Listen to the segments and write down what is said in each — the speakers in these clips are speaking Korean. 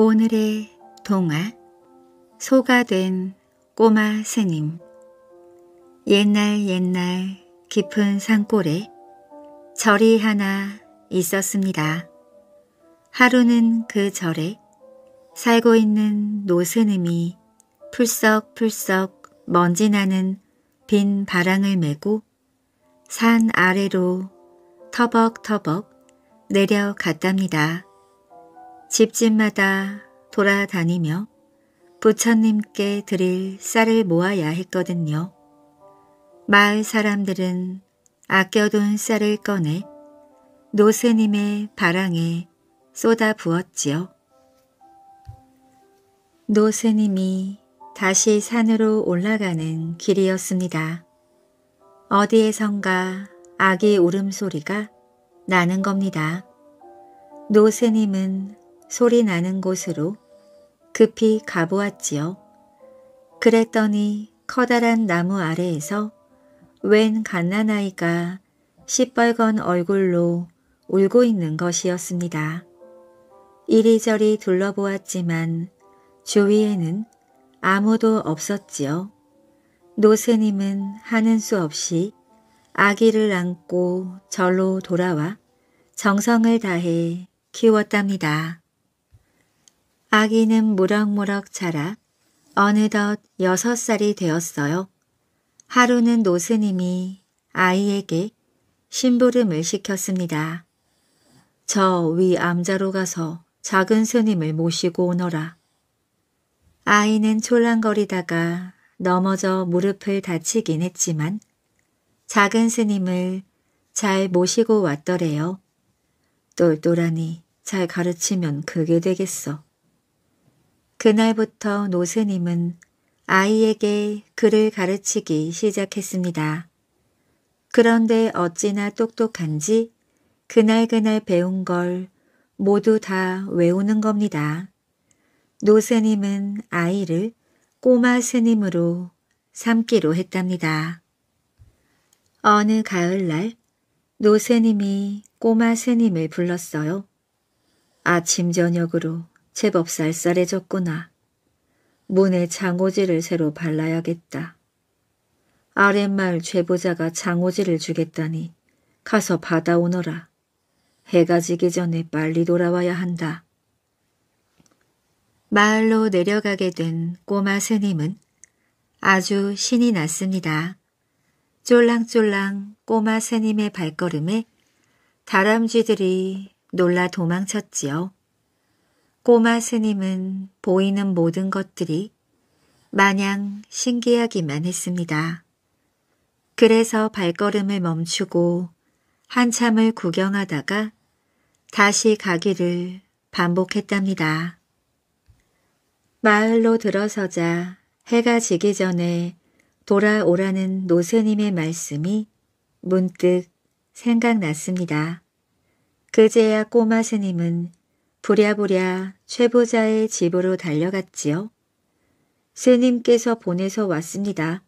오늘의 동화 소가 된 꼬마 스님 옛날 옛날 깊은 산골에 절이 하나 있었습니다. 하루는 그 절에 살고 있는 노스님이 풀썩풀썩 먼지 나는 빈바람을 메고 산 아래로 터벅터벅 내려갔답니다. 집집마다 돌아다니며 부처님께 드릴 쌀을 모아야 했거든요. 마을 사람들은 아껴둔 쌀을 꺼내 노스님의 바랑에 쏟아 부었지요. 노스님이 다시 산으로 올라가는 길이었습니다. 어디에선가 아기 울음소리가 나는 겁니다. 노스님은 소리 나는 곳으로 급히 가보았지요. 그랬더니 커다란 나무 아래에서 웬 갓난아이가 시뻘건 얼굴로 울고 있는 것이었습니다. 이리저리 둘러보았지만 주위에는 아무도 없었지요. 노스님은 하는 수 없이 아기를 안고 절로 돌아와 정성을 다해 키웠답니다. 아기는 무럭무럭 자라 어느덧 여섯 살이 되었어요. 하루는 노스님이 아이에게 심부름을 시켰습니다. 저 위 암자로 가서 작은 스님을 모시고 오너라. 아이는 촐랑거리다가 넘어져 무릎을 다치긴 했지만 작은 스님을 잘 모시고 왔더래요. 똘똘하니 잘 가르치면 그게 되겠어. 그날부터 노스님은 아이에게 글을 가르치기 시작했습니다. 그런데 어찌나 똑똑한지 그날그날 배운 걸 모두 다 외우는 겁니다. 노스님은 아이를 꼬마 스님으로 삼기로 했답니다. 어느 가을날 노스님이 꼬마 스님을 불렀어요. 아침 저녁으로 제법 쌀쌀해졌구나. 문에 장오지를 새로 발라야겠다. 아랫마을 죄보자가 장오지를 주겠다니 가서 받아오너라. 해가 지기 전에 빨리 돌아와야 한다. 마을로 내려가게 된 꼬마 스님은 아주 신이 났습니다. 쫄랑쫄랑 꼬마 스님의 발걸음에 다람쥐들이 놀라 도망쳤지요. 꼬마 스님은 보이는 모든 것들이 마냥 신기하기만 했습니다. 그래서 발걸음을 멈추고 한참을 구경하다가 다시 가기를 반복했답니다. 마을로 들어서자 해가 지기 전에 돌아오라는 노스님의 말씀이 문득 생각났습니다. 그제야 꼬마 스님은 부랴부랴 최부자의 집으로 달려갔지요. 스님께서 보내서 왔습니다.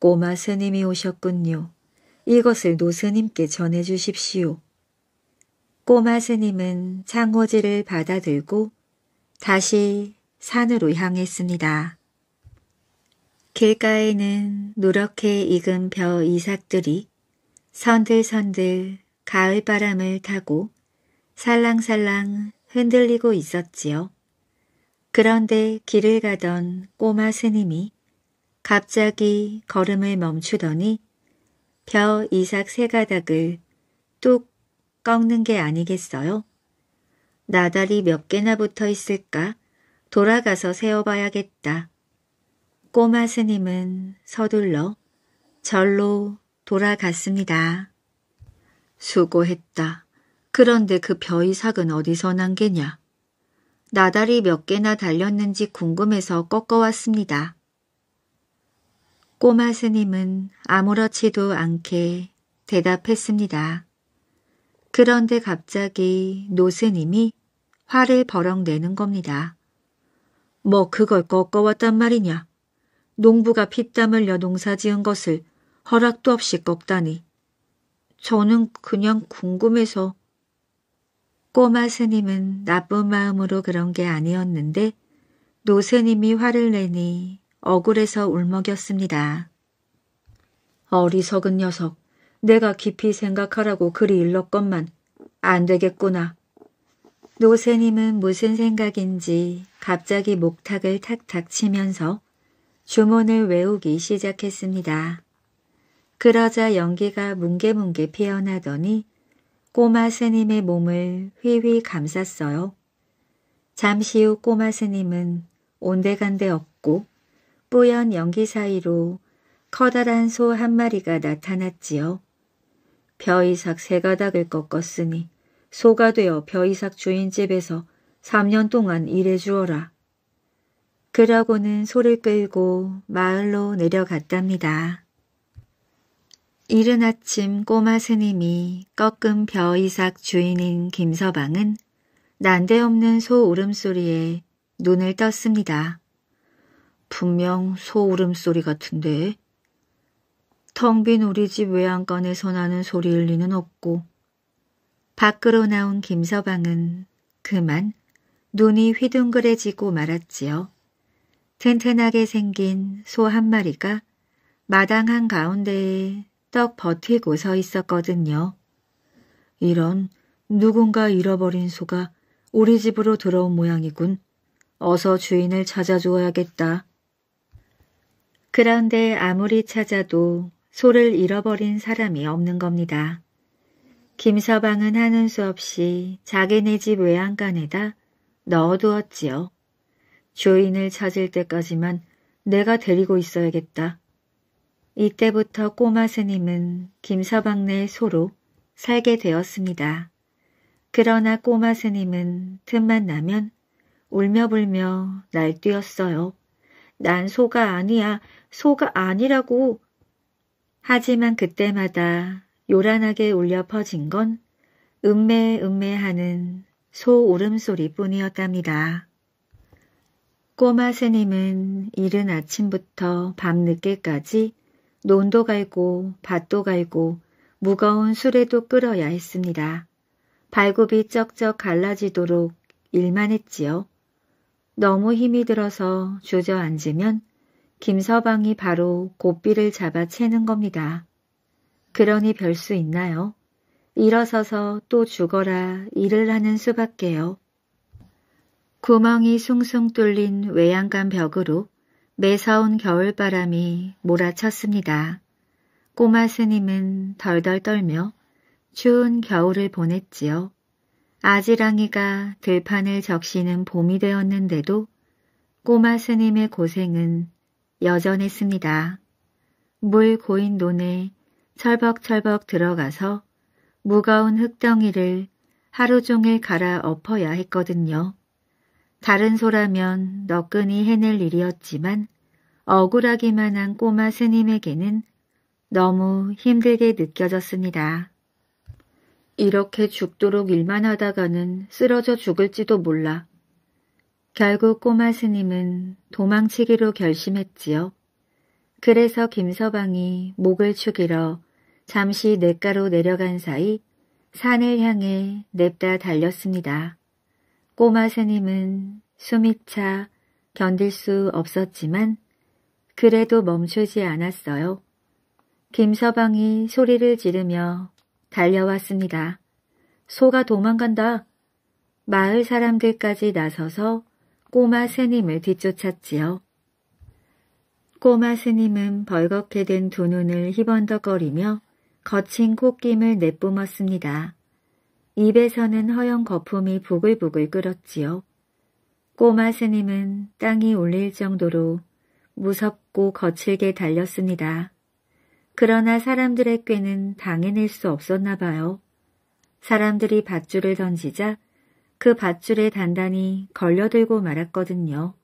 꼬마 스님이 오셨군요. 이것을 노스님께 전해주십시오. 꼬마 스님은 창호지를 받아들고 다시 산으로 향했습니다. 길가에는 누렇게 익은 벼 이삭들이 선들선들 가을바람을 타고 살랑살랑 흔들리고 있었지요. 그런데 길을 가던 꼬마 스님이 갑자기 걸음을 멈추더니 벼 이삭 세 가닥을 뚝 꺾는 게 아니겠어요? 나달이 몇 개나 붙어 있을까? 돌아가서 세어봐야겠다. 꼬마 스님은 서둘러 절로 돌아갔습니다. 수고했다. 그런데 그벼의삭은 어디서 난 게냐? 나달이 몇 개나 달렸는지 궁금해서 꺾어왔습니다. 꼬마 스님은 아무렇지도 않게 대답했습니다. 그런데 갑자기 노스님이 화를 버럭 내는 겁니다. 뭐 그걸 꺾어왔단 말이냐. 농부가 피땀 을여 농사 지은 것을 허락도 없이 꺾다니. 저는 그냥 궁금해서 꼬마 스님은 나쁜 마음으로 그런 게 아니었는데 노스님이 화를 내니 억울해서 울먹였습니다. 어리석은 녀석, 내가 깊이 생각하라고 그리 일렀건만 안 되겠구나. 노새님은 무슨 생각인지 갑자기 목탁을 탁탁 치면서 주문을 외우기 시작했습니다. 그러자 연기가 뭉게뭉게 피어나더니 꼬마 스님의 몸을 휘휘 감쌌어요. 잠시 후 꼬마 스님은 온데간데 없고 뿌연 연기 사이로 커다란 소 한 마리가 나타났지요. 벼이삭 세 가닥을 꺾었으니 소가 되어 벼이삭 주인집에서 3년 동안 일해 주어라. 그러고는 소를 끌고 마을로 내려갔답니다. 이른 아침 꼬마 스님이 꺾은 벼이삭 주인인 김서방은 난데없는 소 울음소리에 눈을 떴습니다. 분명 소 울음소리 같은데. 텅 빈 우리 집 외양간에서 나는 소리일 리는 없고 밖으로 나온 김서방은 그만 눈이 휘둥그레지고 말았지요. 튼튼하게 생긴 소 한 마리가 마당 한가운데에 헐떡 버티고 서 있었거든요. 이런 누군가 잃어버린 소가 우리 집으로 들어온 모양이군. 어서 주인을 찾아주어야겠다. 그런데 아무리 찾아도 소를 잃어버린 사람이 없는 겁니다. 김서방은 하는 수 없이 자기네 집 외양간에다 넣어두었지요. 주인을 찾을 때까지만 내가 데리고 있어야겠다. 이때부터 꼬마 스님은 김서방네 소로 살게 되었습니다. 그러나 꼬마 스님은 틈만 나면 울며불며 날뛰었어요. 난 소가 아니야, 소가 아니라고. 하지만 그때마다 요란하게 울려 퍼진 건 음매 음매하는 소 울음소리뿐이었답니다. 꼬마 스님은 이른 아침부터 밤늦게까지 논도 갈고 밭도 갈고 무거운 수레도 끌어야 했습니다. 발굽이 쩍쩍 갈라지도록 일만 했지요. 너무 힘이 들어서 주저앉으면 김서방이 바로 고삐를 잡아 채는 겁니다. 그러니 별 수 있나요? 일어서서 또 죽어라 일을 하는 수밖에요. 구멍이 숭숭 뚫린 외양간 벽으로 매서운 겨울바람이 몰아쳤습니다. 꼬마 스님은 덜덜 떨며 추운 겨울을 보냈지요. 아지랑이가 들판을 적시는 봄이 되었는데도 꼬마 스님의 고생은 여전했습니다. 물 고인 논에 철벅철벅 들어가서 무거운 흙덩이를 하루 종일 갈아 엎어야 했거든요. 다른 소라면 너끈히 해낼 일이었지만 억울하기만 한 꼬마 스님에게는 너무 힘들게 느껴졌습니다. 이렇게 죽도록 일만 하다가는 쓰러져 죽을지도 몰라. 결국 꼬마 스님은 도망치기로 결심했지요. 그래서 김서방이 목을 축이러 잠시 냇가로 내려간 사이 산을 향해 냅다 달렸습니다. 꼬마 스님은 숨이 차 견딜 수 없었지만 그래도 멈추지 않았어요. 김서방이 소리를 지르며 달려왔습니다. 소가 도망간다. 마을 사람들까지 나서서 꼬마 스님을 뒤쫓았지요. 꼬마 스님은 벌겋게 된 두 눈을 희번덕거리며 거친 코김을 내뿜었습니다. 입에서는 허연 거품이 부글부글 끓었지요. 꼬마 스님은 땅이 울릴 정도로 무섭고 거칠게 달렸습니다. 그러나 사람들의 꾀는 당해낼 수 없었나 봐요. 사람들이 밧줄을 던지자 그 밧줄에 단단히 걸려들고 말았거든요.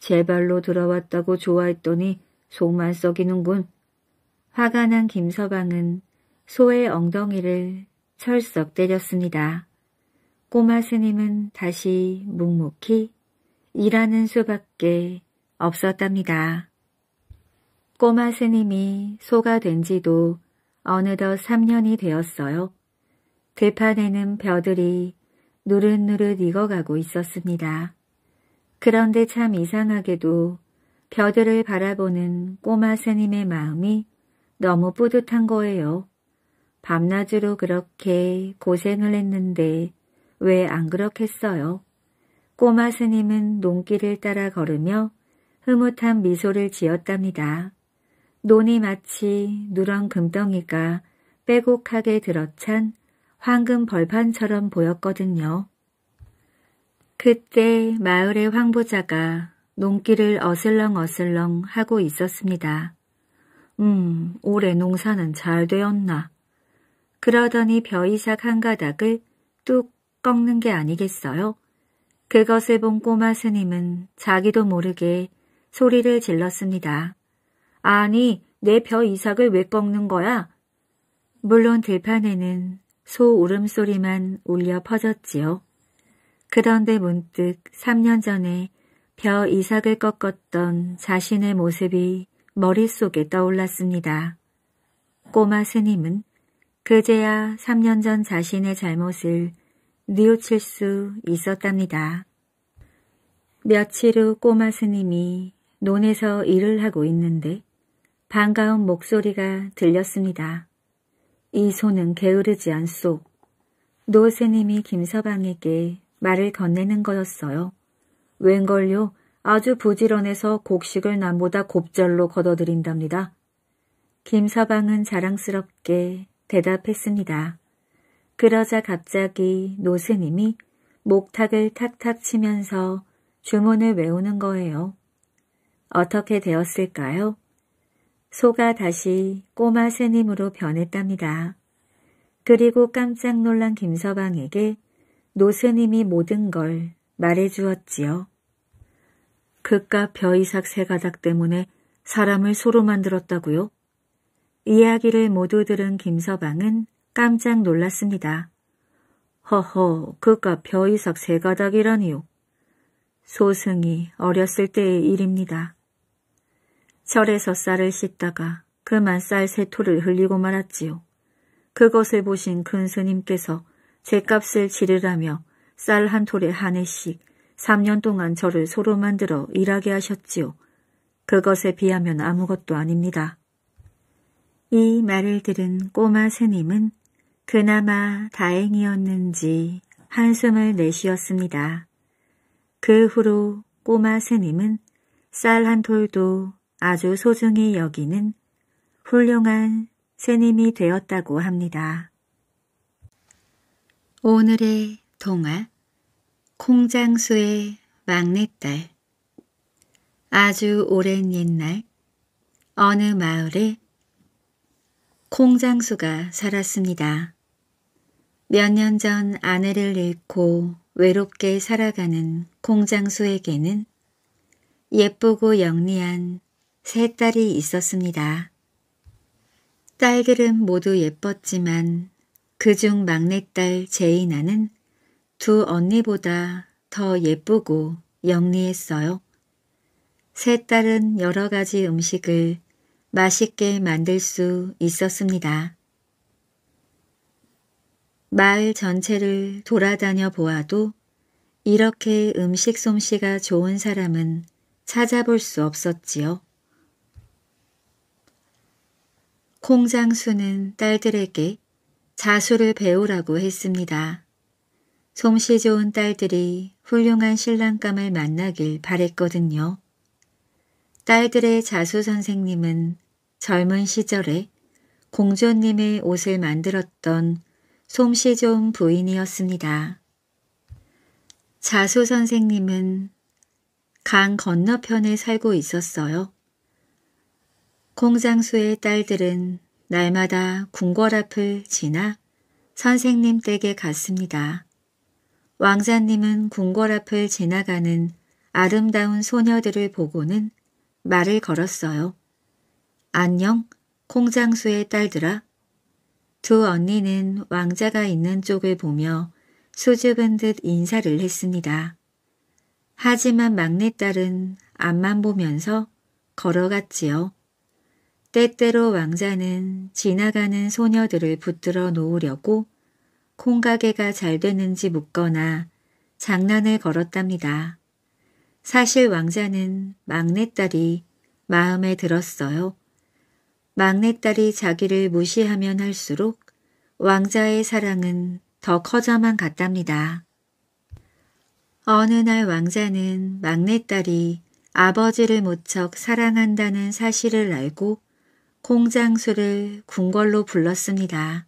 제 발로 들어왔다고 좋아했더니 속만 썩이는군. 화가 난 김서방은 소의 엉덩이를 철썩 때렸습니다. 꼬마 스님은 다시 묵묵히 일하는 수밖에 없었답니다. 꼬마 스님이 소가 된 지도 어느덧 3년이 되었어요. 들판에는 벼들이 누릇누릇 익어가고 있었습니다. 그런데 참 이상하게도 벼들을 바라보는 꼬마 스님의 마음이 너무 뿌듯한 거예요. 밤낮으로 그렇게 고생을 했는데 왜 안 그렇겠어요? 꼬마 스님은 논길을 따라 걸으며 흐뭇한 미소를 지었답니다. 논이 마치 누런 금덩이가 빼곡하게 들어찬 황금 벌판처럼 보였거든요. 그때 마을의 황보자가 농기를 어슬렁어슬렁 하고 있었습니다. 음, 올해 농사는 잘 되었나? 그러더니 벼이삭 한 가닥을 뚝 꺾는 게 아니겠어요? 그것을 본 꼬마 스님은 자기도 모르게 소리를 질렀습니다. 아니, 내 벼이삭을 왜 꺾는 거야? 물론 들판에는 소 울음소리만 울려 퍼졌지요. 그런데 문득 3년 전에 벼 이삭을 꺾었던 자신의 모습이 머릿속에 떠올랐습니다. 꼬마 스님은 그제야 3년 전 자신의 잘못을 뉘우칠 수 있었답니다. 며칠 후 꼬마 스님이 논에서 일을 하고 있는데 반가운 목소리가 들렸습니다. 이 손은 게으르지 않소. 노 스님이 김서방에게 말을 건네는 거였어요. 웬걸요? 아주 부지런해서 곡식을 남보다 곱절로 걷어들인답니다. 김서방은 자랑스럽게 대답했습니다. 그러자 갑자기 노스님이 목탁을 탁탁 치면서 주문을 외우는 거예요. 어떻게 되었을까요? 소가 다시 꼬마 새님으로 변했답니다. 그리고 깜짝 놀란 김서방에게 노스님이 모든 걸 말해주었지요. 그깟 벼이삭 세 가닥 때문에 사람을 소로 만들었다고요? 이야기를 모두 들은 김서방은 깜짝 놀랐습니다. 허허, 그깟 벼이삭 세 가닥이라니요. 소승이 어렸을 때의 일입니다. 철에서 쌀을 씻다가 그만 쌀 세 토를 흘리고 말았지요. 그것을 보신 큰 스님께서 제값을 지르라며 쌀 한 톨에 한 해씩 3년 동안 저를 소로 만들어 일하게 하셨지요. 그것에 비하면 아무것도 아닙니다. 이 말을 들은 꼬마 스님은 그나마 다행이었는지 한숨을 내쉬었습니다. 그 후로 꼬마 스님은 쌀 한 톨도 아주 소중히 여기는 훌륭한 스님이 되었다고 합니다. 오늘의 동화 콩장수의 막내딸 아주 오랜 옛날 어느 마을에 콩장수가 살았습니다. 몇 년 전 아내를 잃고 외롭게 살아가는 콩장수에게는 예쁘고 영리한 세 딸이 있었습니다. 딸들은 모두 예뻤지만 그중 막내딸 제이나는 두 언니보다 더 예쁘고 영리했어요. 세 딸은 여러 가지 음식을 맛있게 만들 수 있었습니다. 마을 전체를 돌아다녀 보아도 이렇게 음식 솜씨가 좋은 사람은 찾아볼 수 없었지요. 콩장수는 딸들에게 자수를 배우라고 했습니다. 솜씨 좋은 딸들이 훌륭한 신랑감을 만나길 바랬거든요. 딸들의 자수 선생님은 젊은 시절에 공주님의 옷을 만들었던 솜씨 좋은 부인이었습니다. 자수 선생님은 강 건너편에 살고 있었어요. 공장수의 딸들은 날마다 궁궐 앞을 지나 선생님 댁에 갔습니다. 왕자님은 궁궐 앞을 지나가는 아름다운 소녀들을 보고는 말을 걸었어요. 안녕, 콩장수의 딸들아. 두 언니는 왕자가 있는 쪽을 보며 수줍은 듯 인사를 했습니다. 하지만 막내딸은 앞만 보면서 걸어갔지요. 때때로 왕자는 지나가는 소녀들을 붙들어 놓으려고 콩가게가 잘 되는지 묻거나 장난을 걸었답니다. 사실 왕자는 막내딸이 마음에 들었어요. 막내딸이 자기를 무시하면 할수록 왕자의 사랑은 더 커져만 갔답니다. 어느 날 왕자는 막내딸이 아버지를 무척 사랑한다는 사실을 알고 공장수를 궁궐로 불렀습니다.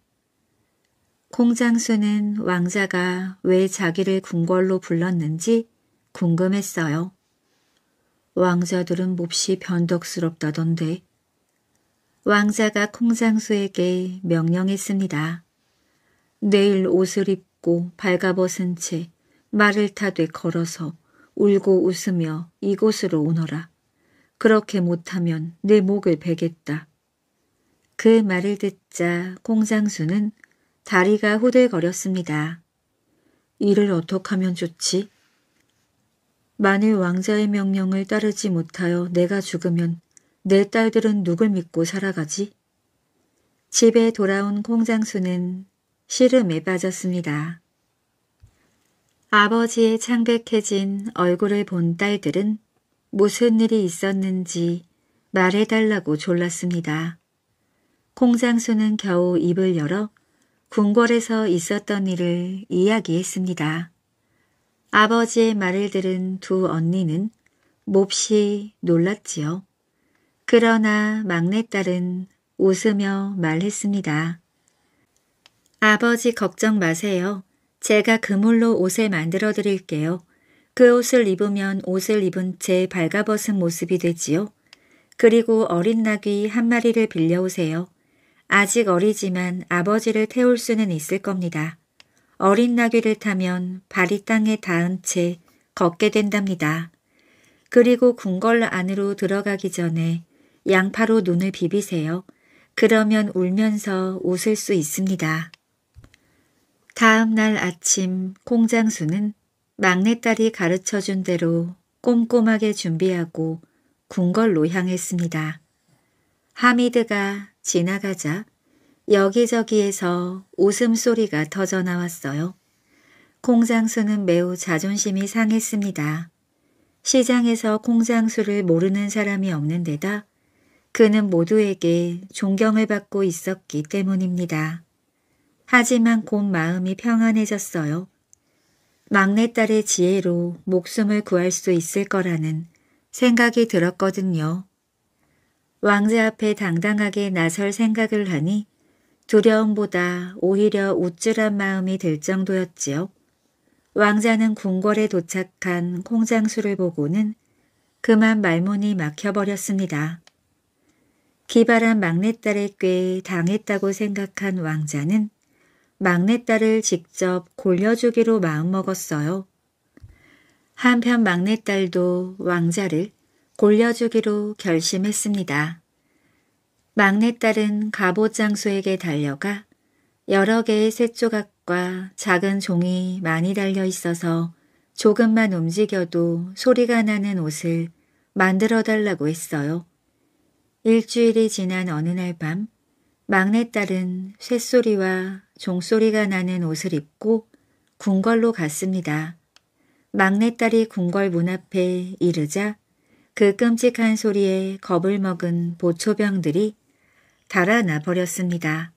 공장수는 왕자가 왜 자기를 궁궐로 불렀는지 궁금했어요. 왕자들은 몹시 변덕스럽다던데 왕자가 콩장수에게 명령했습니다. 내일 옷을 입고 발가벗은 채 말을 타되 걸어서 울고 웃으며 이곳으로 오너라. 그렇게 못하면 내 목을 베겠다. 그 말을 듣자 콩장수는 다리가 후들거렸습니다. 이를 어떻게 하면 좋지? 만일 왕자의 명령을 따르지 못하여 내가 죽으면 내 딸들은 누굴 믿고 살아가지? 집에 돌아온 콩장수는 시름에 빠졌습니다. 아버지의 창백해진 얼굴을 본 딸들은 무슨 일이 있었는지 말해달라고 졸랐습니다. 콩장수는 겨우 입을 열어 궁궐에서 있었던 일을 이야기했습니다. 아버지의 말을 들은 두 언니는 몹시 놀랐지요. 그러나 막내딸은 웃으며 말했습니다. 아버지 걱정 마세요. 제가 그물로 옷을 만들어 드릴게요. 그 옷을 입으면 옷을 입은 채 발가벗은 모습이 되지요. 그리고 어린 나귀 한 마리를 빌려오세요. 아직 어리지만 아버지를 태울 수는 있을 겁니다. 어린 나귀를 타면 발이 땅에 닿은 채 걷게 된답니다. 그리고 궁궐 안으로 들어가기 전에 양파로 눈을 비비세요. 그러면 울면서 웃을 수 있습니다. 다음 날 아침 공장수는 막내딸이 가르쳐준 대로 꼼꼼하게 준비하고 궁궐로 향했습니다. 하미드가 지나가자 여기저기에서 웃음소리가 터져나왔어요. 콩장수는 매우 자존심이 상했습니다. 시장에서 콩장수를 모르는 사람이 없는 데다 그는 모두에게 존경을 받고 있었기 때문입니다. 하지만 곧 마음이 평안해졌어요. 막내딸의 지혜로 목숨을 구할 수 있을 거라는 생각이 들었거든요. 왕자 앞에 당당하게 나설 생각을 하니 두려움보다 오히려 우쭐한 마음이 들 정도였지요. 왕자는 궁궐에 도착한 콩장수를 보고는 그만 말문이 막혀버렸습니다. 기발한 막내딸에 꽤 당했다고 생각한 왕자는 막내딸을 직접 골려주기로 마음먹었어요. 한편 막내딸도 왕자를 골려주기로 결심했습니다. 막내딸은 갑옷장수에게 달려가 여러 개의 쇳조각과 작은 종이 많이 달려 있어서 조금만 움직여도 소리가 나는 옷을 만들어 달라고 했어요. 일주일이 지난 어느 날 밤 막내딸은 쇳소리와 종소리가 나는 옷을 입고 궁궐로 갔습니다. 막내딸이 궁궐 문 앞에 이르자 그 끔찍한 소리에 겁을 먹은 보초병들이 달아나 버렸습니다.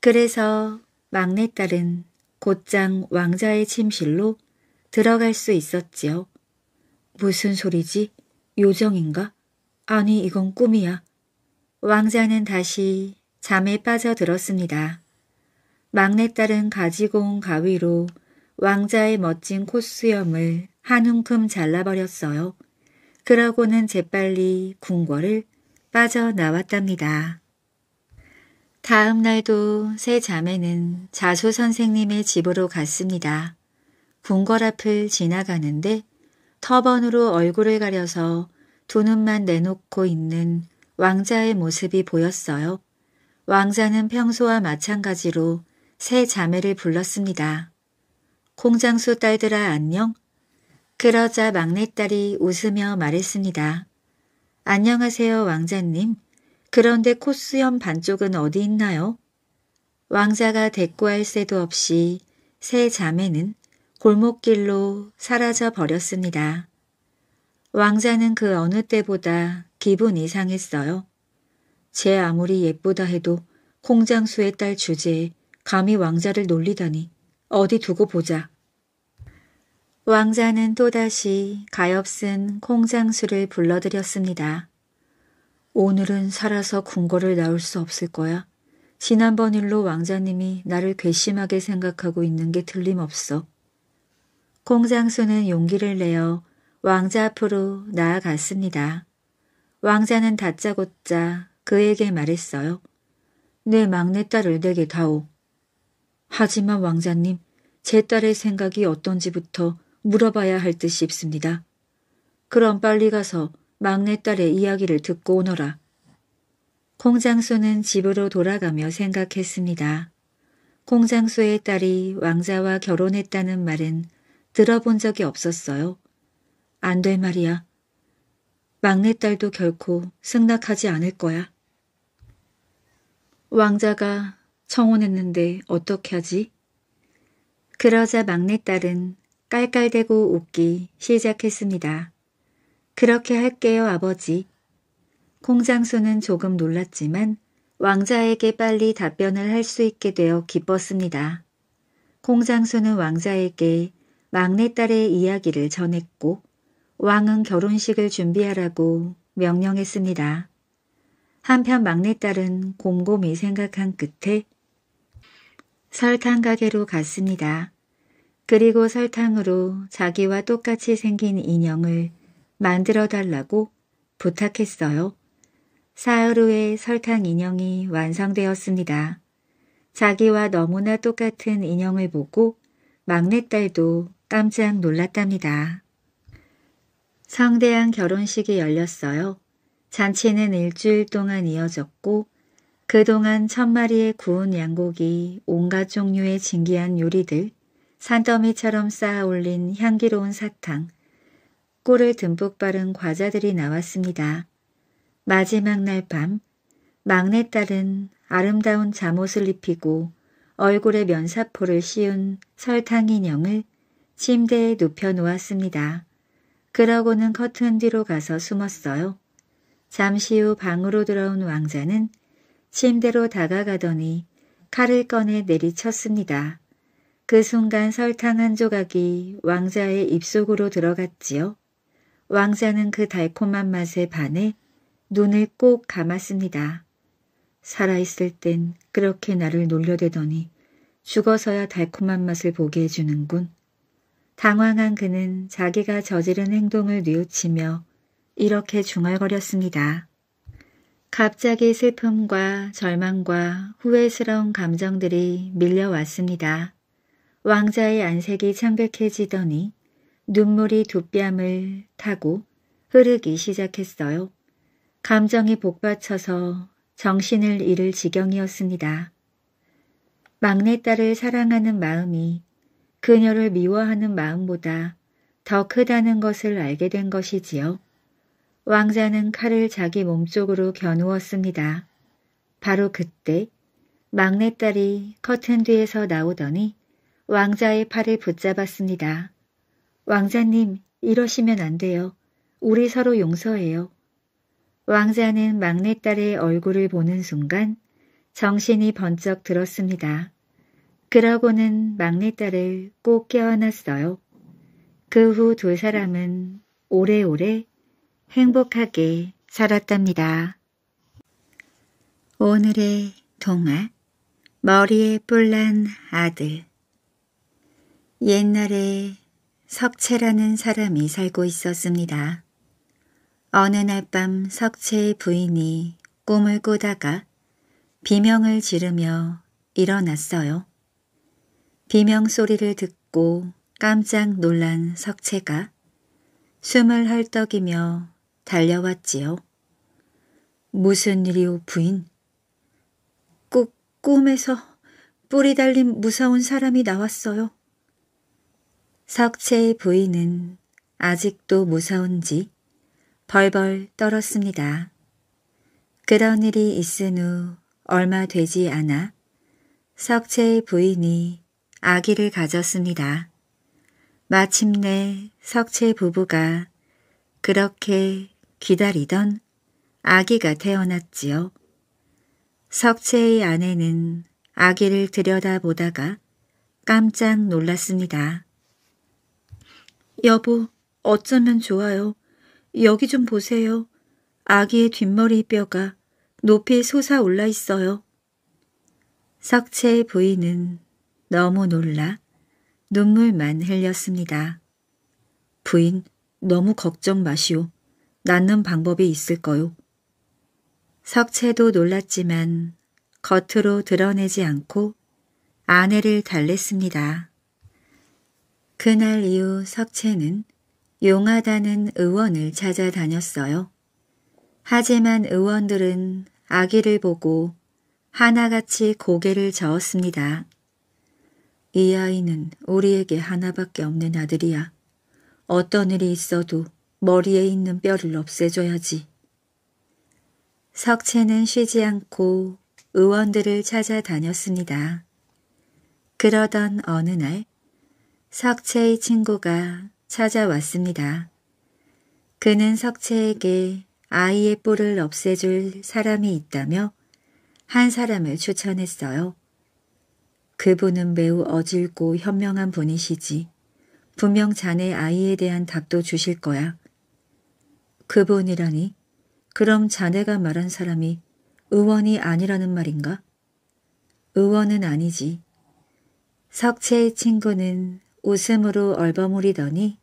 그래서 막내딸은 곧장 왕자의 침실로 들어갈 수 있었지요. 무슨 소리지? 요정인가? 아니 이건 꿈이야. 왕자는 다시 잠에 빠져들었습니다. 막내딸은 가지고 온 가위로 왕자의 멋진 콧수염을 한 움큼 잘라버렸어요. 그러고는 재빨리 궁궐을 빠져나왔답니다. 다음 날도 세 자매는 자수 선생님의 집으로 갔습니다. 궁궐 앞을 지나가는데 터번으로 얼굴을 가려서 두 눈만 내놓고 있는 왕자의 모습이 보였어요. 왕자는 평소와 마찬가지로 세 자매를 불렀습니다. 콩장수 딸들아 안녕? 그러자 막내딸이 웃으며 말했습니다. 안녕하세요 왕자님. 그런데 코스염 반쪽은 어디 있나요? 왕자가 대꾸할 새도 없이 세 자매는 골목길로 사라져 버렸습니다. 왕자는 그 어느 때보다 기분 이상했어요. 제 아무리 예쁘다 해도 콩장수의 딸 주제에 감히 왕자를 놀리다니 어디 두고 보자. 왕자는 또다시 가엾은 콩장수를 불러들였습니다. 오늘은 살아서 궁궐을 나올 수 없을 거야. 지난번 일로 왕자님이 나를 괘씸하게 생각하고 있는 게 틀림없어. 공장수는 용기를 내어 왕자 앞으로 나아갔습니다. 왕자는 다짜고짜 그에게 말했어요. 내 막내딸을 내게 다오. 하지만 왕자님, 제 딸의 생각이 어떤지부터 물어봐야 할 듯이 싶습니다. 그럼 빨리 가서 막내딸의 이야기를 듣고 오너라. 콩장수는 집으로 돌아가며 생각했습니다. 콩장수의 딸이 왕자와 결혼했다는 말은 들어본 적이 없었어요. 안 될 말이야. 막내딸도 결코 승낙하지 않을 거야. 왕자가 청혼했는데 어떻게 하지? 그러자 막내딸은 깔깔대고 웃기 시작했습니다. 그렇게 할게요, 아버지. 콩장수는 조금 놀랐지만 왕자에게 빨리 답변을 할 수 있게 되어 기뻤습니다. 콩장수는 왕자에게 막내딸의 이야기를 전했고 왕은 결혼식을 준비하라고 명령했습니다. 한편 막내딸은 곰곰이 생각한 끝에 설탕 가게로 갔습니다. 그리고 설탕으로 자기와 똑같이 생긴 인형을 만들어 달라고 부탁했어요. 사흘 후에 설탕 인형이 완성되었습니다. 자기와 너무나 똑같은 인형을 보고 막내딸도 깜짝 놀랐답니다. 성대한 결혼식이 열렸어요. 잔치는 일주일 동안 이어졌고 그동안 천 마리의 구운 양고기, 온갖 종류의 진귀한 요리들, 산더미처럼 쌓아 올린 향기로운 사탕, 꿀을 듬뿍 바른 과자들이 나왔습니다. 마지막 날 밤 막내딸은 아름다운 잠옷을 입히고 얼굴에 면사포를 씌운 설탕 인형을 침대에 눕혀 놓았습니다. 그러고는 커튼 뒤로 가서 숨었어요. 잠시 후 방으로 들어온 왕자는 침대로 다가가더니 칼을 꺼내 내리쳤습니다. 그 순간 설탕 한 조각이 왕자의 입속으로 들어갔지요. 왕자는 그 달콤한 맛에 반해 눈을 꼭 감았습니다. 살아있을 땐 그렇게 나를 놀려대더니 죽어서야 달콤한 맛을 보게 해주는군. 당황한 그는 자기가 저지른 행동을 뉘우치며 이렇게 중얼거렸습니다. 갑자기 슬픔과 절망과 후회스러운 감정들이 밀려왔습니다. 왕자의 안색이 창백해지더니 눈물이 두 뺨을 타고 흐르기 시작했어요. 감정이 복받쳐서 정신을 잃을 지경이었습니다. 막내딸을 사랑하는 마음이 그녀를 미워하는 마음보다 더 크다는 것을 알게 된 것이지요. 왕자는 칼을 자기 몸쪽으로 겨누었습니다. 바로 그때 막내딸이 커튼 뒤에서 나오더니 왕자의 팔을 붙잡았습니다. 왕자님, 이러시면 안 돼요. 우리 서로 용서해요. 왕자는 막내딸의 얼굴을 보는 순간 정신이 번쩍 들었습니다. 그러고는 막내딸을 꼭깨어았어요그 후 두 사람은 오래오래 행복하게 살았답니다. 오늘의 동화 머리에 뿔난 아들 옛날에 석채라는 사람이 살고 있었습니다. 어느 날 밤 석채의 부인이 꿈을 꾸다가 비명을 지르며 일어났어요. 비명 소리를 듣고 깜짝 놀란 석채가 숨을 헐떡이며 달려왔지요. 무슨 일이오 부인? 꼭 꿈에서 뿌리 달린 무서운 사람이 나왔어요. 석채의 부인은 아직도 무서운지 벌벌 떨었습니다. 그런 일이 있은 후 얼마 되지 않아 석채의 부인이 아기를 가졌습니다. 마침내 석채 부부가 그렇게 기다리던 아기가 태어났지요. 석채의 아내는 아기를 들여다보다가 깜짝 놀랐습니다. 여보, 어쩌면 좋아요. 여기 좀 보세요. 아기의 뒷머리 뼈가 높이 솟아올라 있어요. 석채의 부인은 너무 놀라 눈물만 흘렸습니다. 부인, 너무 걱정 마시오. 낳는 방법이 있을 거요. 석채도 놀랐지만 겉으로 드러내지 않고 아내를 달랬습니다. 그날 이후 석채는 용하다는 의원을 찾아다녔어요. 하지만 의원들은 아기를 보고 하나같이 고개를 저었습니다. 이 아이는 우리에게 하나밖에 없는 아들이야. 어떤 일이 있어도 머리에 있는 뼈를 없애줘야지. 석채는 쉬지 않고 의원들을 찾아다녔습니다. 그러던 어느 날 석채의 친구가 찾아왔습니다. 그는 석채에게 아이의 뿔을 없애줄 사람이 있다며 한 사람을 추천했어요. 그분은 매우 어질고 현명한 분이시지. 분명 자네 아이에 대한 답도 주실 거야. 그분이라니? 그럼 자네가 말한 사람이 의원이 아니라는 말인가? 의원은 아니지. 석채의 친구는 웃음으로 얼버무리더니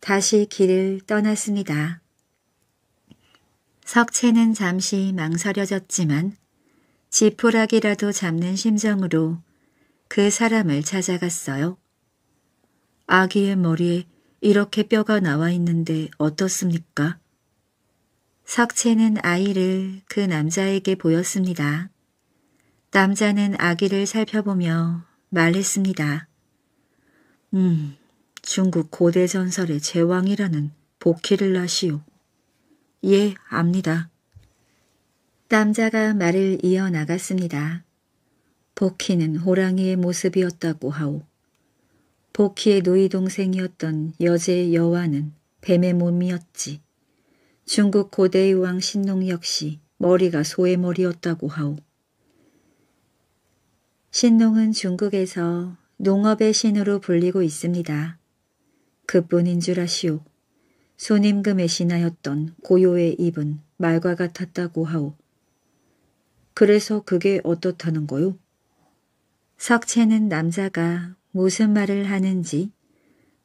다시 길을 떠났습니다. 석채는 잠시 망설여졌지만 지푸라기라도 잡는 심정으로 그 사람을 찾아갔어요. 아기의 머리에 이렇게 뼈가 나와 있는데 어떻습니까? 석채는 아이를 그 남자에게 보였습니다. 남자는 아기를 살펴보며 말했습니다. 음, 중국 고대 전설의 제왕이라는 보키를 아시오. 예, 압니다. 남자가 말을 이어나갔습니다. 보키는 호랑이의 모습이었다고 하오. 보키의 노이 동생이었던 여제 의 여와는 뱀의 몸이었지. 중국 고대의 왕 신농 역시 머리가 소의 머리였다고 하오. 신농은 중국에서 농업의 신으로 불리고 있습니다. 그뿐인 줄 아시오. 손임금의 신하였던 고요의 입은 말과 같았다고 하오. 그래서 그게 어떻다는 거요? 석채는 남자가 무슨 말을 하는지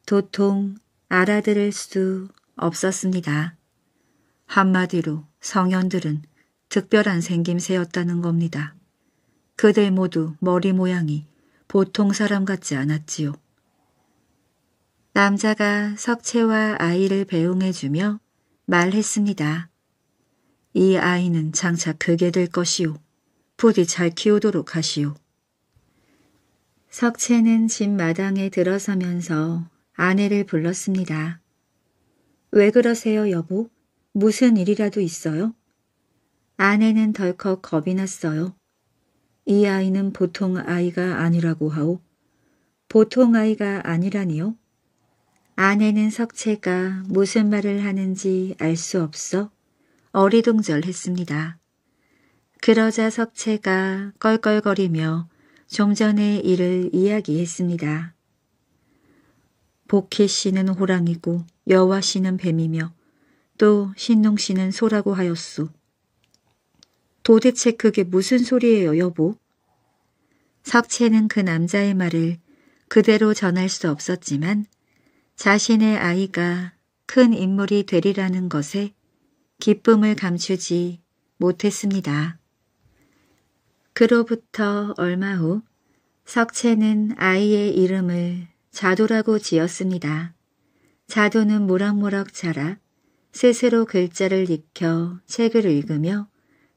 도통 알아들을 수도 없었습니다. 한마디로 성현들은 특별한 생김새였다는 겁니다. 그들 모두 머리 모양이 보통 사람 같지 않았지요. 남자가 석채와 아이를 배웅해주며 말했습니다. 이 아이는 장차 그게 될 것이오. 부디 잘 키우도록 하시오. 석채는 집 마당에 들어서면서 아내를 불렀습니다. 왜 그러세요, 여보? 무슨 일이라도 있어요? 아내는 덜컥 겁이 났어요. 이 아이는 보통 아이가 아니라고 하오. 보통 아이가 아니라니요? 아내는 석채가 무슨 말을 하는지 알 수 없어 어리둥절했습니다. 그러자 석채가 껄껄거리며 좀 전에 일을 이야기했습니다. 복희 씨는 호랑이고 여화 씨는 뱀이며 또 신농 씨는 소라고 하였소. 도대체 그게 무슨 소리예요, 여보? 석채는 그 남자의 말을 그대로 전할 수 없었지만 자신의 아이가 큰 인물이 되리라는 것에 기쁨을 감추지 못했습니다. 그로부터 얼마 후 석채는 아이의 이름을 자도라고 지었습니다. 자도는 모락모락 자라 스스로 글자를 익혀 책을 읽으며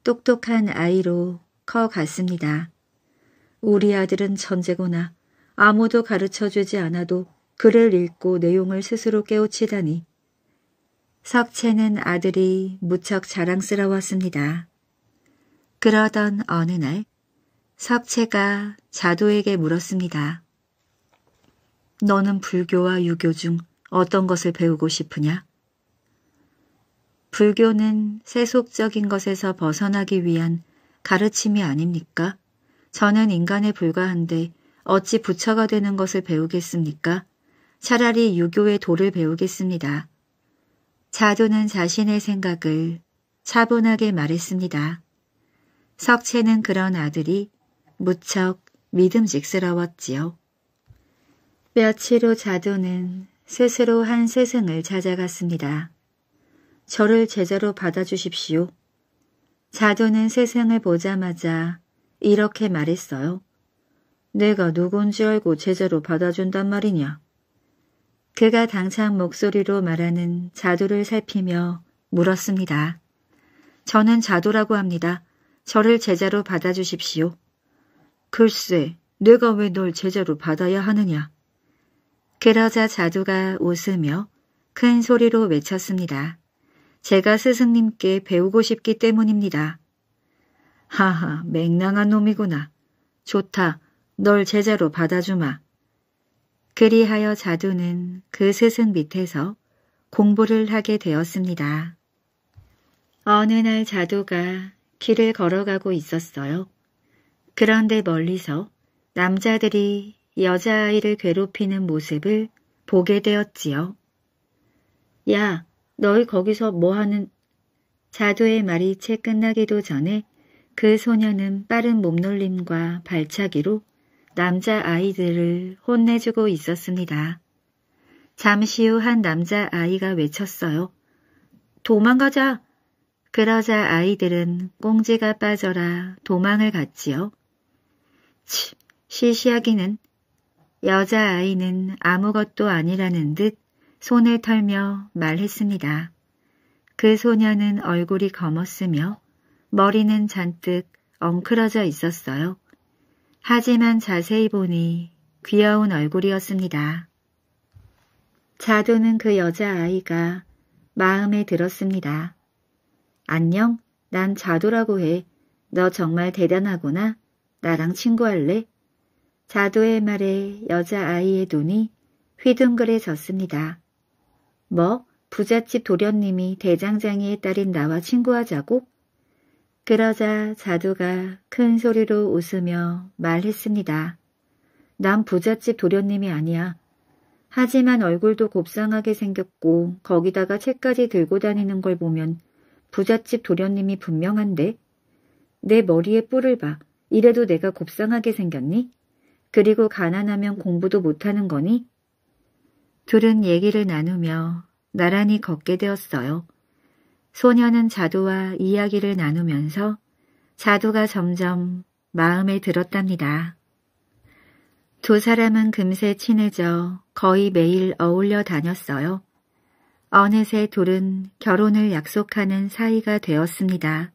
똑똑한 아이로 커갔습니다. 우리 아들은 천재거나 아무도 가르쳐주지 않아도 글을 읽고 내용을 스스로 깨우치다니 석채는 아들이 무척 자랑스러웠습니다. 그러던 어느 날 석채가 자도에게 물었습니다. 너는 불교와 유교 중 어떤 것을 배우고 싶으냐? 불교는 세속적인 것에서 벗어나기 위한 가르침이 아닙니까? 저는 인간에 불과한데 어찌 부처가 되는 것을 배우겠습니까? 차라리 유교의 도를 배우겠습니다. 자두는 자신의 생각을 차분하게 말했습니다. 석채는 그런 아들이 무척 믿음직스러웠지요. 며칠 후 자두는 스스로 한 스승을 찾아갔습니다. 저를 제자로 받아주십시오. 자도는 세상을 보자마자 이렇게 말했어요. 내가 누군지 알고 제자로 받아준단 말이냐. 그가 당찬 목소리로 말하는 자도를 살피며 물었습니다. 저는 자도라고 합니다. 저를 제자로 받아주십시오. 글쎄, 내가 왜 널 제자로 받아야 하느냐. 그러자 자두가 웃으며 큰 소리로 외쳤습니다. 제가 스승님께 배우고 싶기 때문입니다. 하하, 맹랑한 놈이구나. 좋다. 널 제자로 받아주마. 그리하여 자두는 그 스승 밑에서 공부를 하게 되었습니다. 어느 날 자두가 길을 걸어가고 있었어요. 그런데 멀리서 남자들이 여자아이를 괴롭히는 모습을 보게 되었지요. 야, 너희 거기서 뭐하는 자도의 말이 채 끝나기도 전에 그 소녀는 빠른 몸놀림과 발차기로 남자 아이들을 혼내주고 있었습니다. 잠시 후 한 남자 아이가 외쳤어요. 도망가자! 그러자 아이들은 꽁지가 빠져라 도망을 갔지요. 치, 시시하기는 여자아이는 아무것도 아니라는 듯 손을 털며 말했습니다. 그 소녀는 얼굴이 검었으며 머리는 잔뜩 엉클어져 있었어요. 하지만 자세히 보니 귀여운 얼굴이었습니다. 자두는 그 여자아이가 마음에 들었습니다. 안녕, 난 자두라고 해. 너 정말 대단하구나. 나랑 친구할래? 자두의 말에 여자아이의 눈이 휘둥그레졌습니다. 뭐 부잣집 도련님이 대장장이의 딸인 나와 친구하자고? 그러자 자두가 큰 소리로 웃으며 말했습니다. 난 부잣집 도련님이 아니야. 하지만 얼굴도 곱상하게 생겼고 거기다가 책까지 들고 다니는 걸 보면 부잣집 도련님이 분명한데? 내 머리에 뿔을 봐. 이래도 내가 곱상하게 생겼니? 그리고 가난하면 공부도 못하는 거니? 둘은 얘기를 나누며 나란히 걷게 되었어요. 소녀는 자두와 이야기를 나누면서 자두가 점점 마음에 들었답니다. 두 사람은 금세 친해져 거의 매일 어울려 다녔어요. 어느새 둘은 결혼을 약속하는 사이가 되었습니다.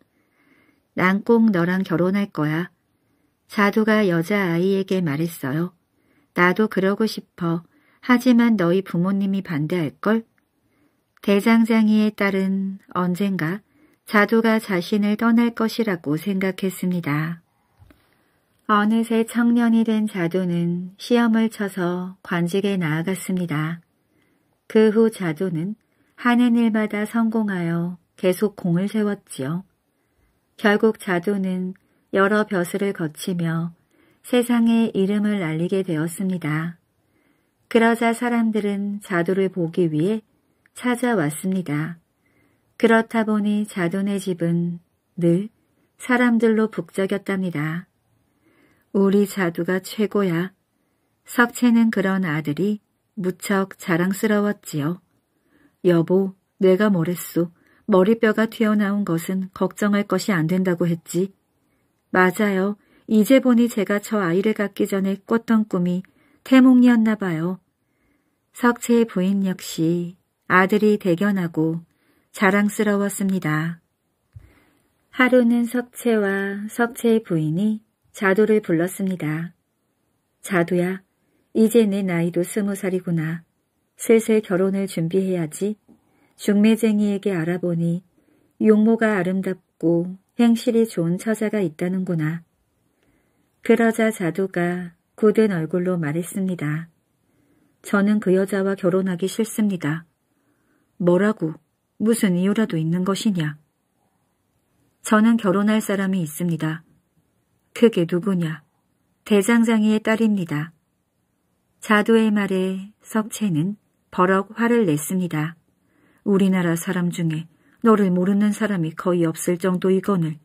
난 꼭 너랑 결혼할 거야. 자두가 여자아이에게 말했어요. 나도 그러고 싶어. 하지만 너희 부모님이 반대할걸? 대장장이의 딸은 언젠가 자두가 자신을 떠날 것이라고 생각했습니다. 어느새 청년이 된 자두는 시험을 쳐서 관직에 나아갔습니다. 그 후 자두는 하는 일마다 성공하여 계속 공을 세웠지요. 결국 자두는 여러 벼슬을 거치며 세상에 이름을 날리게 되었습니다. 그러자 사람들은 자도를 보기 위해 찾아왔습니다. 그렇다 보니 자돈네 집은 늘 사람들로 북적였답니다. 우리 자두가 최고야. 석채는 그런 아들이 무척 자랑스러웠지요. 여보, 내가 뭐랬소. 머리뼈가 튀어나온 것은 걱정할 것이 안 된다고 했지. 맞아요. 이제 보니 제가 저 아이를 갖기 전에 꿨던 꿈이 태몽이었나 봐요. 석채 의 부인 역시 아들이 대견하고 자랑스러웠습니다. 하루는 석채와 석채의 부인이 자도를 불렀습니다. 자도야, 이제 내 나이도 스무 살이구나. 슬슬 결혼을 준비해야지. 중매쟁이에게 알아보니 용모가 아름답고 행실이 좋은 처자가 있다는구나. 그러자 자두가 굳은 얼굴로 말했습니다. 저는 그 여자와 결혼하기 싫습니다. 뭐라고? 무슨 이유라도 있는 것이냐? 저는 결혼할 사람이 있습니다. 그게 누구냐? 대장장이의 딸입니다. 자두의 말에 석채는 버럭 화를 냈습니다. 우리나라 사람 중에 너를 모르는 사람이 거의 없을 정도이거늘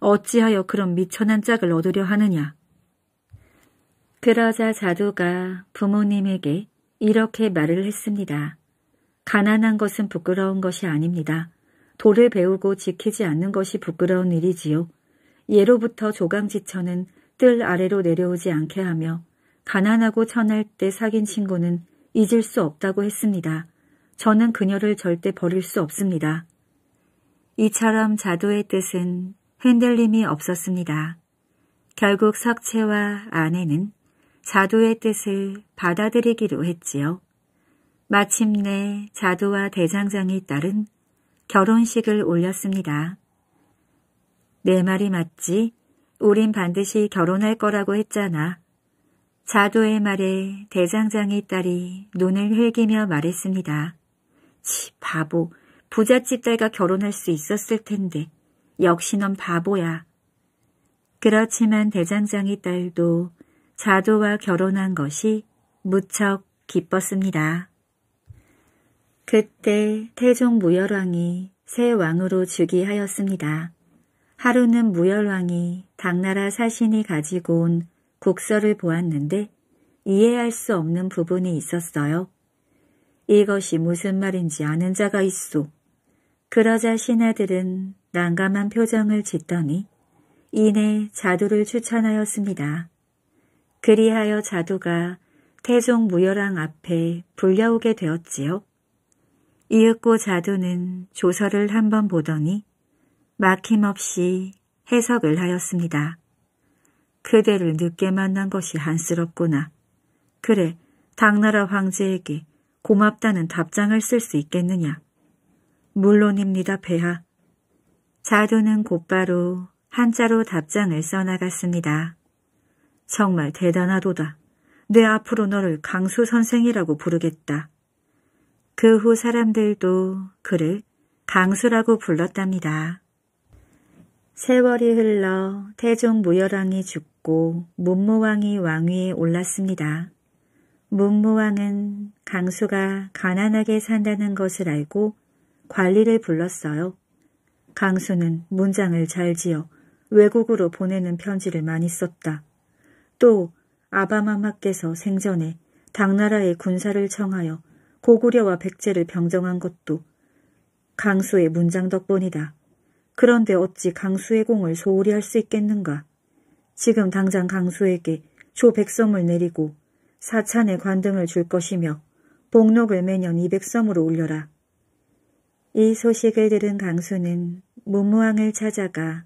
어찌하여 그런 미천한 짝을 얻으려 하느냐? 그러자 자두가 부모님에게 이렇게 말을 했습니다. 가난한 것은 부끄러운 것이 아닙니다. 도를 배우고 지키지 않는 것이 부끄러운 일이지요. 예로부터 조강지처는뜰 아래로 내려오지 않게 하며 가난하고 천할 때 사귄 친구는 잊을 수 없다고 했습니다. 저는 그녀를 절대 버릴 수 없습니다. 이처럼 자두의 뜻은 흔들림이 없었습니다. 결국 석채와 아내는 자도의 뜻을 받아들이기로 했지요. 마침내 자도와 대장장이 딸은 결혼식을 올렸습니다. 내 말이 맞지? 우린 반드시 결혼할 거라고 했잖아. 자도의 말에 대장장이 딸이 눈을 흘기며 말했습니다. 치, 바보. 부잣집 딸과 결혼할 수 있었을 텐데. 역시 넌 바보야. 그렇지만 대장장이 딸도 자도와 결혼한 것이 무척 기뻤습니다. 그때 태종 무열왕이 새 왕으로 즉위하였습니다. 하루는 무열왕이 당나라 사신이 가지고 온 국서를 보았는데 이해할 수 없는 부분이 있었어요. 이것이 무슨 말인지 아는 자가 있소. 그러자 신하들은 난감한 표정을 짓더니 이내 자두를 추천하였습니다. 그리하여 자두가 태종 무열왕 앞에 불려오게 되었지요. 이윽고 자두는 조서를 한번 보더니 막힘없이 해석을 하였습니다. 그대를 늦게 만난 것이 한스럽구나. 그래, 당나라 황제에게 고맙다는 답장을 쓸 수 있겠느냐. 물론입니다, 배하. 자두는 곧바로 한자로 답장을 써나갔습니다. 정말 대단하도다. 내 앞으로 너를 강수 선생이라고 부르겠다. 그 후 사람들도 그를 강수라고 불렀답니다. 세월이 흘러 태종무열왕이 죽고 문무왕이 왕위에 올랐습니다. 문무왕은 강수가 가난하게 산다는 것을 알고 관리를 불렀어요. 강수는 문장을 잘 지어 외국으로 보내는 편지를 많이 썼다. 또 아바마마께서 생전에 당나라의 군사를 청하여 고구려와 백제를 병정한 것도 강수의 문장 덕분이다. 그런데 어찌 강수의 공을 소홀히 할 수 있겠는가? 지금 당장 강수에게 조백섬을 내리고 사찬의 관등을 줄 것이며 복록을 매년 이백섬으로 올려라. 이 소식을 들은 강수는 문무왕을 찾아가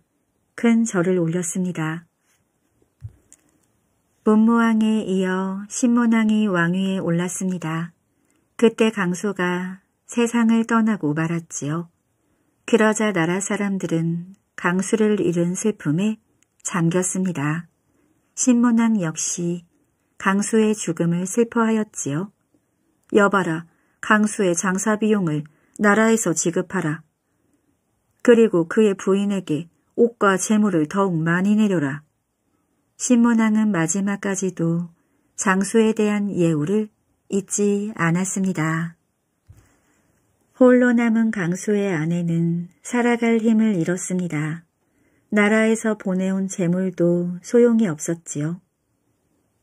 큰 절을 올렸습니다. 문무왕에 이어 신문왕이 왕위에 올랐습니다. 그때 강소가 세상을 떠나고 말았지요. 그러자 나라 사람들은 강수를 잃은 슬픔에 잠겼습니다. 신문왕 역시 강수의 죽음을 슬퍼하였지요. 여봐라, 강수의 장사 비용을 나라에서 지급하라. 그리고 그의 부인에게 옷과 재물을 더욱 많이 내려라. 신문왕은 마지막까지도 장수에 대한 예우를 잊지 않았습니다. 홀로 남은 강수의 아내는 살아갈 힘을 잃었습니다. 나라에서 보내온 재물도 소용이 없었지요.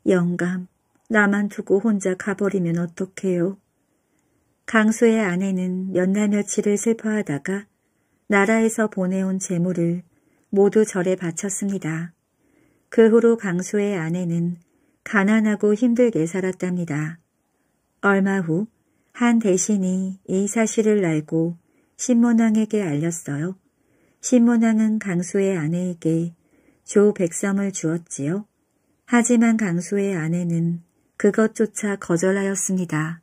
영감, 나만 두고 혼자 가버리면 어떡해요. 강수의 아내는 몇 날 며칠을 슬퍼하다가 나라에서 보내온 재물을 모두 절에 바쳤습니다. 그 후로 강수의 아내는 가난하고 힘들게 살았답니다. 얼마 후 한 대신이 이 사실을 알고 신문왕에게 알렸어요. 신문왕은 강수의 아내에게 조 백섬을 주었지요. 하지만 강수의 아내는 그것조차 거절하였습니다.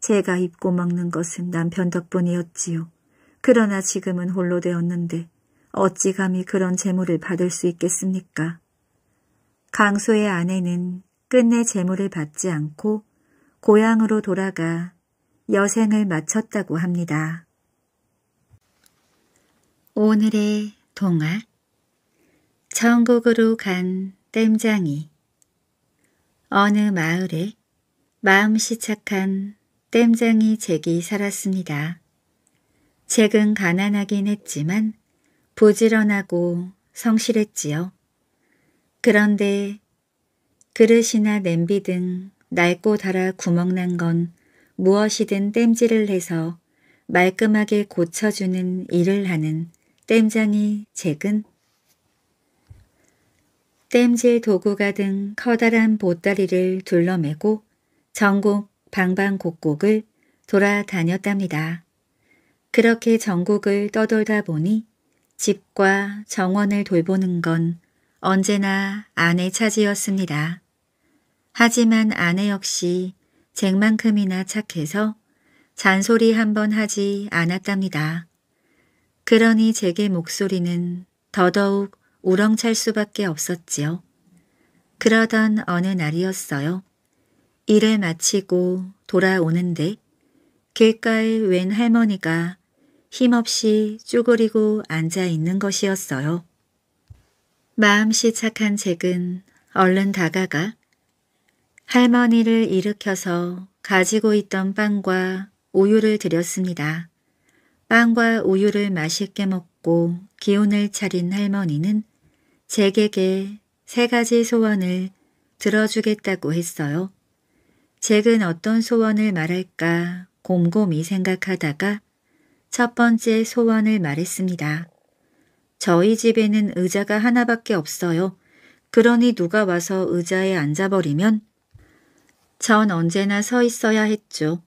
제가 입고 먹는 것은 남편 덕분이었지요. 그러나 지금은 홀로 되었는데 어찌 감히 그런 재물을 받을 수 있겠습니까? 강소의 아내는 끝내 재물을 받지 않고 고향으로 돌아가 여생을 마쳤다고 합니다. 오늘의 동화 천국으로 간 땜장이 어느 마을에 마음씨 착한 땜장이 잭이 살았습니다. 잭은 가난하긴 했지만 부지런하고 성실했지요. 그런데 그릇이나 냄비 등 낡고 닳아 구멍난 건 무엇이든 땜질을 해서 말끔하게 고쳐주는 일을 하는 땜장이 제근? 땜질 도구가 등 커다란 보따리를 둘러매고 전국 방방곡곡을 돌아다녔답니다. 그렇게 전국을 떠돌다 보니 집과 정원을 돌보는 건 언제나 아내 차지였습니다. 하지만 아내 역시 잭만큼이나 착해서 잔소리 한 번 하지 않았답니다. 그러니 제게 목소리는 더더욱 우렁찰 수밖에 없었지요. 그러던 어느 날이었어요. 일을 마치고 돌아오는데 길가에 웬 할머니가 힘없이 쭈그리고 앉아 있는 것이었어요. 마음씨 착한 잭은 얼른 다가가 할머니를 일으켜서 가지고 있던 빵과 우유를 드렸습니다. 빵과 우유를 맛있게 먹고 기운을 차린 할머니는 잭에게 세 가지 소원을 들어주겠다고 했어요. 잭은 어떤 소원을 말할까 곰곰이 생각하다가 첫 번째 소원을 말했습니다. 저희 집에는 의자가 하나밖에 없어요. 그러니 누가 와서 의자에 앉아버리면 전 언제나 서 있어야 했죠.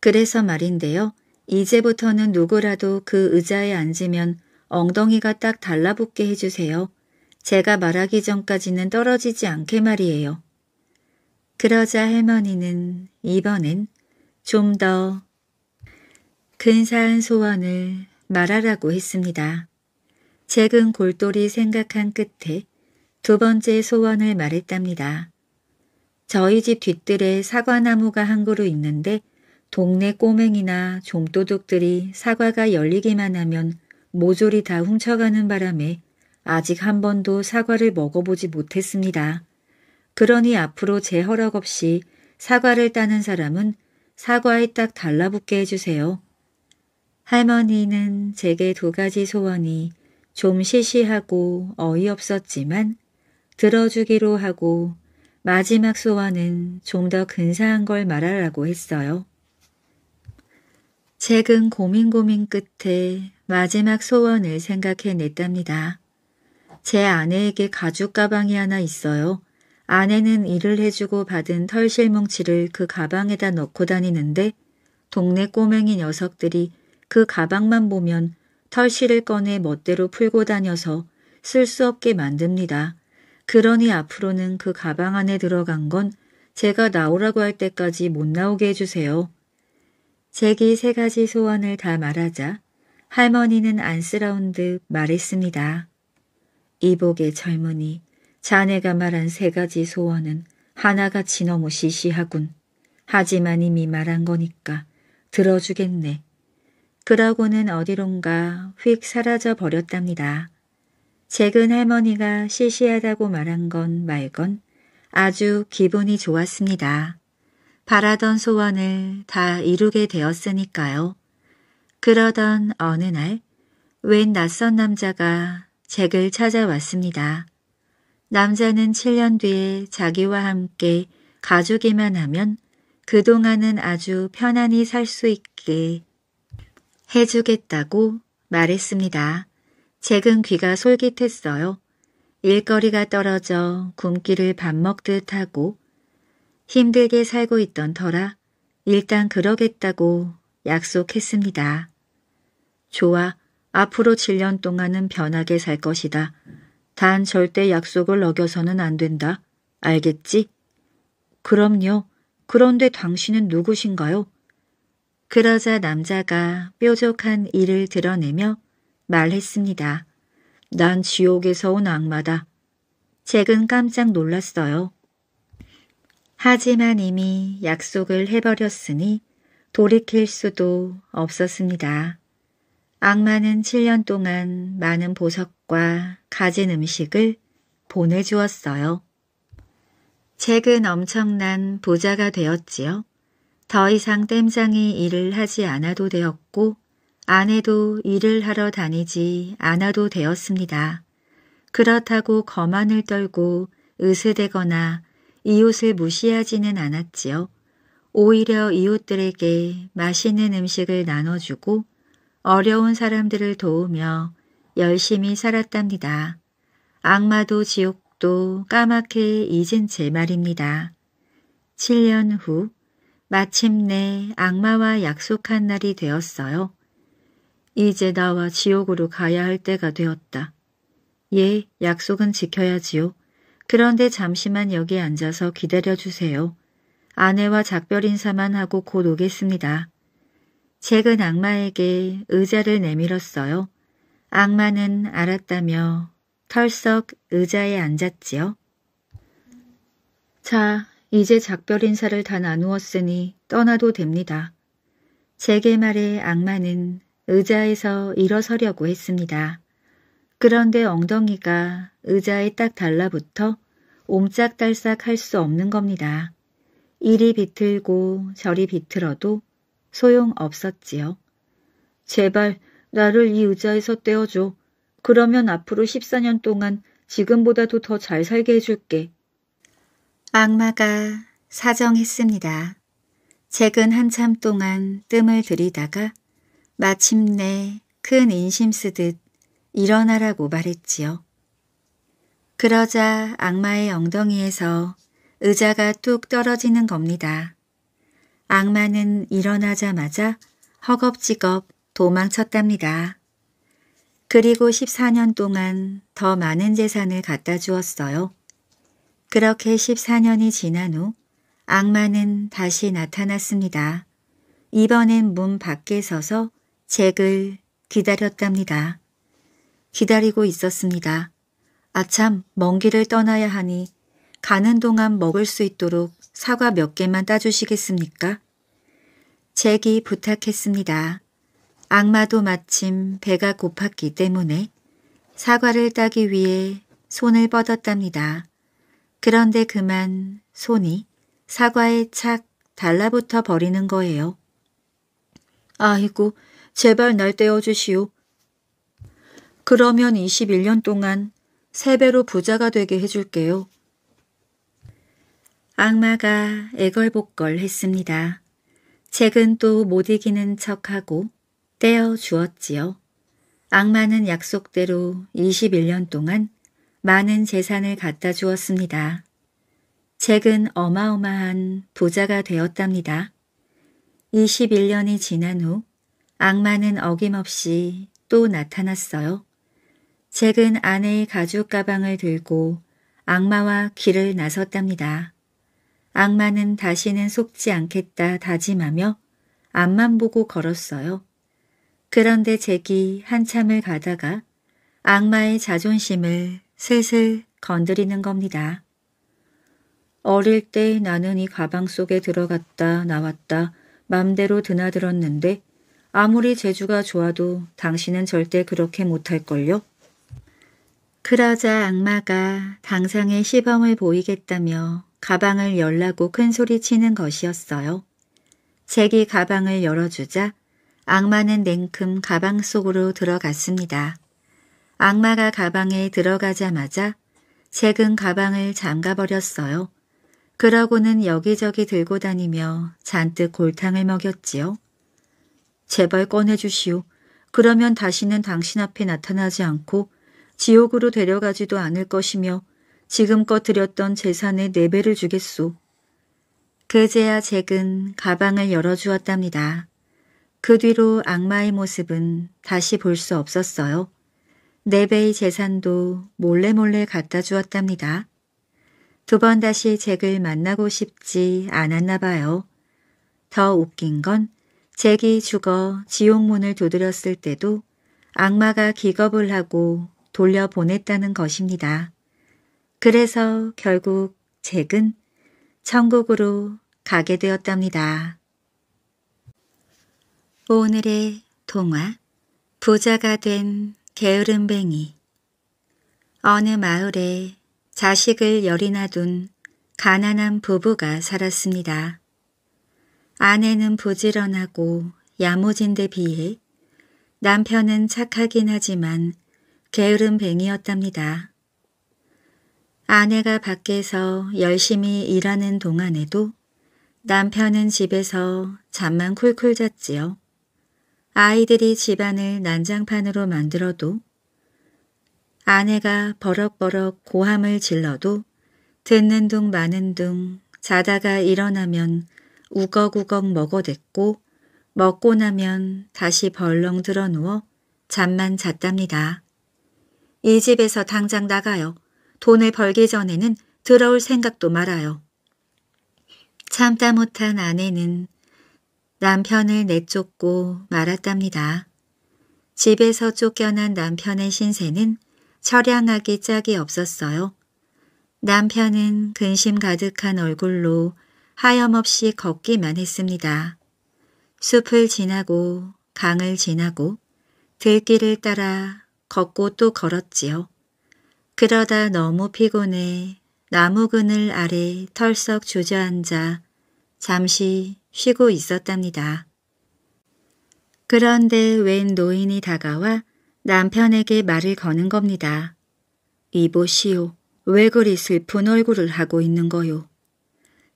그래서 말인데요. 이제부터는 누구라도 그 의자에 앉으면 엉덩이가 딱 달라붙게 해주세요. 제가 말하기 전까지는 떨어지지 않게 말이에요. 그러자 할머니는 이번엔 좀 더 근사한 소원을 말하라고 했습니다. 책은 골똘히 생각한 끝에 두 번째 소원을 말했답니다. 저희 집 뒷뜰에 사과나무가 한 그루 있는데 동네 꼬맹이나 좀도둑들이 사과가 열리기만 하면 모조리 다 훔쳐가는 바람에 아직 한 번도 사과를 먹어보지 못했습니다. 그러니 앞으로 제 허락 없이 사과를 따는 사람은 사과에 딱 달라붙게 해주세요. 할머니는 제게 두 가지 소원이 좀 시시하고 어이없었지만 들어주기로 하고 마지막 소원은 좀 더 근사한 걸 말하라고 했어요. 최근 고민고민 끝에 마지막 소원을 생각해냈답니다. 제 아내에게 가죽 가방이 하나 있어요. 아내는 일을 해주고 받은 털실뭉치를 그 가방에다 넣고 다니는데 동네 꼬맹이 녀석들이 그 가방만 보면 털실을 꺼내 멋대로 풀고 다녀서 쓸 수 없게 만듭니다. 그러니 앞으로는 그 가방 안에 들어간 건 제가 나오라고 할 때까지 못 나오게 해주세요. 제기 세 가지 소원을 다 말하자 할머니는 안쓰러운 듯 말했습니다. 이복의 젊은이, 자네가 말한 세 가지 소원은 하나같이 너무 시시하군. 하지만 이미 말한 거니까 들어주겠네. 그러고는 어디론가 휙 사라져 버렸답니다. 잭은 할머니가 시시하다고 말한 건 말건 아주 기분이 좋았습니다. 바라던 소원을 다 이루게 되었으니까요. 그러던 어느 날, 웬 낯선 남자가 잭을 찾아왔습니다. 남자는 7년 뒤에 자기와 함께 가족이만 하면 그동안은 아주 편안히 살 수 있게 해주겠다고 말했습니다. 책은 귀가 솔깃했어요. 일거리가 떨어져 굶기를 밥 먹듯 하고 힘들게 살고 있던 터라 일단 그러겠다고 약속했습니다. 좋아, 앞으로 7년 동안은 변하게 살 것이다. 단 절대 약속을 어겨서는 안 된다. 알겠지? 그럼요. 그런데 당신은 누구신가요? 그러자 남자가 뾰족한 이를 드러내며 말했습니다. 난 지옥에서 온 악마다. 잭은 깜짝 놀랐어요. 하지만 이미 약속을 해버렸으니 돌이킬 수도 없었습니다. 악마는 7년 동안 많은 보석과 가진 음식을 보내주었어요. 잭은 엄청난 부자가 되었지요. 더 이상 땜장이 일을 하지 않아도 되었고 아내도 일을 하러 다니지 않아도 되었습니다. 그렇다고 거만을 떨고 으스대거나 이웃을 무시하지는 않았지요. 오히려 이웃들에게 맛있는 음식을 나눠주고 어려운 사람들을 도우며 열심히 살았답니다. 악마도 지옥도 까맣게 잊은 제 말입니다. 7년 후 마침내 악마와 약속한 날이 되었어요. 이제 나와 지옥으로 가야 할 때가 되었다. 예, 약속은 지켜야지요. 그런데 잠시만 여기 앉아서 기다려주세요. 아내와 작별 인사만 하고 곧 오겠습니다. 잭은 악마에게 의자를 내밀었어요. 악마는 알았다며 털썩 의자에 앉았지요. 자, 이제 작별 인사를 다 나누었으니 떠나도 됩니다. 제게 말해 악마는 의자에서 일어서려고 했습니다. 그런데 엉덩이가 의자에 딱 달라붙어 옴짝달싹 할 수 없는 겁니다. 이리 비틀고 저리 비틀어도 소용없었지요. 제발 나를 이 의자에서 떼어줘. 그러면 앞으로 14년 동안 지금보다도 더 잘 살게 해줄게. 악마가 사정했습니다. 최근 한참 동안 뜸을 들이다가 마침내 큰 인심 쓰듯 일어나라고 말했지요. 그러자 악마의 엉덩이에서 의자가 뚝 떨어지는 겁니다. 악마는 일어나자마자 허겁지겁 도망쳤답니다. 그리고 14년 동안 더 많은 재산을 갖다 주었어요. 그렇게 14년이 지난 후 악마는 다시 나타났습니다. 이번엔 문 밖에 서서 잭을 기다렸답니다. 기다리고 있었습니다. 아참 먼 길을 떠나야 하니 가는 동안 먹을 수 있도록 사과 몇 개만 따주시겠습니까? 잭이 부탁했습니다. 악마도 마침 배가 고팠기 때문에 사과를 따기 위해 손을 뻗었답니다. 그런데 그만 손이 사과에 착 달라붙어 버리는 거예요. 아이고, 제발 날 떼어주시오. 그러면 21년 동안 세배로 부자가 되게 해줄게요. 악마가 애걸복걸 했습니다. 책은 또 못 이기는 척하고 떼어 주었지요. 악마는 약속대로 21년 동안 많은 재산을 갖다 주었습니다. 책은 어마어마한 부자가 되었답니다. 21년이 지난 후 악마는 어김없이 또 나타났어요. 잭은 아내의 가죽 가방을 들고 악마와 길을 나섰답니다. 악마는 다시는 속지 않겠다 다짐하며 앞만 보고 걸었어요. 그런데 잭이 한참을 가다가 악마의 자존심을 슬슬 건드리는 겁니다. 어릴 때 나는 이 가방 속에 들어갔다 나왔다 맘대로 드나들었는데 아무리 재주가 좋아도 당신은 절대 그렇게 못할걸요? 그러자 악마가 당상의 시범을 보이겠다며 가방을 열라고 큰소리치는 것이었어요. 잭이 가방을 열어주자 악마는 냉큼 가방 속으로 들어갔습니다. 악마가 가방에 들어가자마자 책은 가방을 잠가버렸어요. 그러고는 여기저기 들고 다니며 잔뜩 골탕을 먹였지요. 제발 꺼내주시오. 그러면 다시는 당신 앞에 나타나지 않고 지옥으로 데려가지도 않을 것이며 지금껏 드렸던 재산의 네배를 주겠소. 그제야 잭은 가방을 열어주었답니다. 그 뒤로 악마의 모습은 다시 볼 수 없었어요. 네 배의 재산도 몰래몰래 몰래 갖다 주었답니다. 두 번 다시 잭을 만나고 싶지 않았나 봐요. 더 웃긴 건 잭이 죽어 지옥문을 두드렸을 때도 악마가 기겁을 하고 돌려보냈다는 것입니다. 그래서 결국 잭은 천국으로 가게 되었답니다. 오늘의 동화 부자가 된 게으름뱅이 어느 마을에 자식을 열이나 둔 가난한 부부가 살았습니다. 아내는 부지런하고 야무진 데 비해 남편은 착하긴 하지만 게으름뱅이였답니다. 아내가 밖에서 열심히 일하는 동안에도 남편은 집에서 잠만 쿨쿨 잤지요. 아이들이 집안을 난장판으로 만들어도 아내가 버럭버럭 고함을 질러도 듣는 둥 마는 둥 자다가 일어나면 우걱우걱 먹어댔고 먹고 나면 다시 벌렁 들어 누워 잠만 잤답니다. 이 집에서 당장 나가요. 돈을 벌기 전에는 들어올 생각도 말아요. 참다 못한 아내는 남편을 내쫓고 말았답니다. 집에서 쫓겨난 남편의 신세는 처량하기 짝이 없었어요. 남편은 근심 가득한 얼굴로 하염없이 걷기만 했습니다. 숲을 지나고 강을 지나고 들길을 따라 걷고 또 걸었지요. 그러다 너무 피곤해 나무 그늘 아래 털썩 주저앉아 잠시 쉬고 있었답니다. 그런데 웬 노인이 다가와 남편에게 말을 거는 겁니다. 이보시오, 왜 그리 슬픈 얼굴을 하고 있는 거요.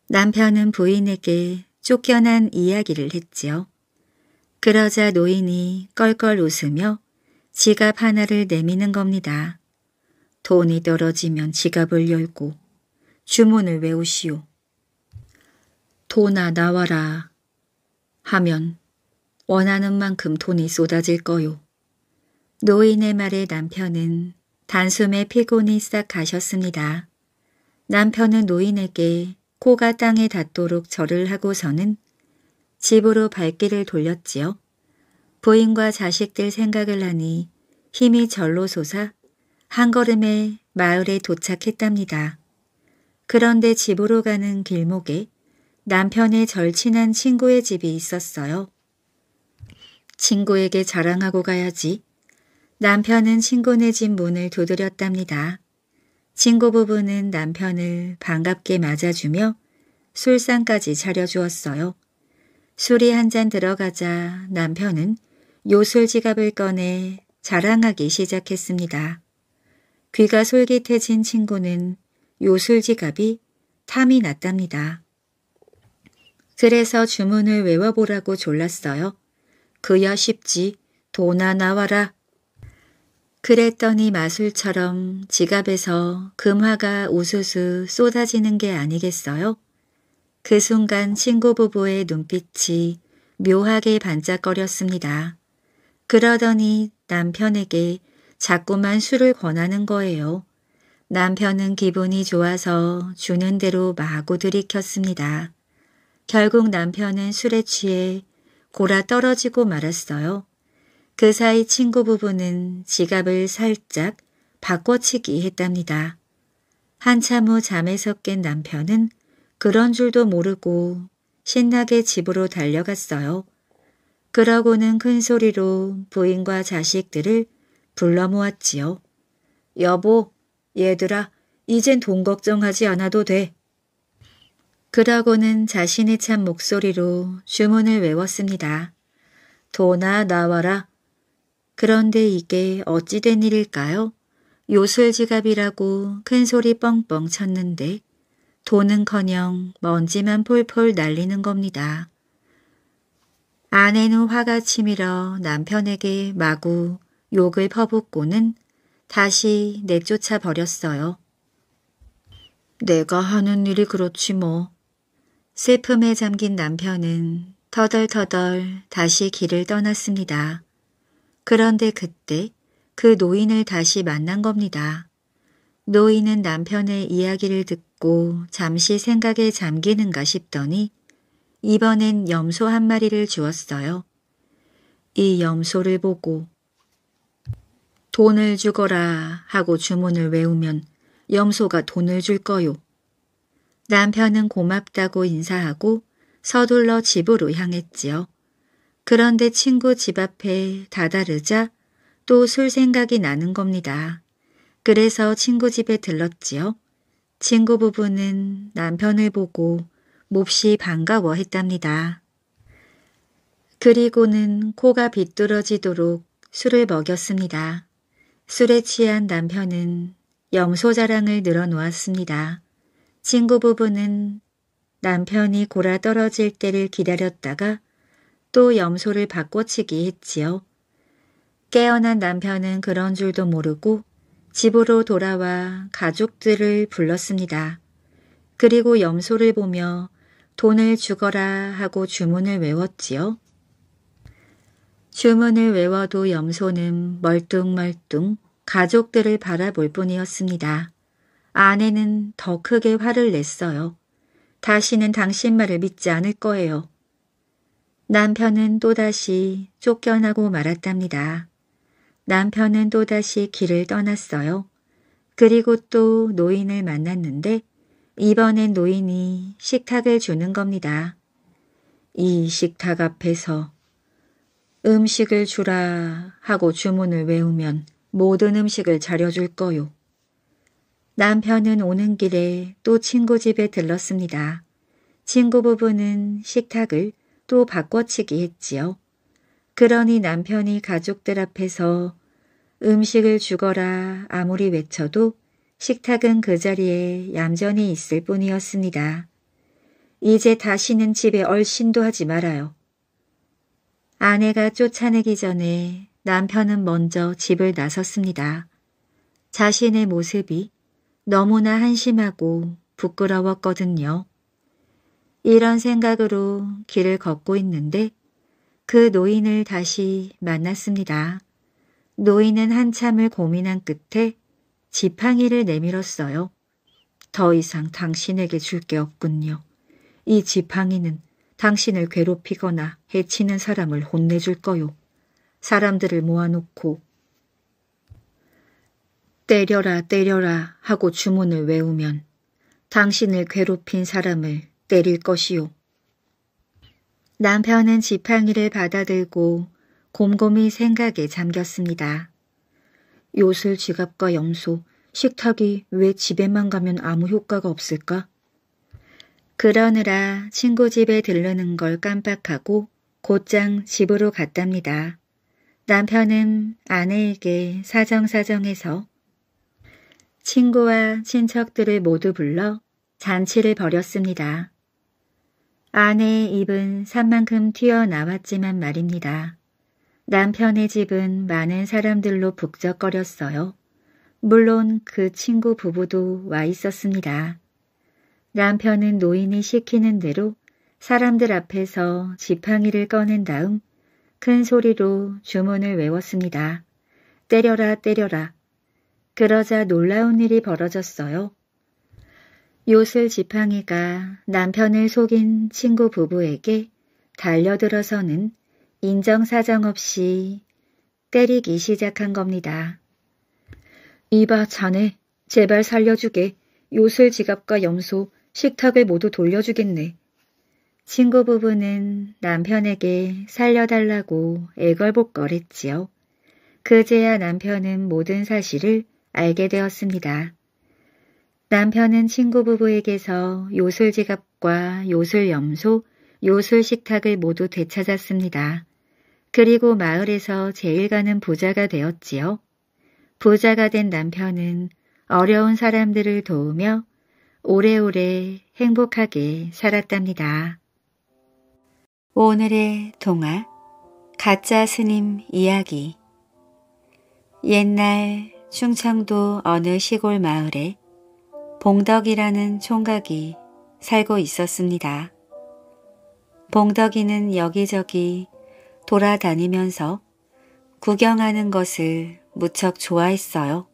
남편은 부인에게 쫓겨난 이야기를 했지요. 그러자 노인이 껄껄 웃으며 지갑 하나를 내미는 겁니다. 돈이 떨어지면 지갑을 열고 주문을 외우시오. 돈아 나와라 하면 원하는 만큼 돈이 쏟아질 거요. 노인의 말에 남편은 단숨에 피곤이 싹 가셨습니다. 남편은 노인에게 코가 땅에 닿도록 절을 하고서는 집으로 발길을 돌렸지요. 부인과 자식들 생각을 하니 힘이 절로 솟아 한 걸음에 마을에 도착했답니다. 그런데 집으로 가는 길목에 남편의 절친한 친구의 집이 있었어요. 친구에게 자랑하고 가야지. 남편은 친구네 집 문을 두드렸답니다. 친구 부부는 남편을 반갑게 맞아주며 술상까지 차려주었어요. 술이 한 잔 들어가자 남편은 요술 지갑을 꺼내 자랑하기 시작했습니다. 귀가 솔깃해진 친구는 요술 지갑이 탐이 났답니다. 그래서 주문을 외워보라고 졸랐어요. 그야 쉽지. 도나 나와라. 그랬더니 마술처럼 지갑에서 금화가 우수수 쏟아지는 게 아니겠어요? 그 순간 친구 부부의 눈빛이 묘하게 반짝거렸습니다. 그러더니 남편에게 자꾸만 술을 권하는 거예요. 남편은 기분이 좋아서 주는 대로 마구 들이켰습니다. 결국 남편은 술에 취해 골아 떨어지고 말았어요. 그 사이 친구 부부는 지갑을 살짝 바꿔치기 했답니다. 한참 후 잠에서 깬 남편은 그런 줄도 모르고 신나게 집으로 달려갔어요. 그러고는 큰 소리로 부인과 자식들을 불러 모았지요. 여보, 얘들아, 이젠 돈 걱정하지 않아도 돼. 그러고는 자신이 찬 목소리로 주문을 외웠습니다. 도나 나와라. 그런데 이게 어찌된 일일까요? 요술지갑이라고 큰소리 뻥뻥 쳤는데 돈은커녕 먼지만 폴폴 날리는 겁니다. 아내는 화가 치밀어 남편에게 마구 욕을 퍼붓고는 다시 내쫓아 버렸어요. 내가 하는 일이 그렇지 뭐. 슬픔에 잠긴 남편은 터덜터덜 다시 길을 떠났습니다. 그런데 그때 그 노인을 다시 만난 겁니다. 노인은 남편의 이야기를 듣고 잠시 생각에 잠기는가 싶더니 이번엔 염소 한 마리를 주었어요. 이 염소를 보고 돈을 주거라 하고 주문을 외우면 염소가 돈을 줄 거요. 남편은 고맙다고 인사하고 서둘러 집으로 향했지요. 그런데 친구 집 앞에 다다르자 또 술 생각이 나는 겁니다. 그래서 친구 집에 들렀지요. 친구 부부는 남편을 보고 몹시 반가워했답니다. 그리고는 코가 비뚤어지도록 술을 먹였습니다. 술에 취한 남편은 염소 자랑을 늘어놓았습니다. 친구 부부는 남편이 골아 떨어질 때를 기다렸다가 또 염소를 바꿔치기 했지요. 깨어난 남편은 그런 줄도 모르고 집으로 돌아와 가족들을 불렀습니다. 그리고 염소를 보며 돈을 주거라 하고 주문을 외웠지요. 주문을 외워도 염소는 멀뚱멀뚱 가족들을 바라볼 뿐이었습니다. 아내는 더 크게 화를 냈어요. 다시는 당신 말을 믿지 않을 거예요. 남편은 또다시 쫓겨나고 말았답니다. 남편은 또다시 길을 떠났어요. 그리고 또 노인을 만났는데 이번엔 노인이 식탁을 주는 겁니다. 이 식탁 앞에서 음식을 주라 하고 주문을 외우면 모든 음식을 차려줄 거요. 남편은 오는 길에 또 친구 집에 들렀습니다. 친구 부부는 식탁을 또 바꿔치기 했지요. 그러니 남편이 가족들 앞에서 음식을 주거라 아무리 외쳐도 식탁은 그 자리에 얌전히 있을 뿐이었습니다. 이제 다시는 집에 얼씬도 하지 말아요. 아내가 쫓아내기 전에 남편은 먼저 집을 나섰습니다. 자신의 모습이 너무나 한심하고 부끄러웠거든요. 이런 생각으로 길을 걷고 있는데 그 노인을 다시 만났습니다. 노인은 한참을 고민한 끝에 지팡이를 내밀었어요. 더 이상 당신에게 줄 게 없군요. 이 지팡이는 당신을 괴롭히거나 해치는 사람을 혼내줄 거요. 사람들을 모아놓고 때려라 때려라 하고 주문을 외우면 당신을 괴롭힌 사람을 때릴 것이요. 남편은 지팡이를 받아들고 곰곰이 생각에 잠겼습니다. 요술 지갑과 염소, 식탁이 왜 집에만 가면 아무 효과가 없을까? 그러느라 친구 집에 들르는 걸 깜빡하고 곧장 집으로 갔답니다. 남편은 아내에게 사정사정해서 친구와 친척들을 모두 불러 잔치를 벌였습니다. 아내의 입은 산만큼 튀어나왔지만 말입니다. 남편의 집은 많은 사람들로 북적거렸어요. 물론 그 친구 부부도 와 있었습니다. 남편은 노인이 시키는 대로 사람들 앞에서 지팡이를 꺼낸 다음 큰 소리로 주문을 외웠습니다. 때려라 때려라 그러자 놀라운 일이 벌어졌어요. 요술 지팡이가 남편을 속인 친구 부부에게 달려들어서는 인정사정 없이 때리기 시작한 겁니다. 이봐 자네 제발 살려주게 요술 지갑과 염소 식탁을 모두 돌려주겠네. 친구 부부는 남편에게 살려달라고 애걸복걸했지요. 그제야 남편은 모든 사실을 알게 되었습니다. 남편은 친구 부부에게서 요술 지갑과 요술 염소, 요술 식탁을 모두 되찾았습니다. 그리고 마을에서 제일 가는 부자가 되었지요. 부자가 된 남편은 어려운 사람들을 도우며 오래오래 행복하게 살았답니다. 오늘의 동화 가짜 스님 이야기 옛날 충청도 어느 시골 마을에 봉덕이라는 총각이 살고 있었습니다. 봉덕이는 여기저기 돌아다니면서 구경하는 것을 무척 좋아했어요.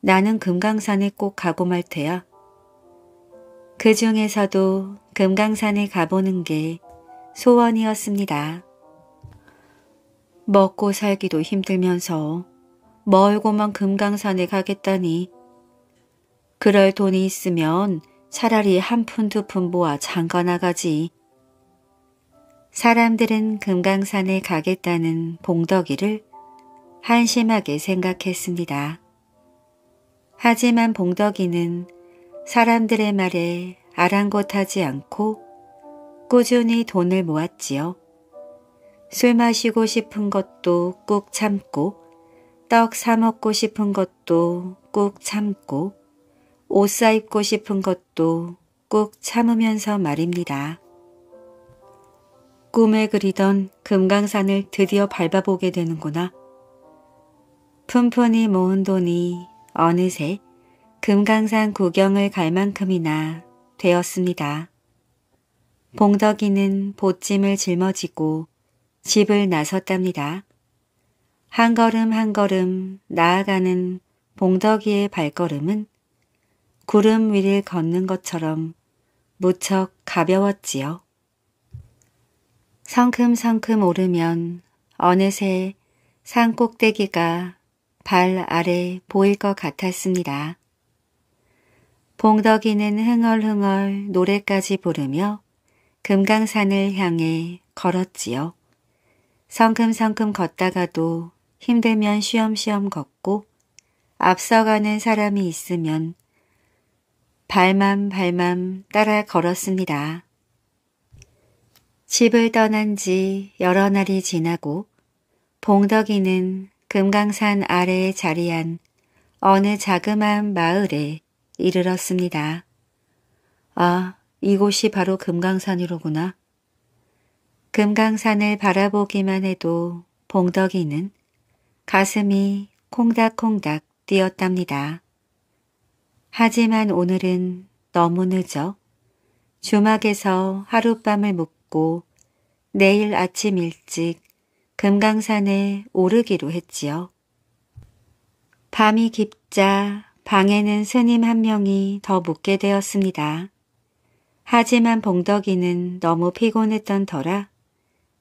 나는 금강산에 꼭 가고 말 테야. 그 중에서도 금강산에 가보는 게 소원이었습니다. 먹고 살기도 힘들면서 멀고만 금강산에 가겠다니. 그럴 돈이 있으면 차라리 한 푼 두푼 푼 모아 장가 나가지. 사람들은 금강산에 가겠다는 봉덕이를 한심하게 생각했습니다. 하지만 봉덕이는 사람들의 말에 아랑곳하지 않고 꾸준히 돈을 모았지요. 술 마시고 싶은 것도 꾹 참고 떡 사먹고 싶은 것도 꾹 참고 옷 사입고 싶은 것도 꾹 참으면서 말입니다. 꿈에 그리던 금강산을 드디어 밟아보게 되는구나. 푼푼히 모은 돈이 어느새 금강산 구경을 갈 만큼이나 되었습니다. 봉덕이는 보찜을 짊어지고 집을 나섰답니다. 한 걸음 한 걸음 나아가는 봉덕이의 발걸음은 구름 위를 걷는 것처럼 무척 가벼웠지요. 성큼성큼 오르면 어느새 산 꼭대기가 발 아래 보일 것 같았습니다. 봉덕이는 흥얼흥얼 노래까지 부르며 금강산을 향해 걸었지요. 성큼성큼 걷다가도 힘들면 쉬엄쉬엄 걷고 앞서가는 사람이 있으면 발만 발만 따라 걸었습니다. 집을 떠난 지 여러 날이 지나고 봉덕이는 금강산 아래에 자리한 어느 자그마한 마을에 이르렀습니다. 아, 이곳이 바로 금강산이로구나. 금강산을 바라보기만 해도 봉덕이는 가슴이 콩닥콩닥 뛰었답니다. 하지만 오늘은 너무 늦어 주막에서 하룻밤을 묵고 내일 아침 일찍 금강산에 오르기로 했지요. 밤이 깊자 방에는 스님 한 명이 더 묵게 되었습니다. 하지만 봉덕이는 너무 피곤했던 터라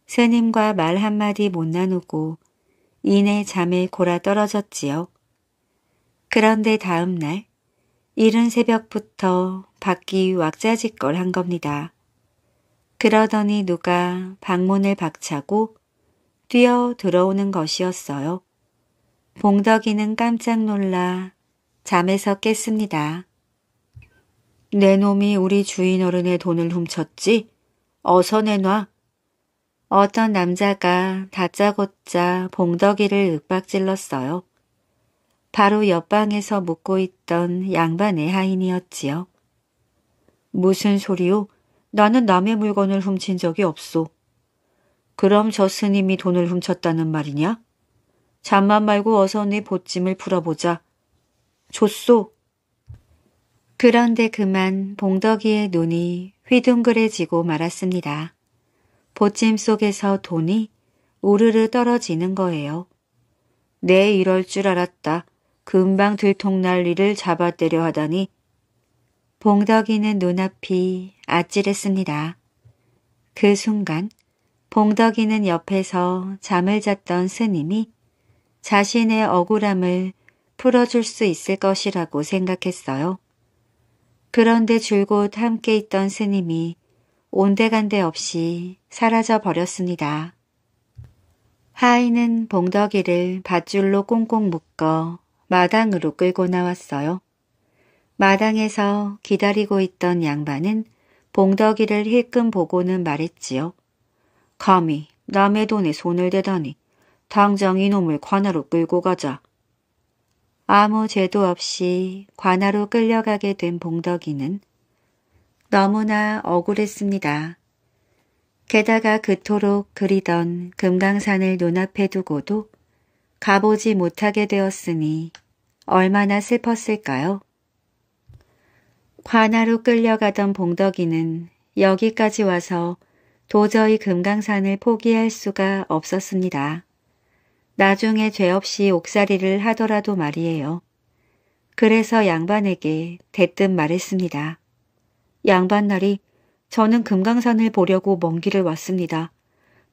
스님과 말 한마디 못 나누고 이내 잠에 골아 떨어졌지요. 그런데 다음 날 이른 새벽부터 밖이 왁자지껄 한 겁니다. 그러더니 누가 방문을 박차고 뛰어 들어오는 것이었어요. 봉덕이는 깜짝 놀라 잠에서 깼습니다. 내 놈이 우리 주인 어른의 돈을 훔쳤지? 어서 내놔. 어떤 남자가 다짜고짜 봉덕이를 윽박질렀어요. 바로 옆방에서 묵고 있던 양반의 하인이었지요. 무슨 소리요? 나는 남의 물건을 훔친 적이 없소. 그럼 저 스님이 돈을 훔쳤다는 말이냐? 잠만 말고 어서 내 네 보찜을 풀어보자. 줬소. 그런데 그만 봉덕이의 눈이 휘둥그레지고 말았습니다. 보침 속에서 돈이 우르르 떨어지는 거예요. 네 이럴 줄 알았다. 금방 들통날 일을 잡아떼려 하다니. 봉덕이는 눈앞이 아찔했습니다. 그 순간 봉덕이는 옆에서 잠을 잤던 스님이 자신의 억울함을 풀어줄 수 있을 것이라고 생각했어요. 그런데 줄곧 함께 있던 스님이 온데간데 없이 사라져 버렸습니다. 하인은 봉덕이를 밧줄로 꽁꽁 묶어 마당으로 끌고 나왔어요. 마당에서 기다리고 있던 양반은 봉덕이를 힐끔 보고는 말했지요. 감히 남의 돈에 손을 대다니 당장 이놈을 관하로 끌고 가자. 아무 죄도 없이 관아로 끌려가게 된 봉덕이는 너무나 억울했습니다. 게다가 그토록 그리던 금강산을 눈앞에 두고도 가보지 못하게 되었으니 얼마나 슬펐을까요? 관아로 끌려가던 봉덕이는 여기까지 와서 도저히 금강산을 포기할 수가 없었습니다. 나중에 죄 없이 옥살이를 하더라도 말이에요. 그래서 양반에게 대뜸 말했습니다. 양반날이 저는 금강산을 보려고 먼 길을 왔습니다.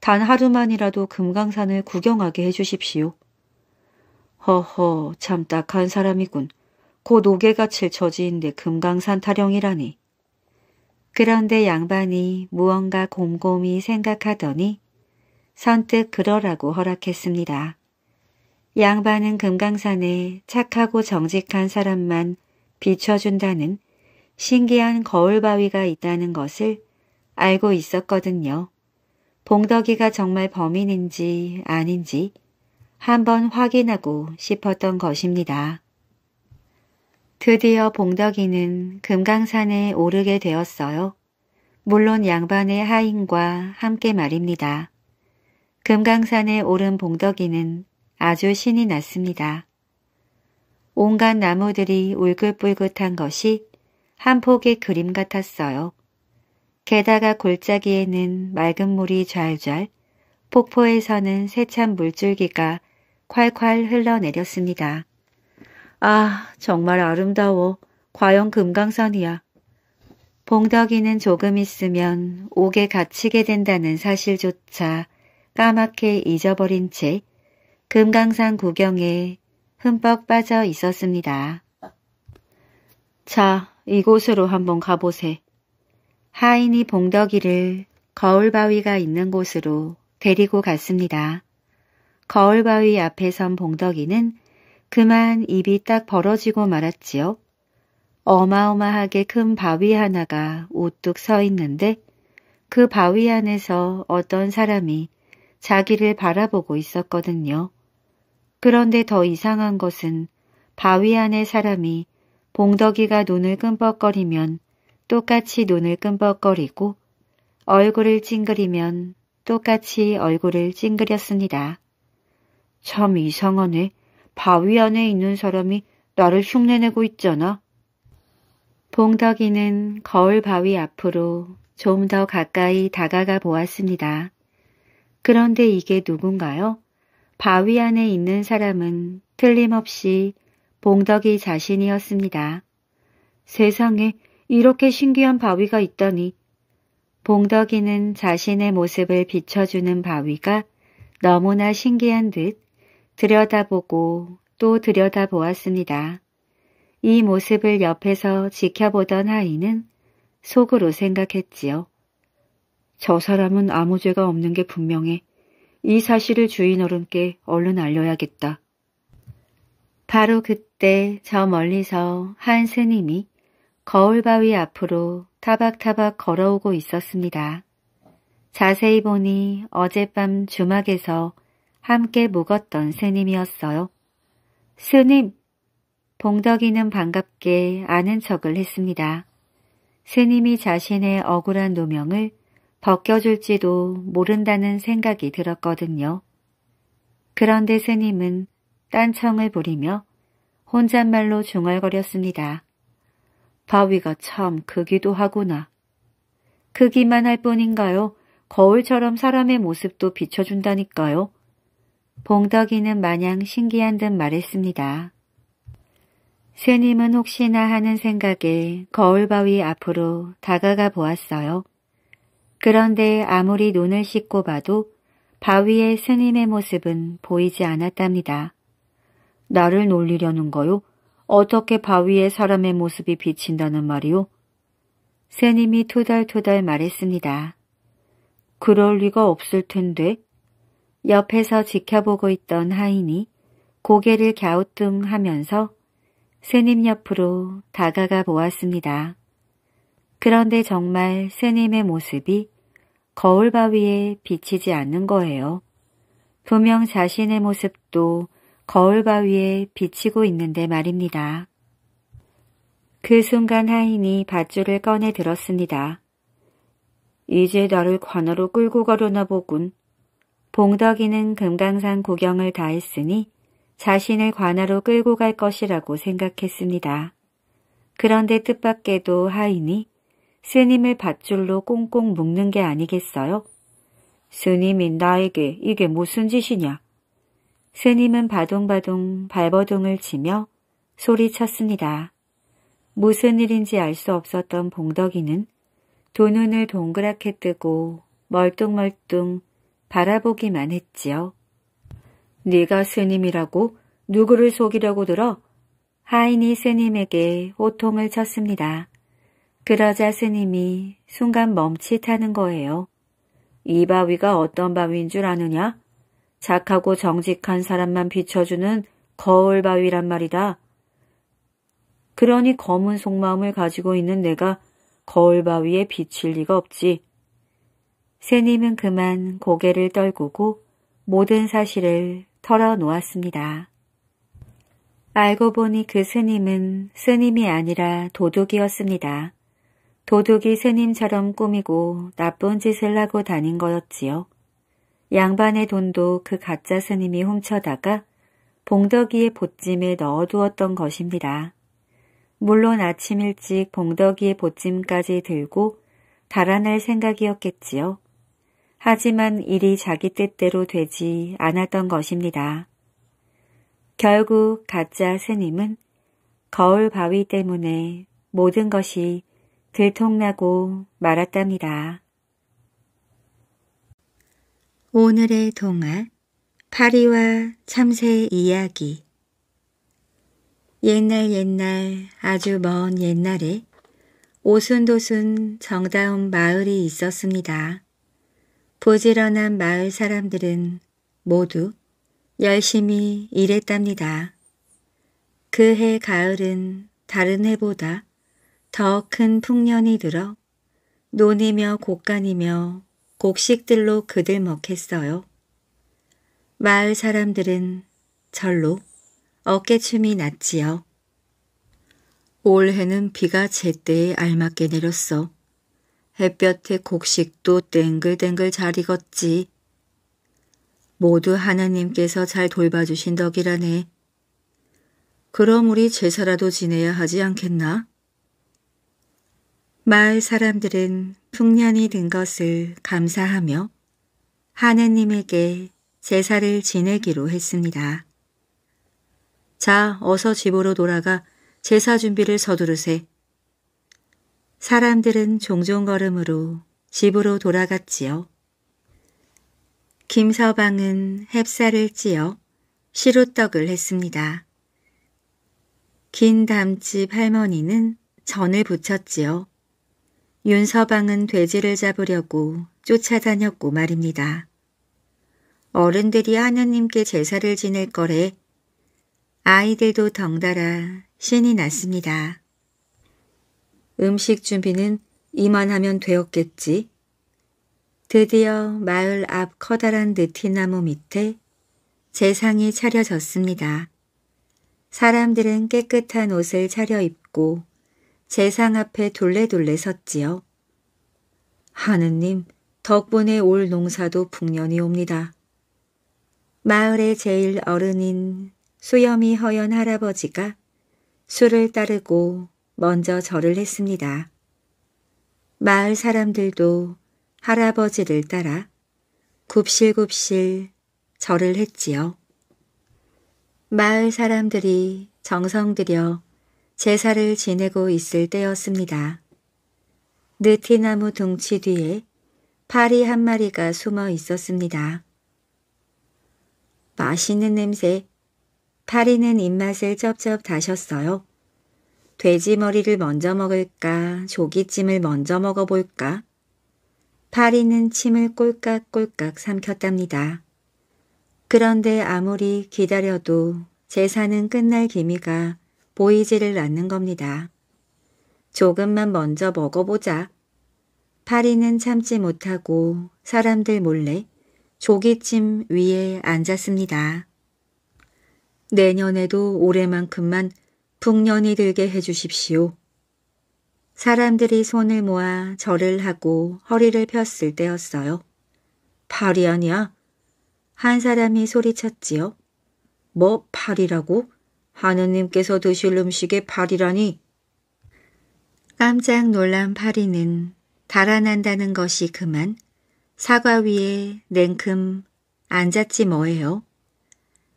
단 하루만이라도 금강산을 구경하게 해주십시오. 허허 참 딱한 사람이군. 곧 오개가칠 처지인데 금강산 타령이라니. 그런데 양반이 무언가 곰곰이 생각하더니 선뜻 그러라고 허락했습니다. 양반은 금강산에 착하고 정직한 사람만 비춰준다는 신기한 거울바위가 있다는 것을 알고 있었거든요. 봉덕이가 정말 범인인지 아닌지 한번 확인하고 싶었던 것입니다. 드디어 봉덕이는 금강산에 오르게 되었어요. 물론 양반의 하인과 함께 말입니다. 금강산에 오른 봉덕이는 아주 신이 났습니다. 온갖 나무들이 울긋불긋한 것이 한 폭의 그림 같았어요. 게다가 골짜기에는 맑은 물이 좔좔, 폭포에서는 세찬 물줄기가 콸콸 흘러내렸습니다. 아, 정말 아름다워. 과연 금강산이야. 봉덕이는 조금 있으면 옥에 갇히게 된다는 사실조차 까맣게 잊어버린 채 금강산 구경에 흠뻑 빠져 있었습니다. 자, 이곳으로 한번 가보세. 하인이 봉덕이를 거울바위가 있는 곳으로 데리고 갔습니다. 거울바위 앞에 선 봉덕이는 그만 입이 딱 벌어지고 말았지요. 어마어마하게 큰 바위 하나가 우뚝 서 있는데 그 바위 안에서 어떤 사람이 자기를 바라보고 있었거든요. 그런데 더 이상한 것은 바위 안에 사람이 봉덕이가 눈을 끔뻑거리면 똑같이 눈을 끔뻑거리고 얼굴을 찡그리면 똑같이 얼굴을 찡그렸습니다. 참 이상하네. 바위 안에 있는 사람이 나를 흉내내고 있잖아. 봉덕이는 거울 바위 앞으로 좀 더 가까이 다가가 보았습니다. 그런데 이게 누군가요? 바위 안에 있는 사람은 틀림없이 봉덕이 자신이었습니다. 세상에 이렇게 신기한 바위가 있다니. 봉덕이는 자신의 모습을 비춰주는 바위가 너무나 신기한 듯 들여다보고 또 들여다보았습니다. 이 모습을 옆에서 지켜보던 아이는 속으로 생각했지요. 저 사람은 아무 죄가 없는 게 분명해. 이 사실을 주인 어른께 얼른 알려야겠다. 바로 그때 저 멀리서 한 스님이 거울바위 앞으로 타박타박 걸어오고 있었습니다. 자세히 보니 어젯밤 주막에서 함께 묵었던 스님이었어요. 스님! 봉덕이는 반갑게 아는 척을 했습니다. 스님이 자신의 억울한 노명을 벗겨줄지도 모른다는 생각이 들었거든요. 그런데 스님은 딴청을 부리며 혼잣말로 중얼거렸습니다. 바위가 참 크기도 하구나. 크기만 할 뿐인가요? 거울처럼 사람의 모습도 비춰준다니까요. 봉덕이는 마냥 신기한 듯 말했습니다. 스님은 혹시나 하는 생각에 거울바위 앞으로 다가가 보았어요. 그런데 아무리 눈을 씻고 봐도 바위의 스님의 모습은 보이지 않았답니다. 나를 놀리려는 거요? 어떻게 바위에 사람의 모습이 비친다는 말이요? 새님이 투덜투덜 말했습니다. 그럴 리가 없을 텐데. 옆에서 지켜보고 있던 하인이 고개를 갸우뚱하면서 새님 옆으로 다가가 보았습니다. 그런데 정말 새님의 모습이 거울 바위에 비치지 않는 거예요. 분명 자신의 모습도 거울바위에 비치고 있는데 말입니다. 그 순간 하인이 밧줄을 꺼내 들었습니다. 이제 너를 관아로 끌고 가려나 보군. 봉덕이는 금강산 구경을 다 했으니 자신을 관아로 끌고 갈 것이라고 생각했습니다. 그런데 뜻밖에도 하인이 스님을 밧줄로 꽁꽁 묶는 게 아니겠어요? 스님인 나에게 이게 무슨 짓이냐? 스님은 바동바동 발버둥을 치며 소리쳤습니다. 무슨 일인지 알 수 없었던 봉덕이는 두 눈을 동그랗게 뜨고 멀뚱멀뚱 바라보기만 했지요. 네가 스님이라고 누구를 속이려고 들어? 하인이 스님에게 호통을 쳤습니다. 그러자 스님이 순간 멈칫하는 거예요. 이 바위가 어떤 바위인 줄 아느냐? 착하고 정직한 사람만 비춰주는 거울바위란 말이다. 그러니 검은 속마음을 가지고 있는 내가 거울바위에 비칠 리가 없지. 새님은 그만 고개를 떨구고 모든 사실을 털어놓았습니다. 알고 보니 그 스님은 스님이 아니라 도둑이었습니다. 도둑이 스님처럼 꾸미고 나쁜 짓을 하고 다닌 거였지요. 양반의 돈도 그 가짜 스님이 훔쳐다가 봉덕이의 보찜에 넣어두었던 것입니다. 물론 아침 일찍 봉덕이의 보찜까지 들고 달아날 생각이었겠지요. 하지만 일이 자기 뜻대로 되지 않았던 것입니다. 결국 가짜 스님은 거울 바위 때문에 모든 것이 들통나고 말았답니다. 오늘의 동화 파리와 참새의 이야기 옛날 옛날 아주 먼 옛날에 오순도순 정다운 마을이 있었습니다. 부지런한 마을 사람들은 모두 열심히 일했답니다. 그 해 가을은 다른 해보다 더 큰 풍년이 들어 논이며 곡간이며 곡식들로 그들 먹겠어요. 마을 사람들은 절로 어깨춤이 났지요. 올해는 비가 제때에 알맞게 내렸어. 햇볕에 곡식도 땡글땡글 잘 익었지. 모두 하나님께서 잘 돌봐주신 덕이라네. 그럼 우리 제사라도 지내야 하지 않겠나? 마을 사람들은 풍년이 든 것을 감사하며 하느님에게 제사를 지내기로 했습니다. 자, 어서 집으로 돌아가 제사 준비를 서두르세. 사람들은 종종 걸음으로 집으로 돌아갔지요. 김서방은 햅쌀을 찌어 시루떡을 했습니다. 긴 담집 할머니는 전을 부쳤지요. 윤서방은 돼지를 잡으려고 쫓아다녔고 말입니다. 어른들이 하느님께 제사를 지낼 거래 아이들도 덩달아 신이 났습니다. 음식 준비는 이만하면 되었겠지. 드디어 마을 앞 커다란 느티나무 밑에 제상이 차려졌습니다. 사람들은 깨끗한 옷을 차려입고 재상 앞에 둘레둘레 섰지요. 하느님, 덕분에 올 농사도 풍년이 옵니다. 마을의 제일 어른인 수염이 허연 할아버지가 술을 따르고 먼저 절을 했습니다. 마을 사람들도 할아버지를 따라 굽실굽실 절을 했지요. 마을 사람들이 정성 들여 제사를 지내고 있을 때였습니다. 느티나무 둥치 뒤에 파리 한 마리가 숨어 있었습니다. 맛있는 냄새. 파리는 입맛을 쩝쩝 다셨어요. 돼지 머리를 먼저 먹을까, 조기찜을 먼저 먹어볼까. 파리는 침을 꼴깍꼴깍 삼켰답니다. 그런데 아무리 기다려도 제사는 끝날 기미가 보이지를 않는 겁니다. 조금만 먼저 먹어보자. 파리는 참지 못하고 사람들 몰래 조기침 위에 앉았습니다. 내년에도 올해만큼만 풍년이 들게 해주십시오. 사람들이 손을 모아 절을 하고 허리를 폈을 때였어요. 파리 아니야? 한 사람이 소리쳤지요. 뭐 파리라고? 하느님께서 드실 음식의 파리라니. 깜짝 놀란 파리는 달아난다는 것이 그만 사과 위에 냉큼 앉았지 뭐예요.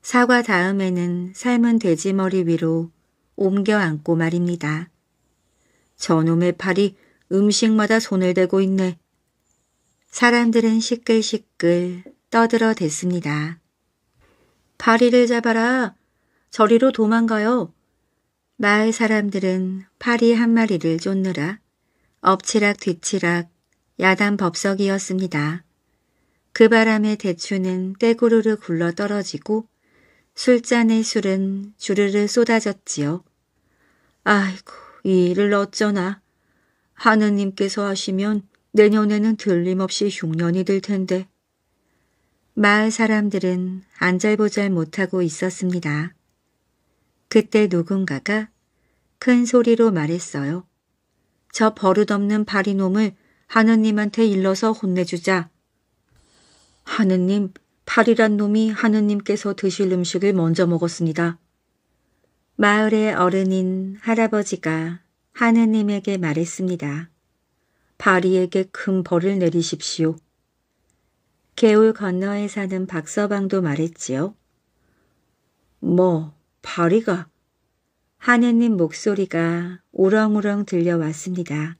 사과 다음에는 삶은 돼지머리 위로 옮겨 앉고 말입니다. 저놈의 팔이 음식마다 손을 대고 있네. 사람들은 시끌시끌 떠들어 댔습니다. 파리를 잡아라. 저리로 도망가요. 마을 사람들은 파리 한 마리를 쫓느라 엎치락 뒤치락 야단 법석이었습니다. 그 바람에 대추는 떼구르르 굴러 떨어지고 술잔의 술은 주르르 쏟아졌지요. 아이고 이 일을 어쩌나. 하느님께서 하시면 내년에는 들림없이 흉년이 될 텐데. 마을 사람들은 안절보절 못하고 있었습니다. 그때 누군가가 큰 소리로 말했어요. 저 버릇없는 파리놈을 하느님한테 일러서 혼내주자. 하느님, 파리란 놈이 하느님께서 드실 음식을 먼저 먹었습니다. 마을의 어른인 할아버지가 하느님에게 말했습니다. 파리에게 큰 벌을 내리십시오. 개울 건너에 사는 박서방도 말했지요. 뭐, 버리거. 하느님 목소리가 우렁우렁 들려왔습니다.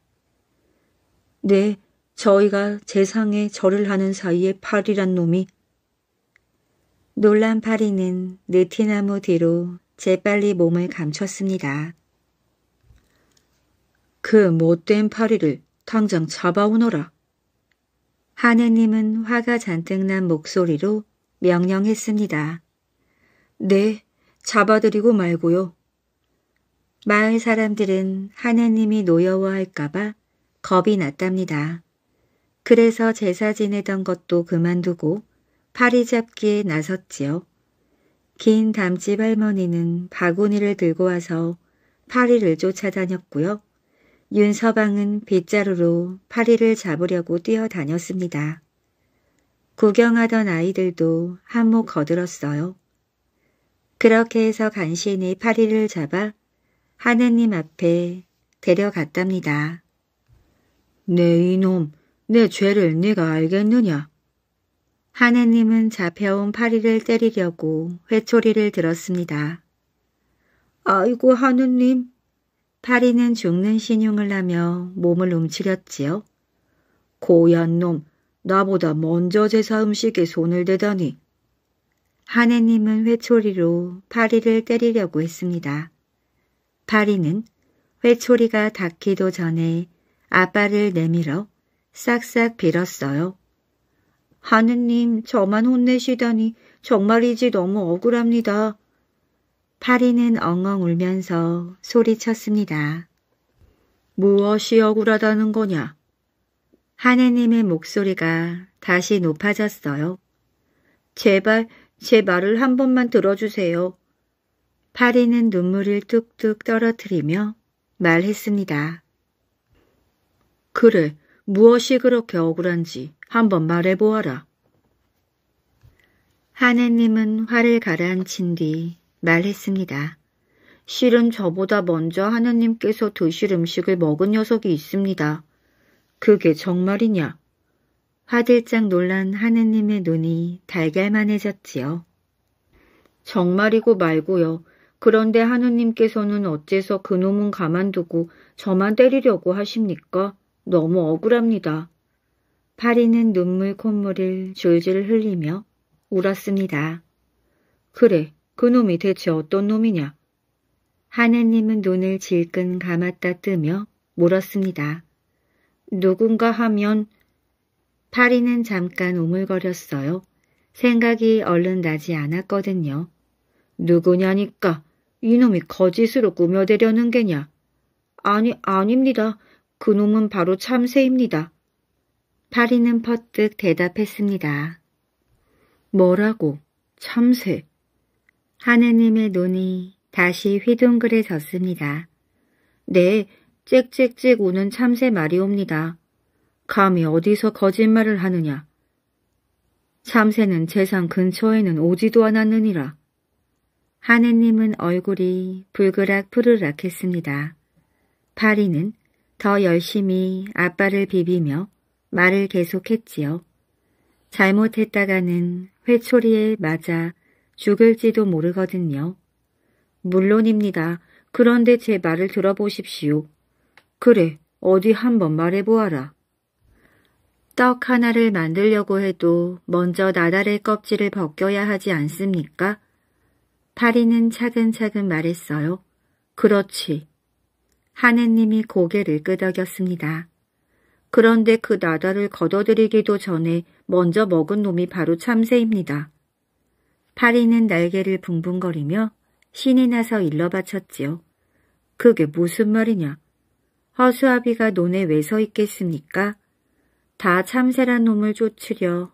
네, 저희가 재상에 절을 하는 사이에 파리란 놈이 놀란 파리는 느티나무 뒤로 재빨리 몸을 감췄습니다. 그 못된 파리를 당장 잡아오너라. 하느님은 화가 잔뜩 난 목소리로 명령했습니다. 네, 잡아들이고 말고요. 마을 사람들은 하느님이 노여워할까봐 겁이 났답니다. 그래서 제사 지내던 것도 그만두고 파리 잡기에 나섰지요. 긴 담집 할머니는 바구니를 들고 와서 파리를 쫓아다녔고요. 윤서방은 빗자루로 파리를 잡으려고 뛰어다녔습니다. 구경하던 아이들도 한몫 거들었어요. 그렇게 해서 간신히 파리를 잡아 하느님 앞에 데려갔답니다. 네 이놈, 내 죄를 네가 알겠느냐? 하느님은 잡혀온 파리를 때리려고 회초리를 들었습니다. 아이고 하느님. 파리는 죽는 신용을 하며 몸을 움츠렸지요. 고얀 놈, 나보다 먼저 제사 음식에 손을 대다니. 하느님은 회초리로 파리를 때리려고 했습니다. 파리는 회초리가 닿기도 전에 아빠를 내밀어 싹싹 빌었어요. 하느님 저만 혼내시다니 정말이지 너무 억울합니다. 파리는 엉엉 울면서 소리쳤습니다. 무엇이 억울하다는 거냐? 하느님의 목소리가 다시 높아졌어요. 제발 제 말을 한 번만 들어주세요. 파리는 눈물을 뚝뚝 떨어뜨리며 말했습니다. 그래, 무엇이 그렇게 억울한지 한 번 말해보아라. 하느님은 화를 가라앉힌 뒤 말했습니다. 실은 저보다 먼저 하느님께서 드실 음식을 먹은 녀석이 있습니다. 그게 정말이냐? 화들짝 놀란 하느님의 눈이 달걀만해졌지요. 정말이고 말고요. 그런데 하느님께서는 어째서 그놈은 가만두고 저만 때리려고 하십니까? 너무 억울합니다. 파리는 눈물 콧물을 줄줄 흘리며 울었습니다. 그래, 그놈이 대체 어떤 놈이냐? 하느님은 눈을 질끈 감았다 뜨며 물었습니다. 누군가 하면 파리는 잠깐 오물거렸어요. 생각이 얼른 나지 않았거든요. 누구냐니까 이놈이 거짓으로 꾸며대려는 게냐. 아니, 아닙니다. 그놈은 바로 참새입니다. 파리는 퍼뜩 대답했습니다. 뭐라고? 참새. 하느님의 눈이 다시 휘둥그레졌습니다. 네, 짹짹짹 우는 참새 말이옵니다. 감히 어디서 거짓말을 하느냐. 참새는 재상 근처에는 오지도 않았느니라. 하느님은 얼굴이 불그락 푸르락 했습니다. 파리는 더 열심히 아빠를 비비며 말을 계속했지요. 잘못했다가는 회초리에 맞아 죽을지도 모르거든요. 물론입니다. 그런데 제 말을 들어보십시오. 그래, 어디 한번 말해보아라. 떡 하나를 만들려고 해도 먼저 나달의 껍질을 벗겨야 하지 않습니까? 파리는 차근차근 말했어요. 그렇지. 하느님이 고개를 끄덕였습니다. 그런데 그 나달을 걷어들이기도 전에 먼저 먹은 놈이 바로 참새입니다. 파리는 날개를 붕붕거리며 신이 나서 일러바쳤지요. 그게 무슨 말이냐? 허수아비가 논에 왜 서 있겠습니까? 다 참새란 놈을 쫓으려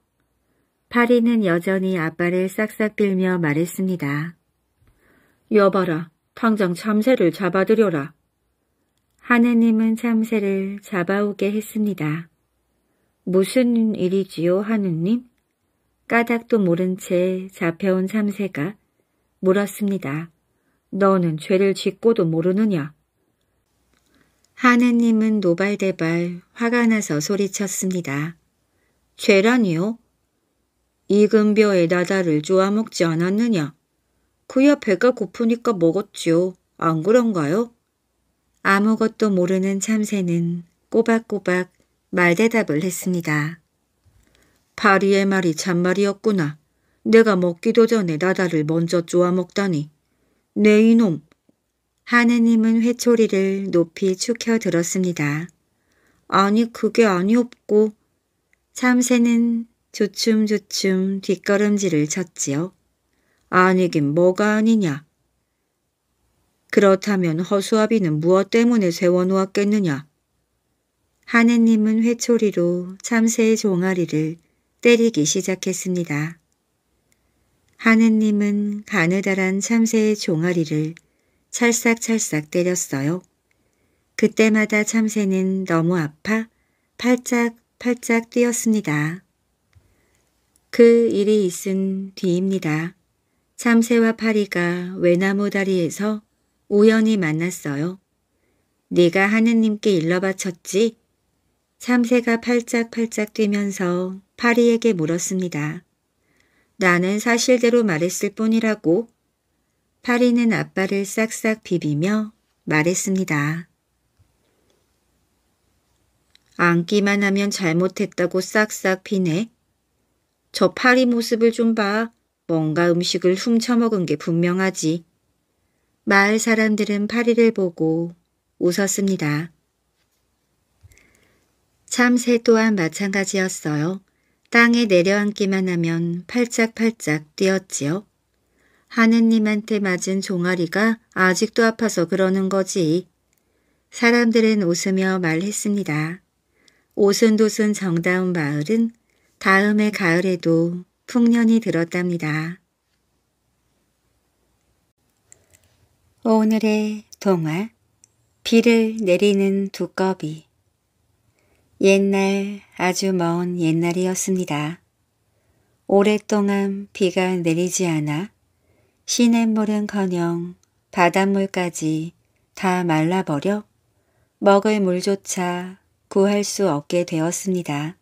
파리는 여전히 아빠를 싹싹 빌며 말했습니다. 여봐라, 당장 참새를 잡아들여라. 하느님은 참새를 잡아오게 했습니다. 무슨 일이지요, 하느님? 까닥도 모른 채 잡혀온 참새가 물었습니다. 너는 죄를 짓고도 모르느냐? 하느님은 노발대발 화가 나서 소리쳤습니다. 죄라니요? 이금벼에 나다를 좋아먹지 않았느냐? 그야 배가 고프니까 먹었지요. 안 그런가요? 아무것도 모르는 참새는 꼬박꼬박 말대답을 했습니다. 파리의 말이 잔말이었구나. 내가 먹기도 전에 나다를 먼저 쪼아먹다니. 내 이놈, 하느님은 회초리를 높이 축혀 들었습니다. 아니 그게 아니었고 참새는 조춤조춤 뒷걸음질을 쳤지요. 아니긴 뭐가 아니냐. 그렇다면 허수아비는 무엇 때문에 세워놓았겠느냐. 하느님은 회초리로 참새의 종아리를 때리기 시작했습니다. 하느님은 가느다란 참새의 종아리를 찰싹찰싹 때렸어요. 그때마다 참새는 너무 아파 팔짝팔짝 뛰었습니다. 그 일이 있은 뒤입니다. 참새와 파리가 외나무 다리에서 우연히 만났어요. 네가 하느님께 일러 바쳤지? 참새가 팔짝 팔짝 뛰면서 파리에게 물었습니다. 나는 사실대로 말했을 뿐이라고 파리는 아빠를 싹싹 비비며 말했습니다. 앉기만 하면 잘못했다고 싹싹 비네. 저 파리 모습을 좀 봐. 뭔가 음식을 훔쳐먹은 게 분명하지. 마을 사람들은 파리를 보고 웃었습니다. 참새 또한 마찬가지였어요. 땅에 내려앉기만 하면 팔짝팔짝 뛰었지요. 하느님한테 맞은 종아리가 아직도 아파서 그러는 거지. 사람들은 웃으며 말했습니다. 오순도순 정다운 마을은 다음의 가을에도 풍년이 들었답니다. 오늘의 동화 비를 내리는 두꺼비 옛날 아주 먼 옛날이었습니다. 오랫동안 비가 내리지 않아 시냇물은커녕 바닷물까지 다 말라버려 먹을 물조차 구할 수 없게 되었습니다.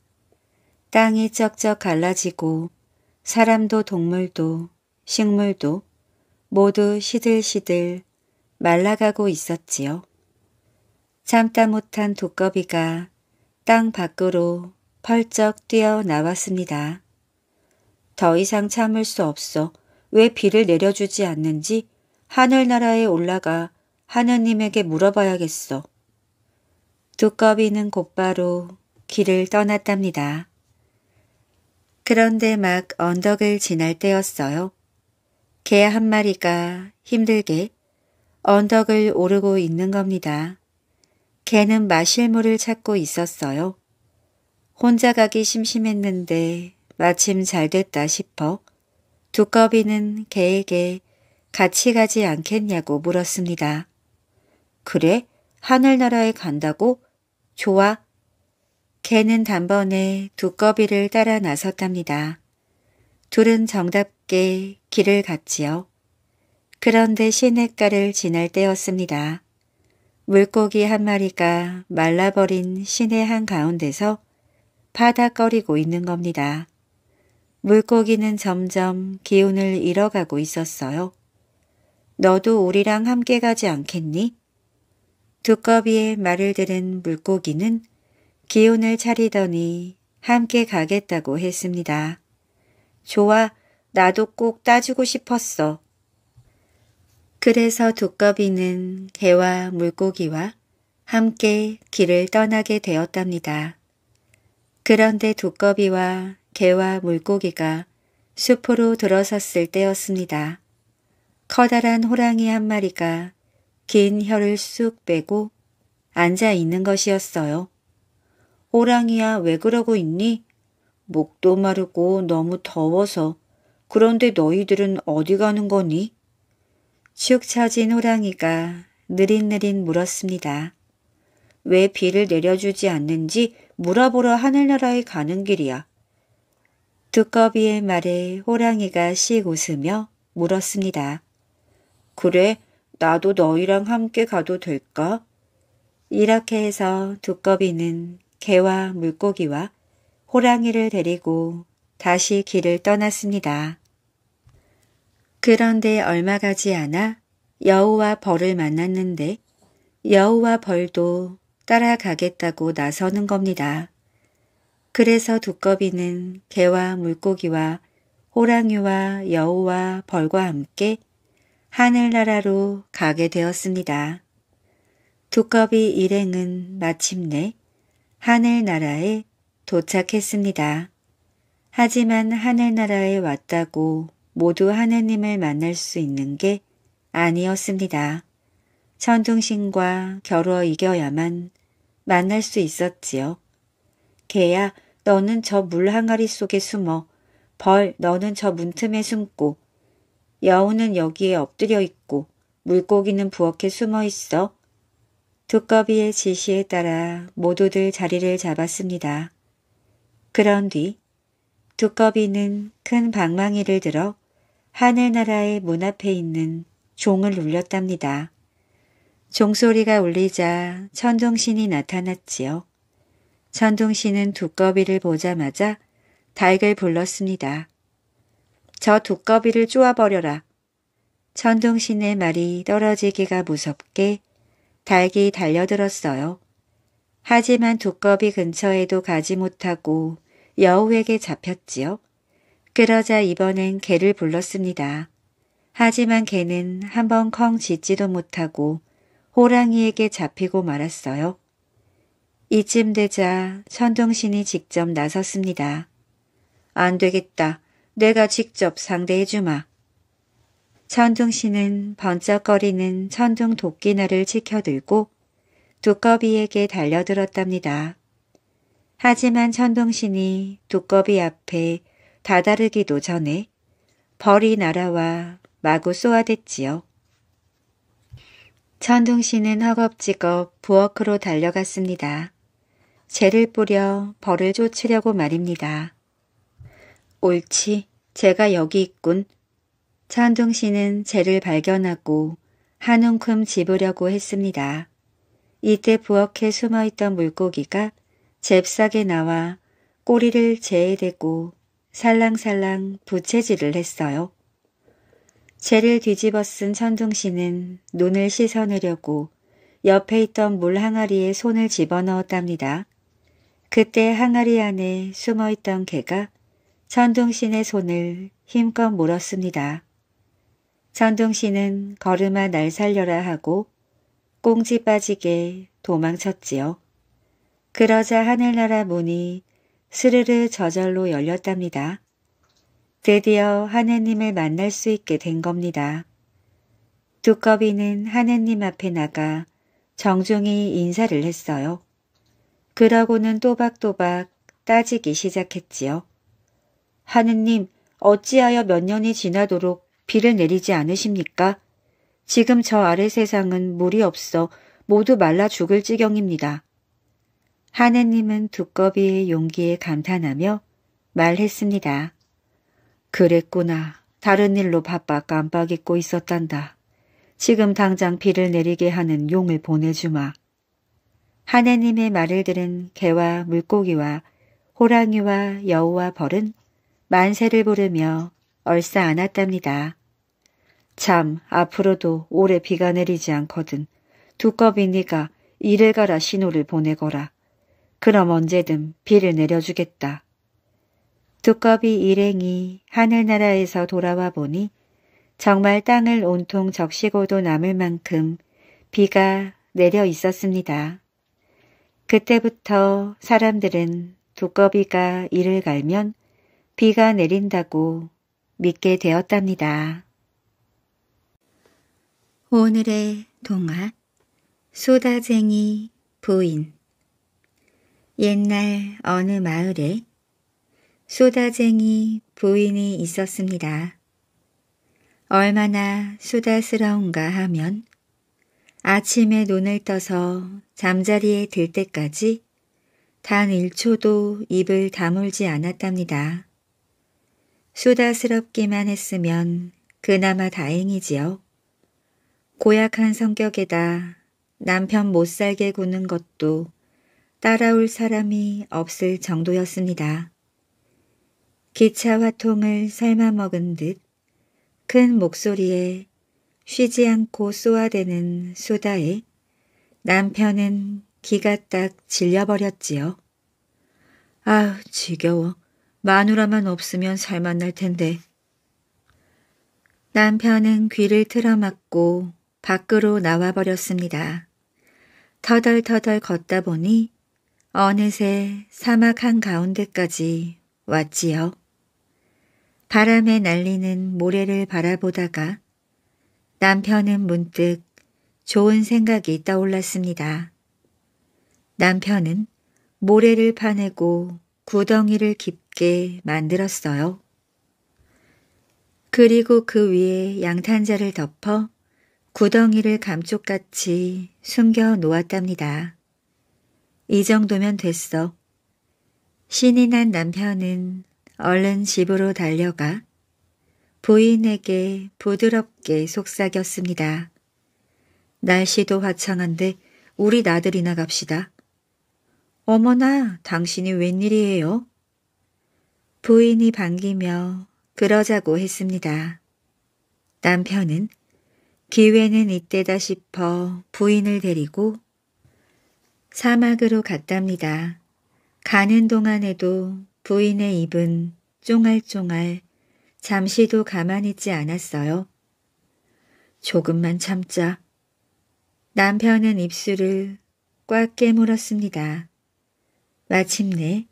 땅이 쩍쩍 갈라지고 사람도 동물도 식물도 모두 시들시들 말라가고 있었지요. 참다 못한 두꺼비가 땅 밖으로 펄쩍 뛰어나왔습니다. 더 이상 참을 수 없어 왜 비를 내려주지 않는지 하늘나라에 올라가 하느님에게 물어봐야겠어. 두꺼비는 곧바로 길을 떠났답니다. 그런데 막 언덕을 지날 때였어요. 개 한 마리가 힘들게 언덕을 오르고 있는 겁니다. 개는 마실 물을 찾고 있었어요. 혼자 가기 심심했는데 마침 잘 됐다 싶어 두꺼비는 개에게 같이 가지 않겠냐고 물었습니다. 그래? 하늘나라에 간다고? 좋아. 개는 단번에 두꺼비를 따라 나섰답니다. 둘은 정답게 길을 갔지요. 그런데 시냇가를 지날 때였습니다. 물고기 한 마리가 말라버린 시내 한가운데서 바닥거리고 있는 겁니다. 물고기는 점점 기운을 잃어가고 있었어요. 너도 우리랑 함께 가지 않겠니? 두꺼비의 말을 들은 물고기는 기운을 차리더니 함께 가겠다고 했습니다. 좋아, 나도 꼭 따주고 싶었어. 그래서 두꺼비는 개와 물고기와 함께 길을 떠나게 되었답니다. 그런데 두꺼비와 개와 물고기가 숲으로 들어섰을 때였습니다. 커다란 호랑이 한 마리가 긴 혀를 쑥 빼고 앉아 있는 것이었어요. 호랑이야 왜 그러고 있니? 목도 마르고 너무 더워서 그런데 너희들은 어디 가는 거니? 축 처진 호랑이가 느릿느릿 물었습니다. 왜 비를 내려주지 않는지 물어보러 하늘나라에 가는 길이야. 두꺼비의 말에 호랑이가 씩 웃으며 물었습니다. 그래, 나도 너희랑 함께 가도 될까? 이렇게 해서 두꺼비는 개와 물고기와 호랑이를 데리고 다시 길을 떠났습니다. 그런데 얼마 가지 않아 여우와 벌을 만났는데 여우와 벌도 따라가겠다고 나서는 겁니다. 그래서 두꺼비는 개와 물고기와 호랑이와 여우와 벌과 함께 하늘나라로 가게 되었습니다. 두꺼비 일행은 마침내 하늘나라에 도착했습니다. 하지만 하늘나라에 왔다고 모두 하느님을 만날 수 있는 게 아니었습니다. 천둥신과 겨루어 이겨야만 만날 수 있었지요. 개야 너는 저 물 항아리 속에 숨어. 벌, 너는 저 문틈에 숨고. 여우는 여기에 엎드려 있고. 물고기는 부엌에 숨어 있어. 두꺼비의 지시에 따라 모두들 자리를 잡았습니다. 그런 뒤 두꺼비는 큰 방망이를 들어 하늘나라의 문 앞에 있는 종을 울렸답니다. 종소리가 울리자 천둥신이 나타났지요. 천둥 씨는 두꺼비를 보자마자 닭을 불렀습니다. 저 두꺼비를 쪼아버려라. 천둥 씨네 말이 떨어지기가 무섭게 닭이 달려들었어요. 하지만 두꺼비 근처에도 가지 못하고 여우에게 잡혔지요. 그러자 이번엔 개를 불렀습니다. 하지만 개는 한 번컹 짖지도 못하고 호랑이에게 잡히고 말았어요. 이쯤 되자 천동신이 직접 나섰습니다. 안 되겠다. 내가 직접 상대해주마. 천둥신은 번쩍거리는 천둥 도끼나를치켜들고 두꺼비에게 달려들었답니다. 하지만 천둥신이 두꺼비 앞에 다다르기도 전에 벌이 날아와 마구 쏘아댔지요. 천둥신은 허겁지겁 부엌으로 달려갔습니다. 재를 뿌려 벌을 쫓으려고 말입니다. 옳지, 제가 여기 있군. 천둥 씨는 재를 발견하고 한 움큼 집으려고 했습니다. 이때 부엌에 숨어있던 물고기가 잽싸게 나와 꼬리를 재에 대고 살랑살랑 부채질을 했어요. 재를 뒤집어 쓴 천둥 씨는 눈을 씻어내려고 옆에 있던 물 항아리에 손을 집어넣었답니다. 그때 항아리 안에 숨어있던 개가 전둥신의 손을 힘껏 물었습니다. 전둥신은 걸음아 날 살려라 하고 꽁지 빠지게 도망쳤지요. 그러자 하늘나라 문이 스르르 저절로 열렸답니다. 드디어 하느님을 만날 수 있게 된 겁니다. 두꺼비는 하느님 앞에 나가 정중히 인사를 했어요. 그러고는 또박또박 따지기 시작했지요. 하느님, 어찌하여 몇 년이 지나도록 비를 내리지 않으십니까? 지금 저 아래 세상은 물이 없어 모두 말라 죽을 지경입니다. 하느님은 두꺼비의 용기에 감탄하며 말했습니다. 그랬구나. 다른 일로 바빠 깜빡 잊고 있었단다. 지금 당장 비를 내리게 하는 용을 보내주마. 하나님의 말을 들은 개와 물고기와 호랑이와 여우와 벌은 만세를 부르며 얼싸 안았답니다. 참 앞으로도 오래 비가 내리지 않거든 두꺼비 니가 이를 가라 신호를 보내거라. 그럼 언제든 비를 내려주겠다. 두꺼비 일행이 하늘나라에서 돌아와 보니 정말 땅을 온통 적시고도 남을 만큼 비가 내려 있었습니다. 그때부터 사람들은 두꺼비가 이를 갈면 비가 내린다고 믿게 되었답니다. 오늘의 동화 소다쟁이 부인 옛날 어느 마을에 소다쟁이 부인이 있었습니다. 얼마나 소다스러운가 하면 아침에 눈을 떠서 잠자리에 들 때까지 단 1초도 입을 다물지 않았답니다. 수다스럽기만 했으면 그나마 다행이지요. 고약한 성격에다 남편 못살게 구는 것도 따라올 사람이 없을 정도였습니다. 기차 화통을 삶아먹은 듯 큰 목소리에 쉬지 않고 쏘아대는 소다에 남편은 기가 딱 질려버렸지요. 아우 지겨워. 마누라만 없으면 살만날 텐데. 남편은 귀를 틀어막고 밖으로 나와버렸습니다. 터덜터덜 걷다 보니 어느새 사막 한가운데까지 왔지요. 바람에 날리는 모래를 바라보다가 남편은 문득 좋은 생각이 떠올랐습니다. 남편은 모래를 파내고 구덩이를 깊게 만들었어요. 그리고 그 위에 양탄자를 덮어 구덩이를 감쪽같이 숨겨 놓았답니다. 이 정도면 됐어. 신이 난 남편은 얼른 집으로 달려가 부인에게 부드럽게 속삭였습니다. 날씨도 화창한데 우리 나들이나 갑시다. 어머나 당신이 웬일이에요? 부인이 반기며 그러자고 했습니다. 남편은 기회는 이때다 싶어 부인을 데리고 사막으로 갔답니다. 가는 동안에도 부인의 입은 쫑알쫑알 잠시도 가만 있지 않았어요. 조금만 참자. 남편은 입술을 꽉 깨물었습니다. 마침내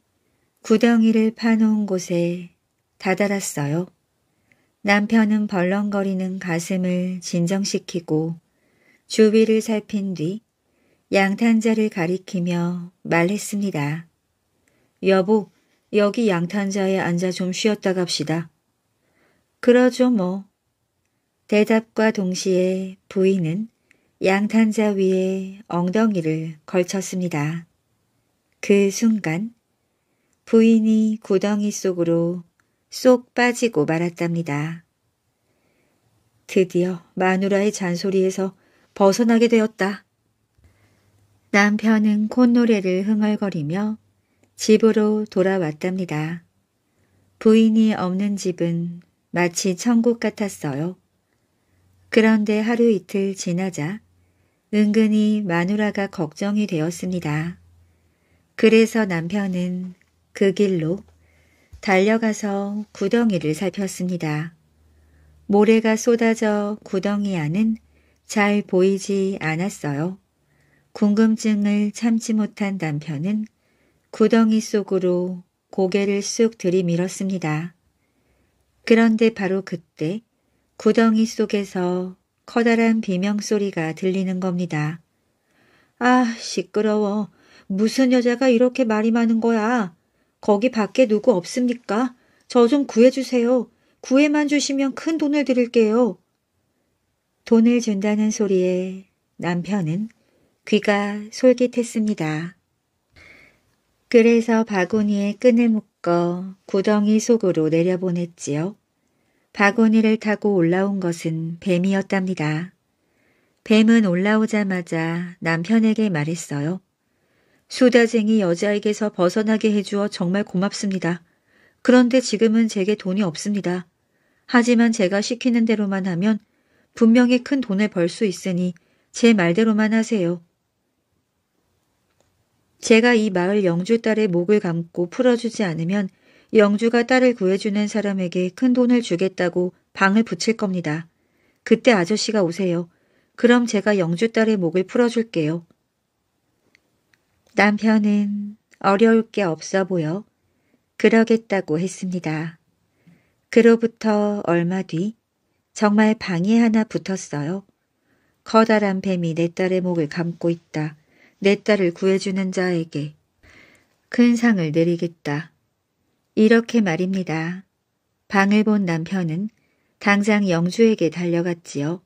구덩이를 파놓은 곳에 다다랐어요. 남편은 벌렁거리는 가슴을 진정시키고 주위를 살핀 뒤 양탄자를 가리키며 말했습니다. 여보, 여기 양탄자에 앉아 좀 쉬었다 갑시다. 그러죠 뭐. 대답과 동시에 부인은 양탄자 위에 엉덩이를 걸쳤습니다. 그 순간 부인이 구덩이 속으로 쏙 빠지고 말았답니다. 드디어 마누라의 잔소리에서 벗어나게 되었다. 남편은 콧노래를 흥얼거리며 집으로 돌아왔답니다. 부인이 없는 집은 마치 천국 같았어요. 그런데 하루 이틀 지나자 은근히 마누라가 걱정이 되었습니다. 그래서 남편은 그 길로 달려가서 구덩이를 살폈습니다. 모래가 쏟아져 구덩이 안은 잘 보이지 않았어요. 궁금증을 참지 못한 남편은 구덩이 속으로 고개를 쑥 들이밀었습니다. 그런데 바로 그때 구덩이 속에서 커다란 비명소리가 들리는 겁니다. 아, 시끄러워. 무슨 여자가 이렇게 말이 많은 거야. 거기 밖에 누구 없습니까? 저 좀 구해주세요. 구해만 주시면 큰 돈을 드릴게요. 돈을 준다는 소리에 남편은 귀가 솔깃했습니다. 그래서 바구니에 끈을 묶어 구덩이 속으로 내려보냈지요. 바구니를 타고 올라온 것은 뱀이었답니다. 뱀은 올라오자마자 남편에게 말했어요. 수다쟁이 여자에게서 벗어나게 해주어 정말 고맙습니다. 그런데 지금은 제게 돈이 없습니다. 하지만 제가 시키는 대로만 하면 분명히 큰 돈을 벌 수 있으니 제 말대로만 하세요. 제가 이 마을 영주 딸의 목을 감고 풀어주지 않으면 영주가 딸을 구해주는 사람에게 큰 돈을 주겠다고 방을 붙일 겁니다. 그때 아저씨가 오세요. 그럼 제가 영주 딸의 목을 풀어줄게요. 남편은 어려울 게 없어 보여 그러겠다고 했습니다. 그로부터 얼마 뒤 정말 방이 하나 붙었어요. 커다란 뱀이 내 딸의 목을 감고 있다. 내 딸을 구해주는 자에게 큰 상을 내리겠다. 이렇게 말입니다. 방을 본 남편은 당장 영주에게 달려갔지요.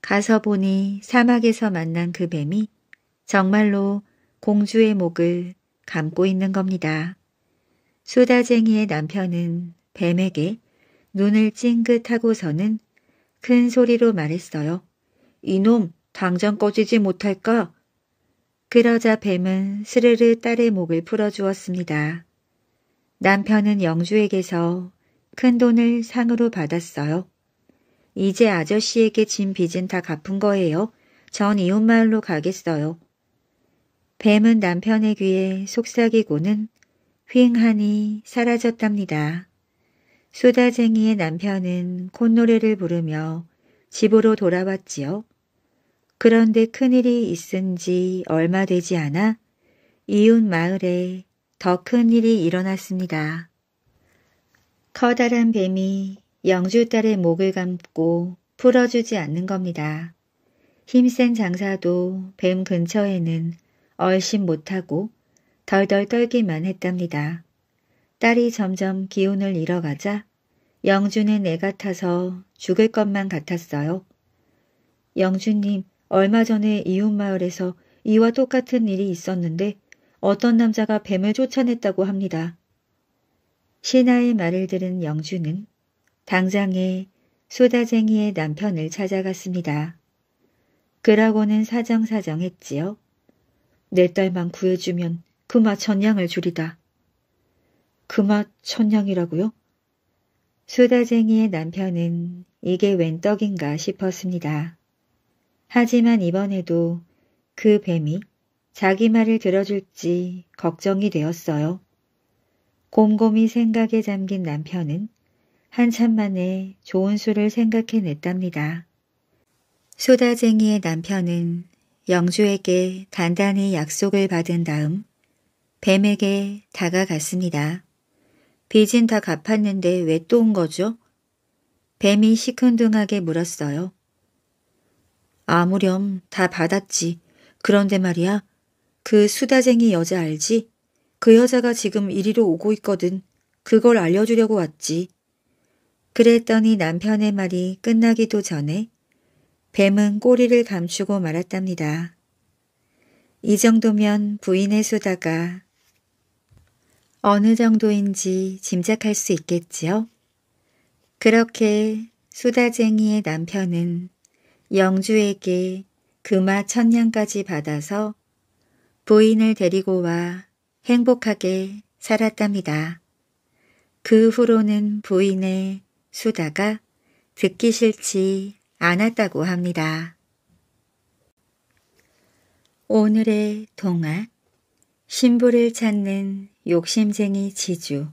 가서 보니 사막에서 만난 그 뱀이 정말로 공주의 목을 감고 있는 겁니다. 수다쟁이의 남편은 뱀에게 눈을 찡긋하고서는 큰 소리로 말했어요. 이놈 당장 꺼지지 못할까? 그러자 뱀은 스르르 딸의 목을 풀어주었습니다. 남편은 영주에게서 큰 돈을 상으로 받았어요. 이제 아저씨에게 진 빚은 다 갚은 거예요. 전 이웃마을로 가겠어요. 뱀은 남편의 귀에 속삭이고는 휑하니 사라졌답니다. 수다쟁이의 남편은 콧노래를 부르며 집으로 돌아왔지요. 그런데 큰일이 있은 지 얼마 되지 않아 이웃 마을에 더 큰일이 일어났습니다. 커다란 뱀이 영주딸의 목을 감고 풀어주지 않는 겁니다. 힘센 장사도 뱀 근처에는 얼씬 못하고 덜덜 떨기만 했답니다. 딸이 점점 기운을 잃어가자 영주는 애가 타서 죽을 것만 같았어요. 영주님, 얼마 전에 이웃마을에서 이와 똑같은 일이 있었는데 어떤 남자가 뱀을 쫓아냈다고 합니다. 신하의 말을 들은 영주는 당장에 수다쟁이의 남편을 찾아갔습니다. 그라고는 사정사정했지요. 내 딸만 구해주면 그마 천냥을 줄이다. 그마 천냥이라고요? 수다쟁이의 남편은 이게 웬 떡인가 싶었습니다. 하지만 이번에도 그 뱀이 자기 말을 들어줄지 걱정이 되었어요. 곰곰이 생각에 잠긴 남편은 한참 만에 좋은 수를 생각해냈답니다. 소다쟁이의 남편은 영주에게 단단히 약속을 받은 다음 뱀에게 다가갔습니다. 빚은 다 갚았는데 왜 또 온 거죠? 뱀이 시큰둥하게 물었어요. 아무렴 다 받았지. 그런데 말이야. 그 수다쟁이 여자 알지? 그 여자가 지금 이리로 오고 있거든. 그걸 알려주려고 왔지. 그랬더니 남편의 말이 끝나기도 전에 뱀은 꼬리를 감추고 말았답니다. 이 정도면 부인의 수다가 어느 정도인지 짐작할 수 있겠지요? 그렇게 수다쟁이의 남편은 영주에게 금화 천냥까지 받아서 부인을 데리고 와 행복하게 살았답니다. 그 후로는 부인의 수다가 듣기 싫지 않았다고 합니다. 오늘의 동화 신부를 찾는 욕심쟁이 지주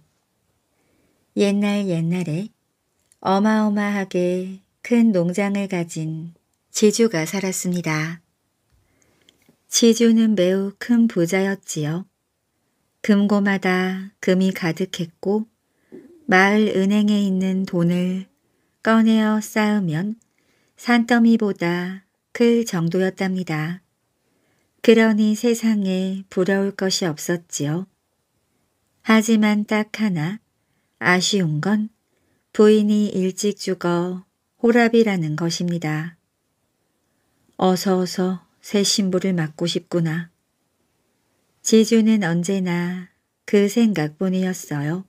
옛날 옛날에 어마어마하게 큰 농장을 가진 지주가 살았습니다. 지주는 매우 큰 부자였지요. 금고마다 금이 가득했고 마을 은행에 있는 돈을 꺼내어 쌓으면 산더미보다 클 정도였답니다. 그러니 세상에 부러울 것이 없었지요. 하지만 딱 하나 아쉬운 건 부인이 일찍 죽어 호랍이라는 것입니다. 어서 어서 새 신부를 맡고 싶구나. 지주는 언제나 그 생각뿐이었어요.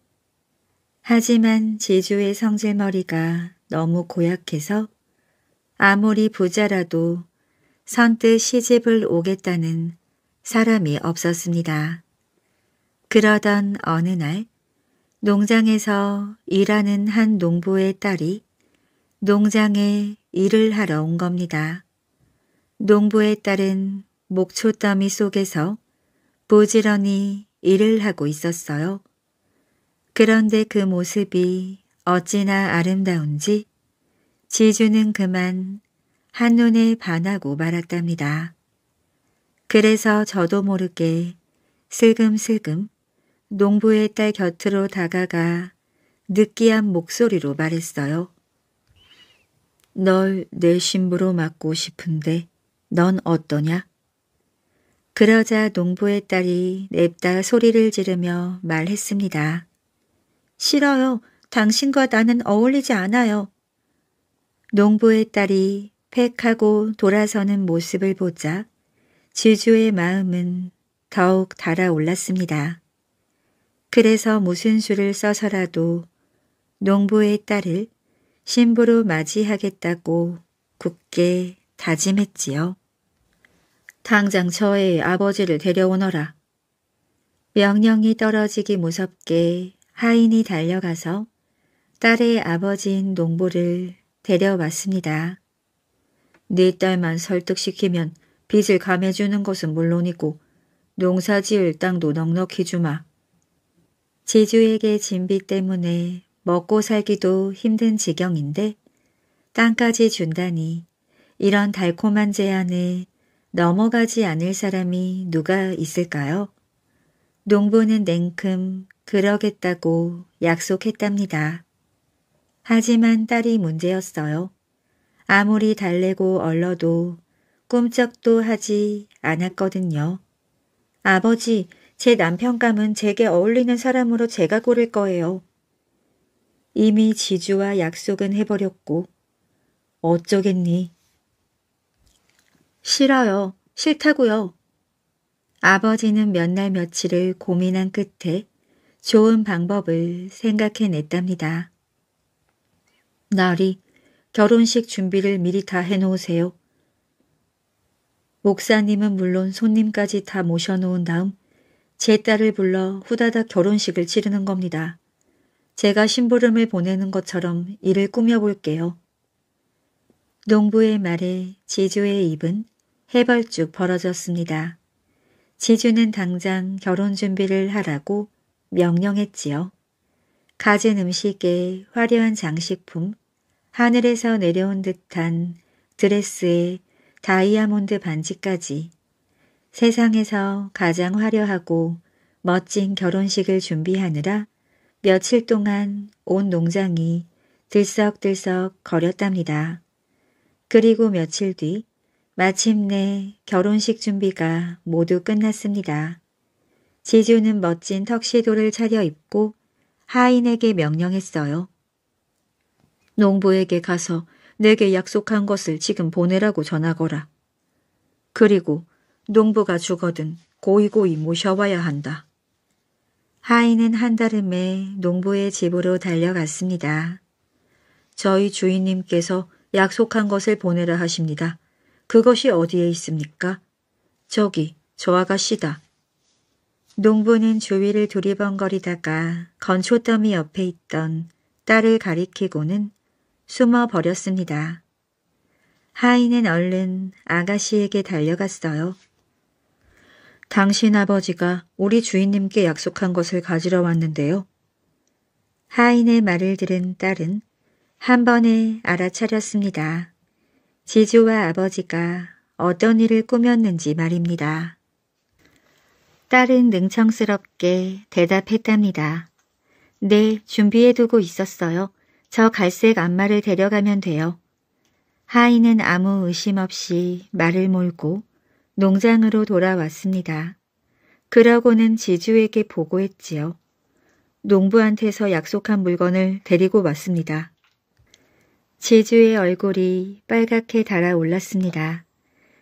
하지만 지주의 성질머리가 너무 고약해서 아무리 부자라도 선뜻 시집을 오겠다는 사람이 없었습니다. 그러던 어느 날 농장에서 일하는 한 농부의 딸이 농장에 일을 하러 온 겁니다. 농부의 딸은 목초더미 속에서 부지런히 일을 하고 있었어요. 그런데 그 모습이 어찌나 아름다운지 지주는 그만 한눈에 반하고 말았답니다. 그래서 저도 모르게 슬금슬금 농부의 딸 곁으로 다가가 느끼한 목소리로 말했어요. 널 내 신부로 맡고 싶은데 넌 어떠냐? 그러자 농부의 딸이 냅다 소리를 지르며 말했습니다. 싫어요. 당신과 나는 어울리지 않아요. 농부의 딸이 팩하고 돌아서는 모습을 보자 지주의 마음은 더욱 달아올랐습니다. 그래서 무슨 수를 써서라도 농부의 딸을 신부로 맞이하겠다고 굳게 다짐했지요. 당장 저의 아버지를 데려오너라. 명령이 떨어지기 무섭게 하인이 달려가서 딸의 아버지인 농부를 데려왔습니다. 네 딸만 설득시키면 빚을 감해주는 것은 물론이고 농사지을 땅도 넉넉히 주마. 지주에게 진비 때문에 먹고 살기도 힘든 지경인데 땅까지 준다니 이런 달콤한 제안에 넘어가지 않을 사람이 누가 있을까요? 농부는 냉큼 그러겠다고 약속했답니다. 하지만 딸이 문제였어요. 아무리 달래고 얼러도 꿈쩍도 하지 않았거든요. 아버지, 제 남편감은 제게 어울리는 사람으로 제가 고를 거예요. 이미 지주와 약속은 해버렸고 어쩌겠니? 싫어요. 싫다고요. 아버지는 몇 날 며칠을 고민한 끝에 좋은 방법을 생각해냈답니다. 나리, 결혼식 준비를 미리 다 해놓으세요. 목사님은 물론 손님까지 다 모셔놓은 다음 제 딸을 불러 후다닥 결혼식을 치르는 겁니다. 제가 심부름을 보내는 것처럼 일을 꾸며볼게요. 농부의 말에 지조의 입은 해벌쭉 벌어졌습니다. 지주는 당장 결혼 준비를 하라고 명령했지요. 가진 음식에 화려한 장식품, 하늘에서 내려온 듯한 드레스에 다이아몬드 반지까지 세상에서 가장 화려하고 멋진 결혼식을 준비하느라 며칠 동안 온 농장이 들썩들썩 거렸답니다. 그리고 며칠 뒤 마침내 결혼식 준비가 모두 끝났습니다. 지주는 멋진 턱시도를 차려입고 하인에게 명령했어요. 농부에게 가서 내게 약속한 것을 지금 보내라고 전하거라. 그리고 농부가 죽어든 고이고이 모셔와야 한다. 하인은 한달음에 농부의 집으로 달려갔습니다. 저희 주인님께서 약속한 것을 보내라 하십니다. 그것이 어디에 있습니까? 저기 저 아가씨다. 농부는 주위를 두리번거리다가 건초더미 옆에 있던 딸을 가리키고는 숨어버렸습니다. 하인은 얼른 아가씨에게 달려갔어요. 당신 아버지가 우리 주인님께 약속한 것을 가지러 왔는데요. 하인의 말을 들은 딸은 한 번에 알아차렸습니다. 지주와 아버지가 어떤 일을 꾸몄는지 말입니다. 딸은 능청스럽게 대답했답니다. 네, 준비해두고 있었어요. 저 갈색 안마를 데려가면 돼요. 하이는 아무 의심 없이 말을 몰고 농장으로 돌아왔습니다. 그러고는 지주에게 보고했지요. 농부한테서 약속한 물건을 데리고 왔습니다. 제주의 얼굴이 빨갛게 달아올랐습니다.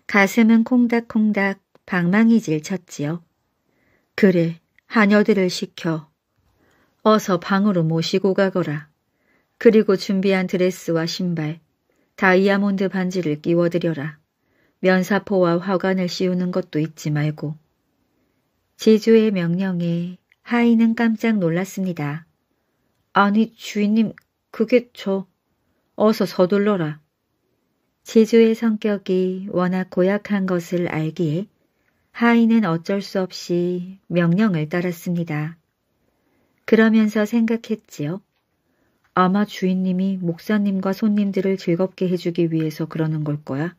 가슴은 콩닥콩닥 방망이질 쳤지요. 그래, 하녀들을 시켜. 어서 방으로 모시고 가거라. 그리고 준비한 드레스와 신발, 다이아몬드 반지를 끼워드려라. 면사포와 화관을 씌우는 것도 잊지 말고. 제주의 명령에 하이는 깜짝 놀랐습니다. 아니, 주인님, 그게 저... 어서 서둘러라. 지주의 성격이 워낙 고약한 것을 알기에 하인은 어쩔 수 없이 명령을 따랐습니다. 그러면서 생각했지요. 아마 주인님이 목사님과 손님들을 즐겁게 해주기 위해서 그러는 걸 거야.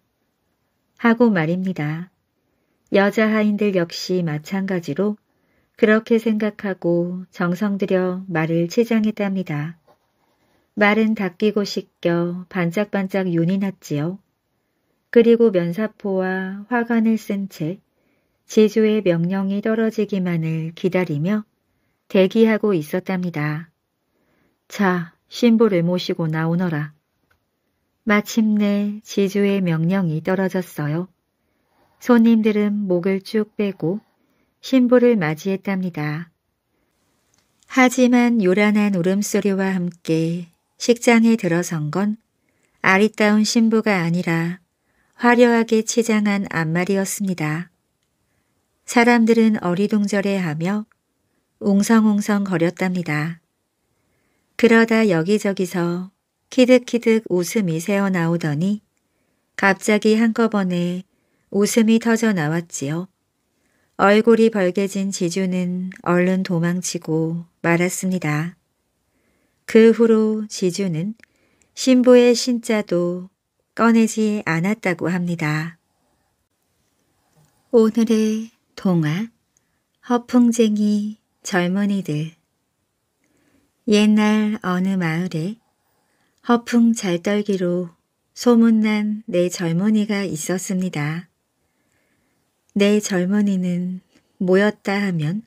하고 말입니다. 여자 하인들 역시 마찬가지로 그렇게 생각하고 정성들여 말을 치장했답니다. 말은 닦이고 씻겨 반짝반짝 윤이 났지요. 그리고 면사포와 화관을 쓴채제조의 명령이 떨어지기만을 기다리며 대기하고 있었답니다. 자, 신부를 모시고 나오너라. 마침내 지주의 명령이 떨어졌어요. 손님들은 목을 쭉 빼고 신부를 맞이했답니다. 하지만 요란한 울음소리와 함께 식장에 들어선 건 아리따운 신부가 아니라 화려하게 치장한 앞말이었습니다 사람들은 어리둥절해하며 웅성웅성 거렸답니다. 그러다 여기저기서 키득키득 웃음이 새어나오더니 갑자기 한꺼번에 웃음이 터져 나왔지요. 얼굴이 벌개진 지주는 얼른 도망치고 말았습니다. 그 후로 지주는 신부의 신자도 꺼내지 않았다고 합니다. 오늘의 동화 허풍쟁이 젊은이들 옛날 어느 마을에 허풍 잘 떨기로 소문난 내 네 젊은이가 있었습니다. 내 네 젊은이는 모였다 하면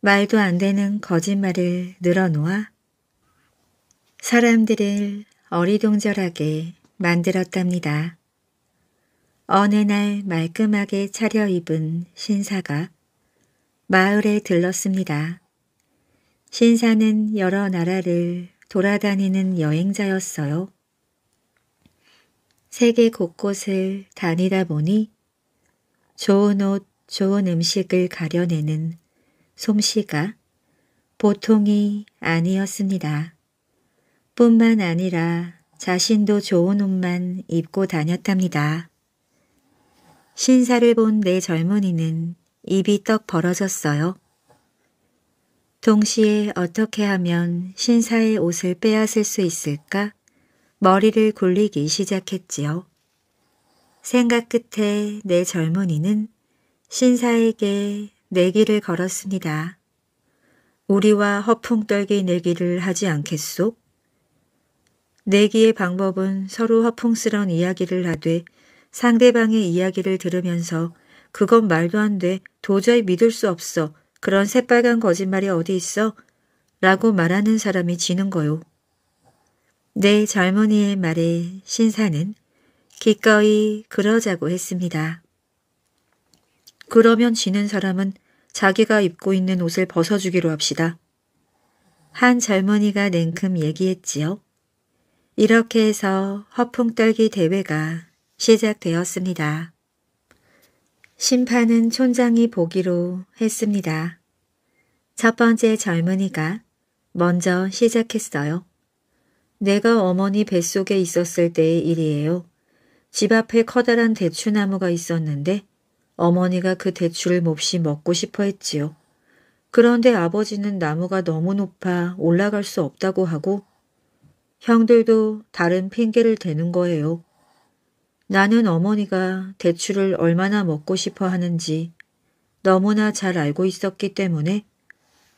말도 안 되는 거짓말을 늘어놓아 사람들을 어리둥절하게 만들었답니다. 어느 날 말끔하게 차려입은 신사가 마을에 들렀습니다. 신사는 여러 나라를 돌아다니는 여행자였어요. 세계 곳곳을 다니다 보니 좋은 옷, 좋은 음식을 가려내는 솜씨가 보통이 아니었습니다. 뿐만 아니라 자신도 좋은 옷만 입고 다녔답니다. 신사를 본 내 젊은이는 입이 떡 벌어졌어요. 동시에 어떻게 하면 신사의 옷을 빼앗을 수 있을까? 머리를 굴리기 시작했지요. 생각 끝에 내 젊은이는 신사에게 내기를 걸었습니다. 우리와 허풍떨기 내기를 하지 않겠소? 내기의 방법은 서로 허풍스러운 이야기를 하되 상대방의 이야기를 들으면서 그건 말도 안 돼. 도저히 믿을 수 없어. 그런 새빨간 거짓말이 어디 있어? 라고 말하는 사람이 지는 거요. 내 젊은이의 말에 신사는 기꺼이 그러자고 했습니다. 그러면 지는 사람은 자기가 입고 있는 옷을 벗어주기로 합시다. 한 젊은이가 냉큼 얘기했지요. 이렇게 해서 허풍떨기 대회가 시작되었습니다. 심판은 촌장이 보기로 했습니다. 첫 번째 젊은이가 먼저 시작했어요. 내가 어머니 뱃속에 있었을 때의 일이에요. 집 앞에 커다란 대추나무가 있었는데 어머니가 그 대추를 몹시 먹고 싶어 했지요. 그런데 아버지는 나무가 너무 높아 올라갈 수 없다고 하고 형들도 다른 핑계를 대는 거예요. 나는 어머니가 대출을 얼마나 먹고 싶어 하는지 너무나 잘 알고 있었기 때문에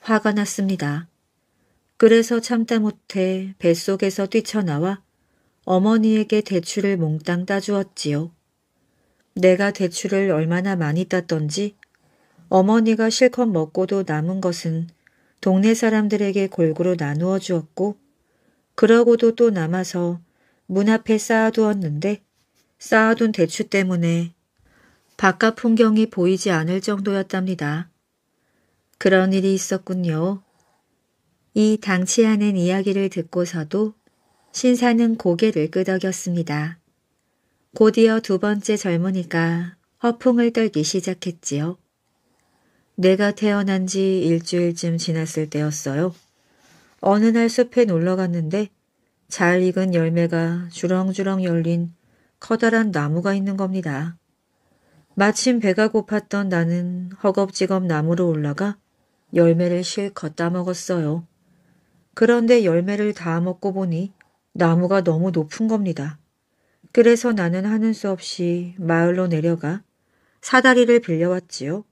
화가 났습니다. 그래서 참다 못해 뱃속에서 뛰쳐나와 어머니에게 대출을 몽땅 따주었지요. 내가 대출을 얼마나 많이 땄던지 어머니가 실컷 먹고도 남은 것은 동네 사람들에게 골고루 나누어 주었고 그러고도 또 남아서 문 앞에 쌓아두었는데 쌓아둔 대추 때문에 바깥 풍경이 보이지 않을 정도였답니다. 그런 일이 있었군요. 이당치 않은 이야기를 듣고서도 신사는 고개를 끄덕였습니다. 곧이어 두 번째 젊은이가 허풍을 떨기 시작했지요. 내가 태어난 지 일주일쯤 지났을 때였어요. 어느 날 숲에 놀러 갔는데 잘 익은 열매가 주렁주렁 열린 커다란 나무가 있는 겁니다. 마침 배가 고팠던 나는 허겁지겁 나무로 올라가 열매를 실컷 따먹었어요. 그런데 열매를 다 먹고 보니 나무가 너무 높은 겁니다. 그래서 나는 하는 수 없이 마을로 내려가 사다리를 빌려왔지요.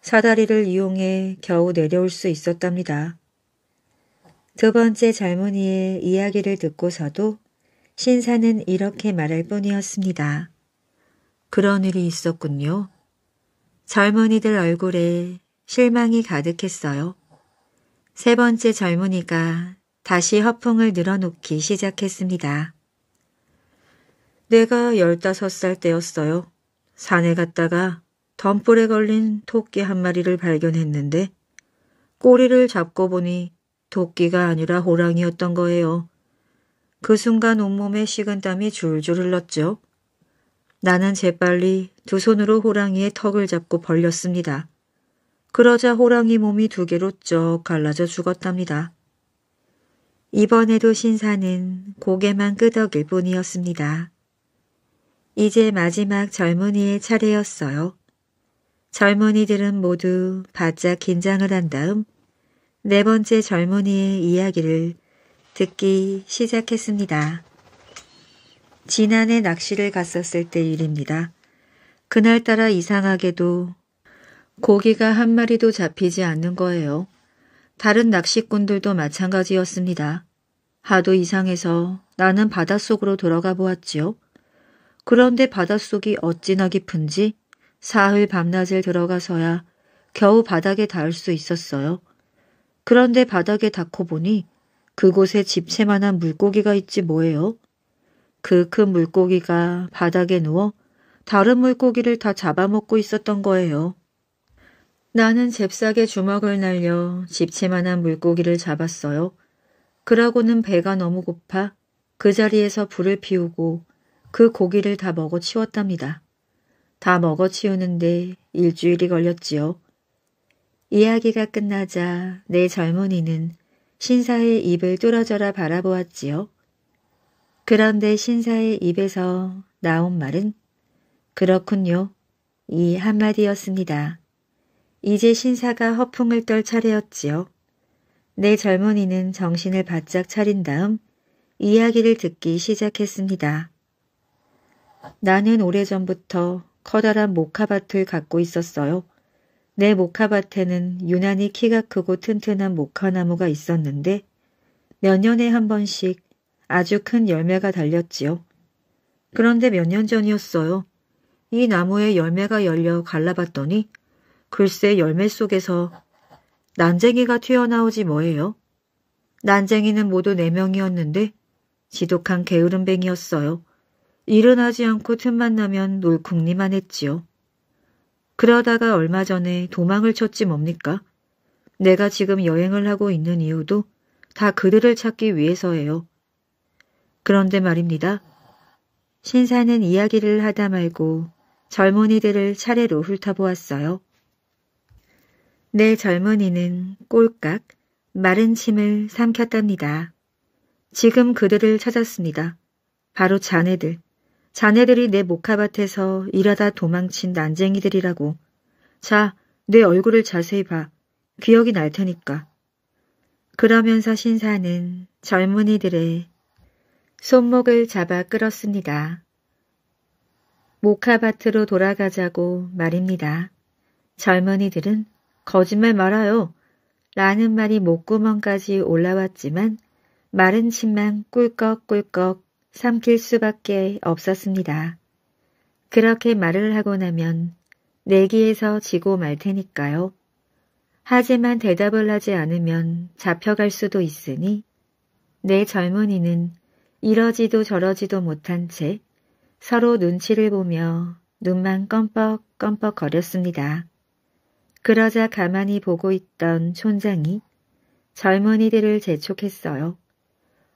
사다리를 이용해 겨우 내려올 수 있었답니다. 두 번째 젊은이의 이야기를 듣고서도 신사는 이렇게 말할 뿐이었습니다. 그런 일이 있었군요. 젊은이들 얼굴에 실망이 가득했어요. 세 번째 젊은이가 다시 허풍을 늘어놓기 시작했습니다. 내가 열다섯 살 때였어요. 산에 갔다가 덤불에 걸린 토끼 한 마리를 발견했는데 꼬리를 잡고 보니 도끼가 아니라 호랑이였던 거예요. 그 순간 온몸에 식은 땀이 줄줄 흘렀죠. 나는 재빨리 두 손으로 호랑이의 턱을 잡고 벌렸습니다. 그러자 호랑이 몸이 두 개로 쩍 갈라져 죽었답니다. 이번에도 신사는 고개만 끄덕일 뿐이었습니다. 이제 마지막 젊은이의 차례였어요. 젊은이들은 모두 바짝 긴장을 한 다음 네 번째 젊은이의 이야기를 듣기 시작했습니다. 지난해 낚시를 갔었을 때 일입니다. 그날따라 이상하게도 고기가 한 마리도 잡히지 않는 거예요. 다른 낚시꾼들도 마찬가지였습니다. 하도 이상해서 나는 바닷속으로 돌아가 보았지요. 그런데 바닷속이 어찌나 깊은지 사흘 밤낮을 들어가서야 겨우 바닥에 닿을 수 있었어요. 그런데 바닥에 닿고 보니 그곳에 집채만한 물고기가 있지 뭐예요. 그 큰 물고기가 바닥에 누워 다른 물고기를 다 잡아먹고 있었던 거예요. 나는 잽싸게 주먹을 날려 집채만한 물고기를 잡았어요. 그러고는 배가 너무 고파 그 자리에서 불을 피우고 그 고기를 다 먹어치웠답니다. 다 먹어치우는데 일주일이 걸렸지요. 이야기가 끝나자 내 젊은이는 신사의 입을 뚫어져라 바라보았지요. 그런데 신사의 입에서 나온 말은 그렇군요. 이 한마디였습니다. 이제 신사가 허풍을 떨 차례였지요. 내 젊은이는 정신을 바짝 차린 다음 이야기를 듣기 시작했습니다. 나는 오래전부터 커다란 모카밭을 갖고 있었어요. 내모카밭에는 유난히 키가 크고 튼튼한 모카나무가 있었는데 몇 년에 한 번씩 아주 큰 열매가 달렸지요. 그런데 몇 년 전이었어요. 이 나무에 열매가 열려 갈라봤더니 글쎄 열매 속에서 난쟁이가 튀어나오지 뭐예요. 난쟁이는 모두 네 명이었는데 지독한 게으름뱅이였어요. 일어나지 않고 틈만 나면 놀궁리만 했지요. 그러다가 얼마 전에 도망을 쳤지 뭡니까? 내가 지금 여행을 하고 있는 이유도 다 그들을 찾기 위해서예요. 그런데 말입니다. 신사는 이야기를 하다 말고 젊은이들을 차례로 훑어보았어요. 내 젊은이는 꼴깍 마른 침을 삼켰답니다. 지금 그들을 찾았습니다. 바로 자네들. 자네들이 내 목화밭에서 일하다 도망친 난쟁이들이라고. 자, 내 얼굴을 자세히 봐. 기억이 날 테니까. 그러면서 신사는 젊은이들의 손목을 잡아 끌었습니다. 모카밭으로 돌아가자고 말입니다. 젊은이들은 거짓말 말아요. 라는 말이 목구멍까지 올라왔지만 마른 침만 꿀꺽꿀꺽 삼킬 수밖에 없었습니다. 그렇게 말을 하고 나면 내기에서 지고 말 테니까요. 하지만 대답을 하지 않으면 잡혀갈 수도 있으니 내 젊은이는 이러지도 저러지도 못한 채 서로 눈치를 보며 눈만 껌뻑껌뻑 거렸습니다. 그러자 가만히 보고 있던 촌장이 젊은이들을 재촉했어요.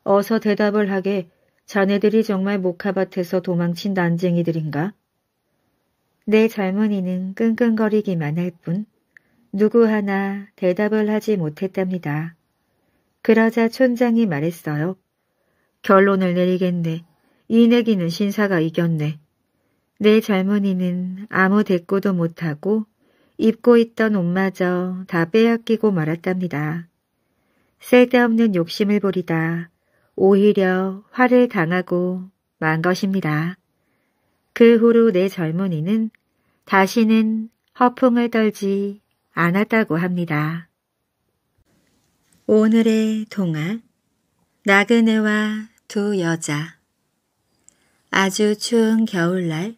어서 대답을 하게 자네들이 정말 목화밭에서 도망친 난쟁이들인가? 내 젊은이는 끙끙거리기만 할 뿐 누구 하나 대답을 하지 못했답니다. 그러자 촌장이 말했어요. 결론을 내리겠네. 이 내기는 신사가 이겼네. 내 젊은이는 아무 대꾸도 못하고 입고 있던 옷마저 다 빼앗기고 말았답니다. 쓸데없는 욕심을 부리다 오히려 화를 당하고 만 것입니다. 그 후로 내 젊은이는 다시는 허풍을 떨지 않았다고 합니다. 오늘의 동화 나그네와 두 여자 아주 추운 겨울날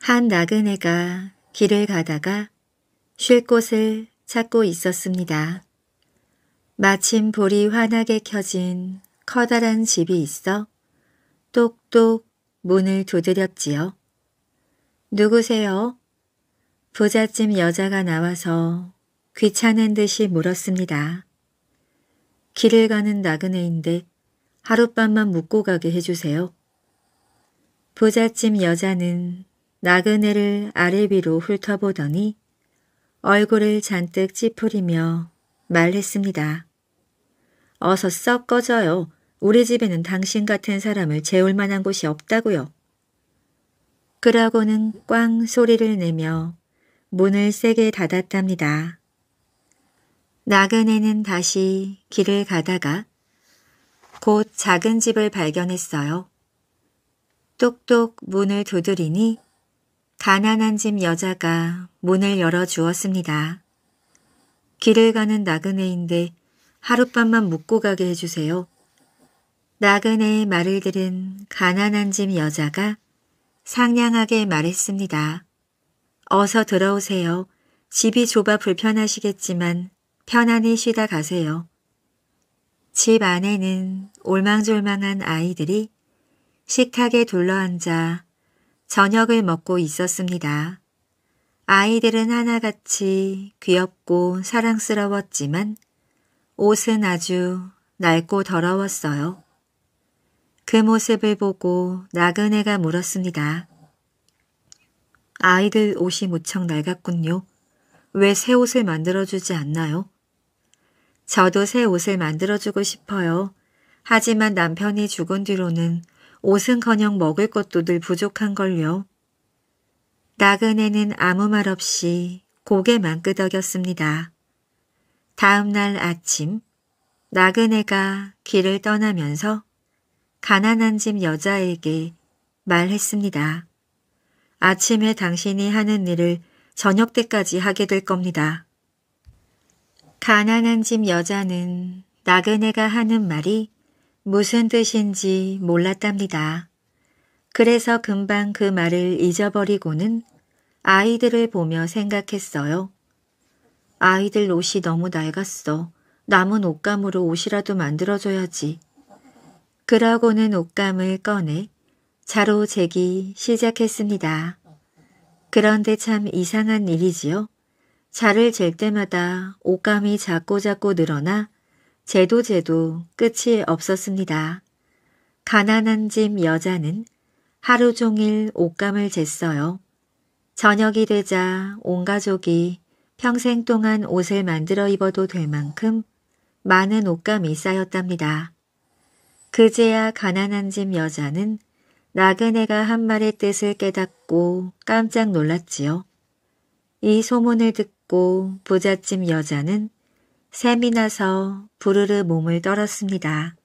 한 나그네가 길을 가다가 쉴 곳을 찾고 있었습니다. 마침 볼이 환하게 켜진 커다란 집이 있어 똑똑 문을 두드렸지요. 누구세요? 부잣집 여자가 나와서 귀찮은 듯이 물었습니다. 길을 가는 나그네인데 하룻밤만 묵고 가게 해주세요. 부잣집 여자는 나그네를 아래 위로 훑어보더니 얼굴을 잔뜩 찌푸리며 말했습니다. 어서 썩 꺼져요. 우리 집에는 당신 같은 사람을 재울 만한 곳이 없다고요. 그러고는 꽝 소리를 내며 문을 세게 닫았답니다. 나그네는 다시 길을 가다가 곧 작은 집을 발견했어요. 똑똑 문을 두드리니 가난한 집 여자가 문을 열어주었습니다. 길을 가는 나그네인데 하룻밤만 묵고 가게 해주세요. 나그네의 말을 들은 가난한 집 여자가 상냥하게 말했습니다. 어서 들어오세요. 집이 좁아 불편하시겠지만 편안히 쉬다 가세요. 집 안에는 올망졸망한 아이들이 식탁에 둘러앉아 저녁을 먹고 있었습니다. 아이들은 하나같이 귀엽고 사랑스러웠지만 옷은 아주 낡고 더러웠어요. 그 모습을 보고 나그네가 물었습니다. 아이들 옷이 무척 낡았군요. 왜 새 옷을 만들어주지 않나요? 저도 새 옷을 만들어주고 싶어요. 하지만 남편이 죽은 뒤로는 옷은커녕 먹을 것도 늘 부족한걸요. 나그네는 아무 말 없이 고개만 끄덕였습니다. 다음 날 아침 나그네가 길을 떠나면서 가난한 집 여자에게 말했습니다. 아침에 당신이 하는 일을 저녁 때까지 하게 될 겁니다. 가난한 집 여자는 나그네가 하는 말이 무슨 뜻인지 몰랐답니다. 그래서 금방 그 말을 잊어버리고는 아이들을 보며 생각했어요. 아이들 옷이 너무 낡았어. 남은 옷감으로 옷이라도 만들어줘야지. 그러고는 옷감을 꺼내 자로 재기 시작했습니다. 그런데 참 이상한 일이지요. 자를 잴 때마다 옷감이 자꾸 자꾸 늘어나 제도제도 끝이 없었습니다. 가난한 집 여자는 하루 종일 옷감을 쟀어요. 저녁이 되자 온 가족이 평생 동안 옷을 만들어 입어도 될 만큼 많은 옷감이 쌓였답니다. 그제야 가난한 집 여자는 나그네가 한 말의 뜻을 깨닫고 깜짝 놀랐지요. 이 소문을 듣고 부잣집 여자는 샘이 나서 부르르 몸을 떨었습니다.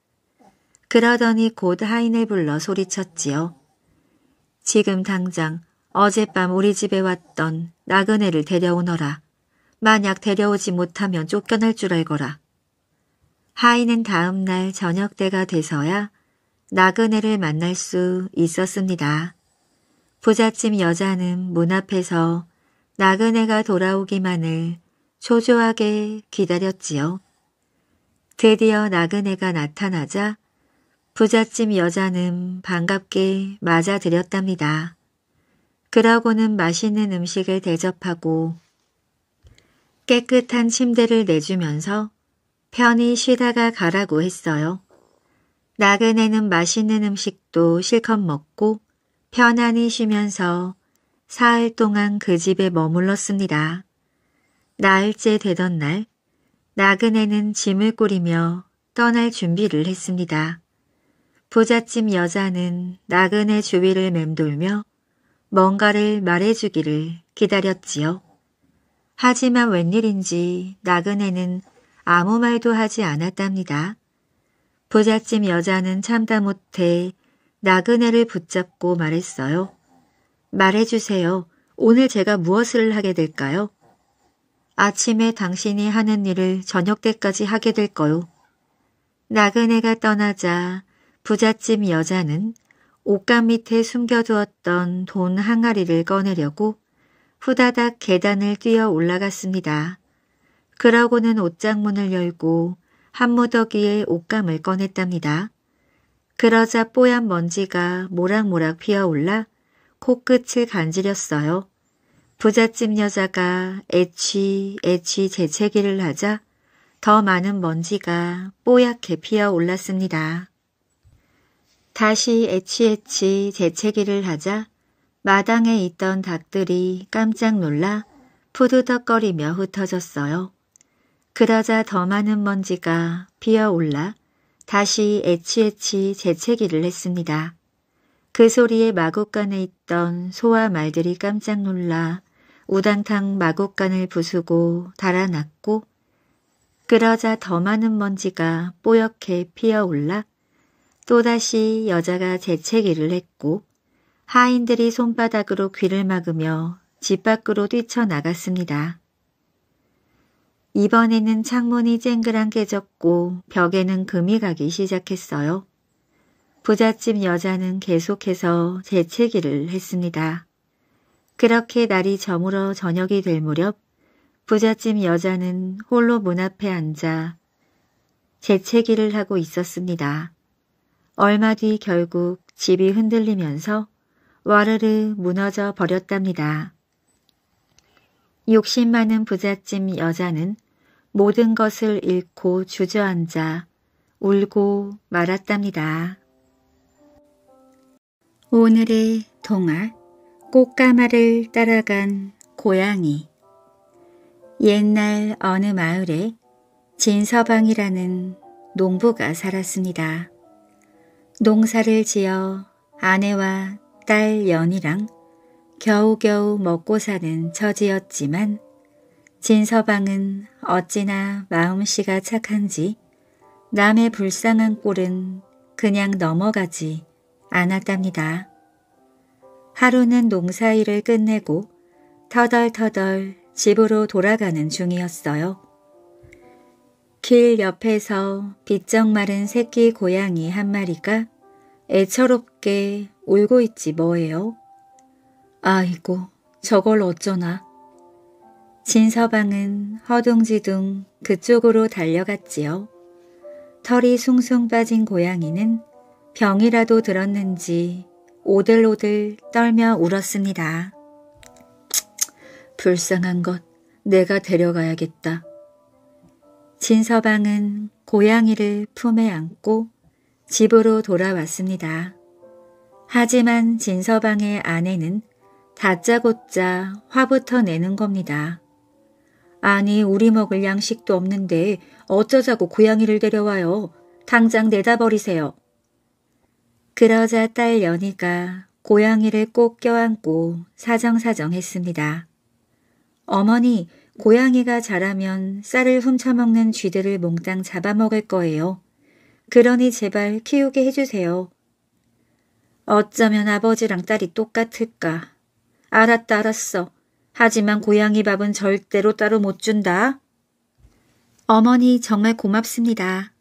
그러더니 곧 하인을 불러 소리쳤지요. 지금 당장 어젯밤 우리 집에 왔던 나그네를 데려오너라. 만약 데려오지 못하면 쫓겨날 줄 알거라. 하인은 다음 날 저녁 때가 돼서야 나그네를 만날 수 있었습니다. 부잣집 여자는 문 앞에서 나그네가 돌아오기만을 초조하게 기다렸지요. 드디어 나그네가 나타나자 부잣집 여자는 반갑게 맞아들였답니다. 그러고는 맛있는 음식을 대접하고 깨끗한 침대를 내주면서 편히 쉬다가 가라고 했어요. 나그네는 맛있는 음식도 실컷 먹고 편안히 쉬면서 사흘 동안 그 집에 머물렀습니다. 나흘째 되던 날, 나그네는 짐을 꾸리며 떠날 준비를 했습니다. 부잣집 여자는 나그네 주위를 맴돌며 뭔가를 말해주기를 기다렸지요. 하지만 웬일인지 나그네는 아무 말도 하지 않았답니다. 부잣집 여자는 참다 못해 나그네를 붙잡고 말했어요. 말해주세요. 오늘 제가 무엇을 하게 될까요? 아침에 당신이 하는 일을 저녁 때까지 하게 될 거요. 나그네가 떠나자 부잣집 여자는 옷감 밑에 숨겨두었던 돈 항아리를 꺼내려고 후다닥 계단을 뛰어 올라갔습니다. 그러고는 옷장문을 열고 한 무더기의 옷감을 꺼냈답니다. 그러자 뽀얀 먼지가 모락모락 피어올라 코끝을 간지렸어요. 부잣집 여자가 애취 애취 재채기를 하자 더 많은 먼지가 뽀얗게 피어올랐습니다. 다시 애취 애취 재채기를 하자 마당에 있던 닭들이 깜짝 놀라 푸드덕거리며 흩어졌어요. 그러자 더 많은 먼지가 피어올라 다시 애치애치 재채기를 했습니다. 그 소리에 마곡간에 있던 소와 말들이 깜짝 놀라 우당탕 마곡간을 부수고 달아났고 그러자 더 많은 먼지가 뽀얗게 피어올라 또다시 여자가 재채기를 했고 하인들이 손바닥으로 귀를 막으며 집 밖으로 뛰쳐나갔습니다. 이번에는 창문이 쨍그랑 깨졌고 벽에는 금이 가기 시작했어요. 부잣집 여자는 계속해서 재채기를 했습니다. 그렇게 날이 저물어 저녁이 될 무렵 부잣집 여자는 홀로 문 앞에 앉아 재채기를 하고 있었습니다. 얼마 뒤 결국 집이 흔들리면서 와르르 무너져 버렸답니다. 욕심 많은 부잣집 여자는 모든 것을 잃고 주저앉아 울고 말았답니다. 오늘의 동화 꽃가마를 따라간 고양이 옛날 어느 마을에 진서방이라는 농부가 살았습니다. 농사를 지어 아내와 딸 연이랑 겨우겨우 먹고 사는 처지였지만 진서방은 어찌나 마음씨가 착한지 남의 불쌍한 꼴은 그냥 넘어가지 않았답니다. 하루는 농사일을 끝내고 터덜터덜 집으로 돌아가는 중이었어요. 길 옆에서 빗정 마른 새끼 고양이 한 마리가 애처롭게 울고 있지 뭐예요? 아이고 저걸 어쩌나. 진서방은 허둥지둥 그쪽으로 달려갔지요. 털이 숭숭 빠진 고양이는 병이라도 들었는지 오들오들 떨며 울었습니다. 불쌍한 것 내가 데려가야겠다. 진서방은 고양이를 품에 안고 집으로 돌아왔습니다. 하지만 진서방의 아내는 다짜고짜 화부터 내는 겁니다. 아니 우리 먹을 양식도 없는데 어쩌자고 고양이를 데려와요. 당장 내다 버리세요. 그러자 딸 연희가 고양이를 꼭 껴안고 사정사정 했습니다. 어머니, 고양이가 자라면 쌀을 훔쳐먹는 쥐들을 몽땅 잡아먹을 거예요. 그러니 제발 키우게 해주세요. 어쩌면 아버지랑 딸이 똑같을까. 알았다 알았어. 하지만 고양이 밥은 절대로 따로 못 준다. 어머니 정말 고맙습니다.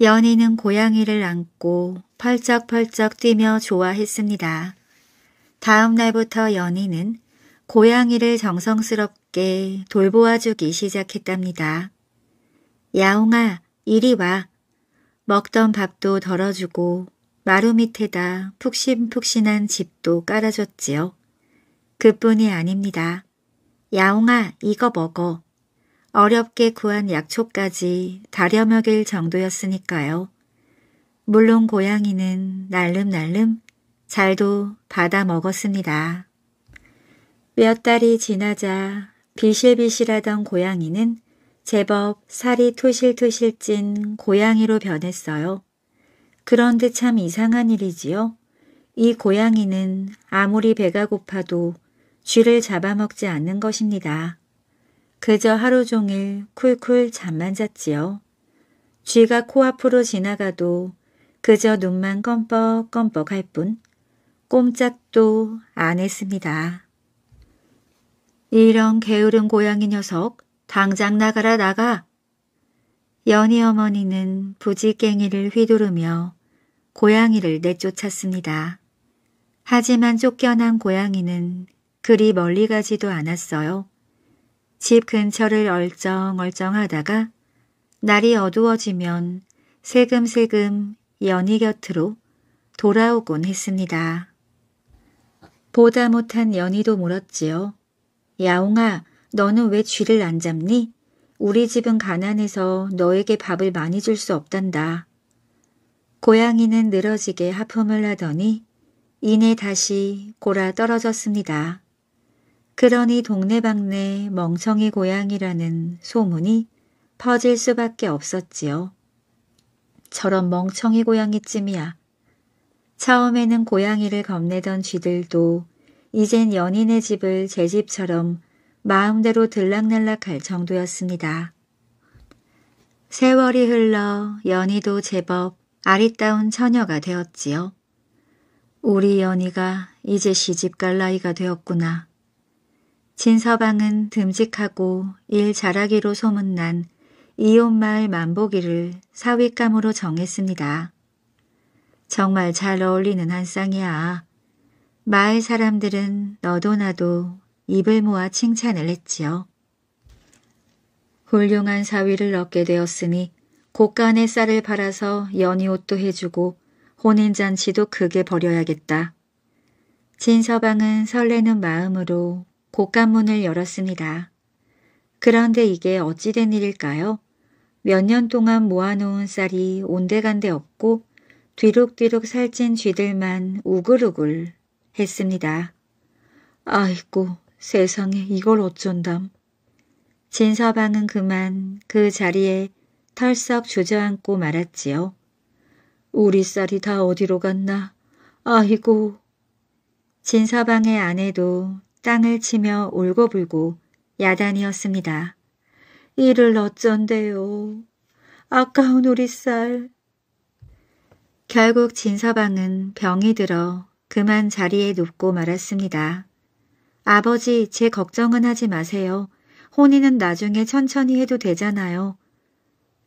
연희는 고양이를 안고 펄쩍펄쩍 뛰며 좋아했습니다. 다음 날부터 연희는 고양이를 정성스럽게 돌보아주기 시작했답니다. 야옹아, 이리 와. 먹던 밥도 덜어주고 마루 밑에다 푹신푹신한 집도 깔아줬지요. 그뿐이 아닙니다. 야옹아 이거 먹어. 어렵게 구한 약초까지 다려 먹일 정도였으니까요. 물론 고양이는 날름날름 잘도 받아 먹었습니다. 몇 달이 지나자 비실비실하던 고양이는 제법 살이 토실토실찐 고양이로 변했어요. 그런데 참 이상한 일이지요. 이 고양이는 아무리 배가 고파도 쥐를 잡아먹지 않는 것입니다. 그저 하루 종일 쿨쿨 잠만 잤지요. 쥐가 코앞으로 지나가도 그저 눈만 껌뻑껌뻑 할뿐 꼼짝도 안 했습니다. 이런 게으른 고양이 녀석 당장 나가라 나가. 연희 어머니는 부지깽이를 휘두르며 고양이를 내쫓았습니다. 하지만 쫓겨난 고양이는 그리 멀리 가지도 않았어요. 집 근처를 얼쩡얼쩡하다가 날이 어두워지면 세금세금 연희 곁으로 돌아오곤 했습니다. 보다 못한 연희도 물었지요. 야옹아, 너는 왜 쥐를 안 잡니? 우리 집은 가난해서 너에게 밥을 많이 줄 수 없단다. 고양이는 늘어지게 하품을 하더니 이내 다시 골아 떨어졌습니다. 그러니 동네방네 멍청이 고양이라는 소문이 퍼질 수밖에 없었지요. 저런 멍청이 고양이쯤이야. 처음에는 고양이를 겁내던 쥐들도 이젠 연인의 집을 제 집처럼 마음대로 들락날락할 정도였습니다. 세월이 흘러 연희도 제법 아리따운 처녀가 되었지요. 우리 연희가 이제 시집갈 나이가 되었구나. 진서방은 듬직하고 일 잘하기로 소문난 이웃마을 만보기를 사위감으로 정했습니다. 정말 잘 어울리는 한 쌍이야. 마을 사람들은 너도 나도 입을 모아 칭찬을 했지요. 훌륭한 사위를 얻게 되었으니 곡간의 쌀을 팔아서 연이옷도 해주고 혼인잔치도 크게 벌여야겠다. 진서방은 설레는 마음으로 곡간문을 열었습니다. 그런데 이게 어찌 된 일일까요? 몇 년 동안 모아놓은 쌀이 온데간데 없고 뒤룩뒤룩 살찐 쥐들만 우글우글 했습니다. 아이고 세상에 이걸 어쩐담. 진서방은 그만 그 자리에 털썩 주저앉고 말았지요. 우리 쌀이 다 어디로 갔나? 아이고. 진서방의 아내도 땅을 치며 울고불고 야단이었습니다. 이를 어쩐대요. 아까운 우리 쌀. 결국 진서방은 병이 들어 그만 자리에 눕고 말았습니다. 아버지 제 걱정은 하지 마세요. 혼인은 나중에 천천히 해도 되잖아요.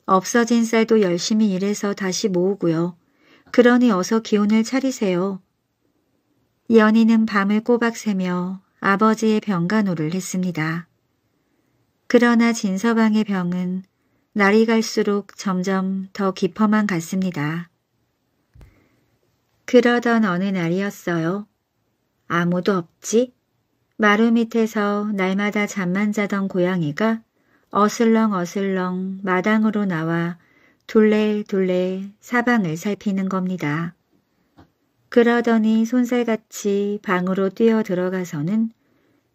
없어진 쌀도 열심히 일해서 다시 모으고요. 그러니 어서 기운을 차리세요. 연희는 밤을 꼬박 새며 아버지의 병간호를 했습니다. 그러나 진서방의 병은 날이 갈수록 점점 더 깊어만 갔습니다. 그러던 어느 날이었어요. 아무도 없지? 마루 밑에서 날마다 잠만 자던 고양이가 어슬렁 어슬렁 마당으로 나와 둘레둘레 사방을 살피는 겁니다. 그러더니 손살같이 방으로 뛰어 들어가서는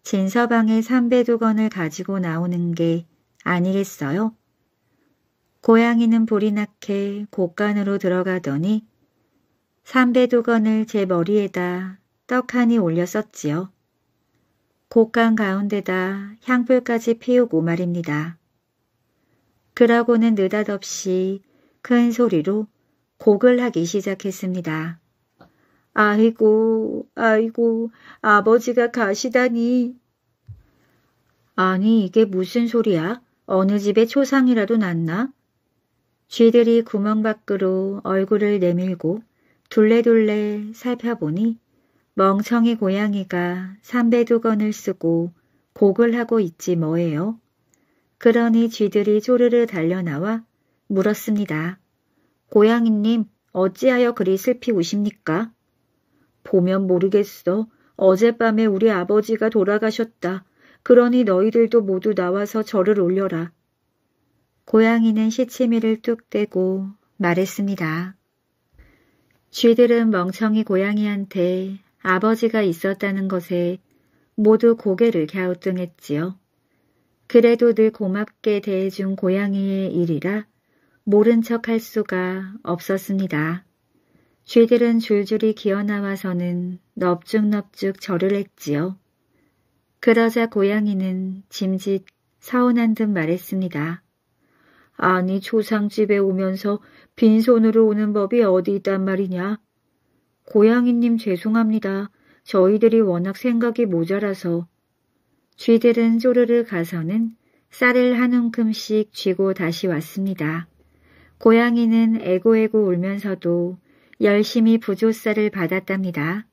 진서방의 삼배두건을 가지고 나오는 게 아니겠어요? 고양이는 불이 나게 곳간으로 들어가더니 삼배두건을 제 머리에다 떡하니 올렸었지요 곡간 가운데다 향불까지 피우고 말입니다. 그러고는 느닷없이 큰 소리로 곡을 하기 시작했습니다. 아이고, 아이고, 아버지가 가시다니. 아니, 이게 무슨 소리야? 어느 집에 초상이라도 났나? 쥐들이 구멍 밖으로 얼굴을 내밀고 둘레둘레 살펴보니 멍청이 고양이가 삼배두건을 쓰고 곡을 하고 있지 뭐예요. 그러니 쥐들이 쪼르르 달려나와 물었습니다. 고양이님 어찌하여 그리 슬피 우십니까? 보면 모르겠어. 어젯밤에 우리 아버지가 돌아가셨다. 그러니 너희들도 모두 나와서 절을 올려라. 고양이는 시치미를 뚝 떼고 말했습니다. 쥐들은 멍청이 고양이한테 아버지가 있었다는 것에 모두 고개를 갸우뚱했지요. 그래도 늘 고맙게 대해준 고양이의 일이라 모른 척할 수가 없었습니다. 쥐들은 줄줄이 기어나와서는 넙죽넙죽 절을 했지요. 그러자 고양이는 짐짓 서운한 듯 말했습니다. 아니 조상집에 오면서 빈손으로 오는 법이 어디 있단 말이냐? 고양이님 죄송합니다. 저희들이 워낙 생각이 모자라서. 쥐들은 쪼르르 가서는 쌀을 한 움큼씩 쥐고 다시 왔습니다. 고양이는 애고애고 울면서도 열심히 부조쌀을 받았답니다.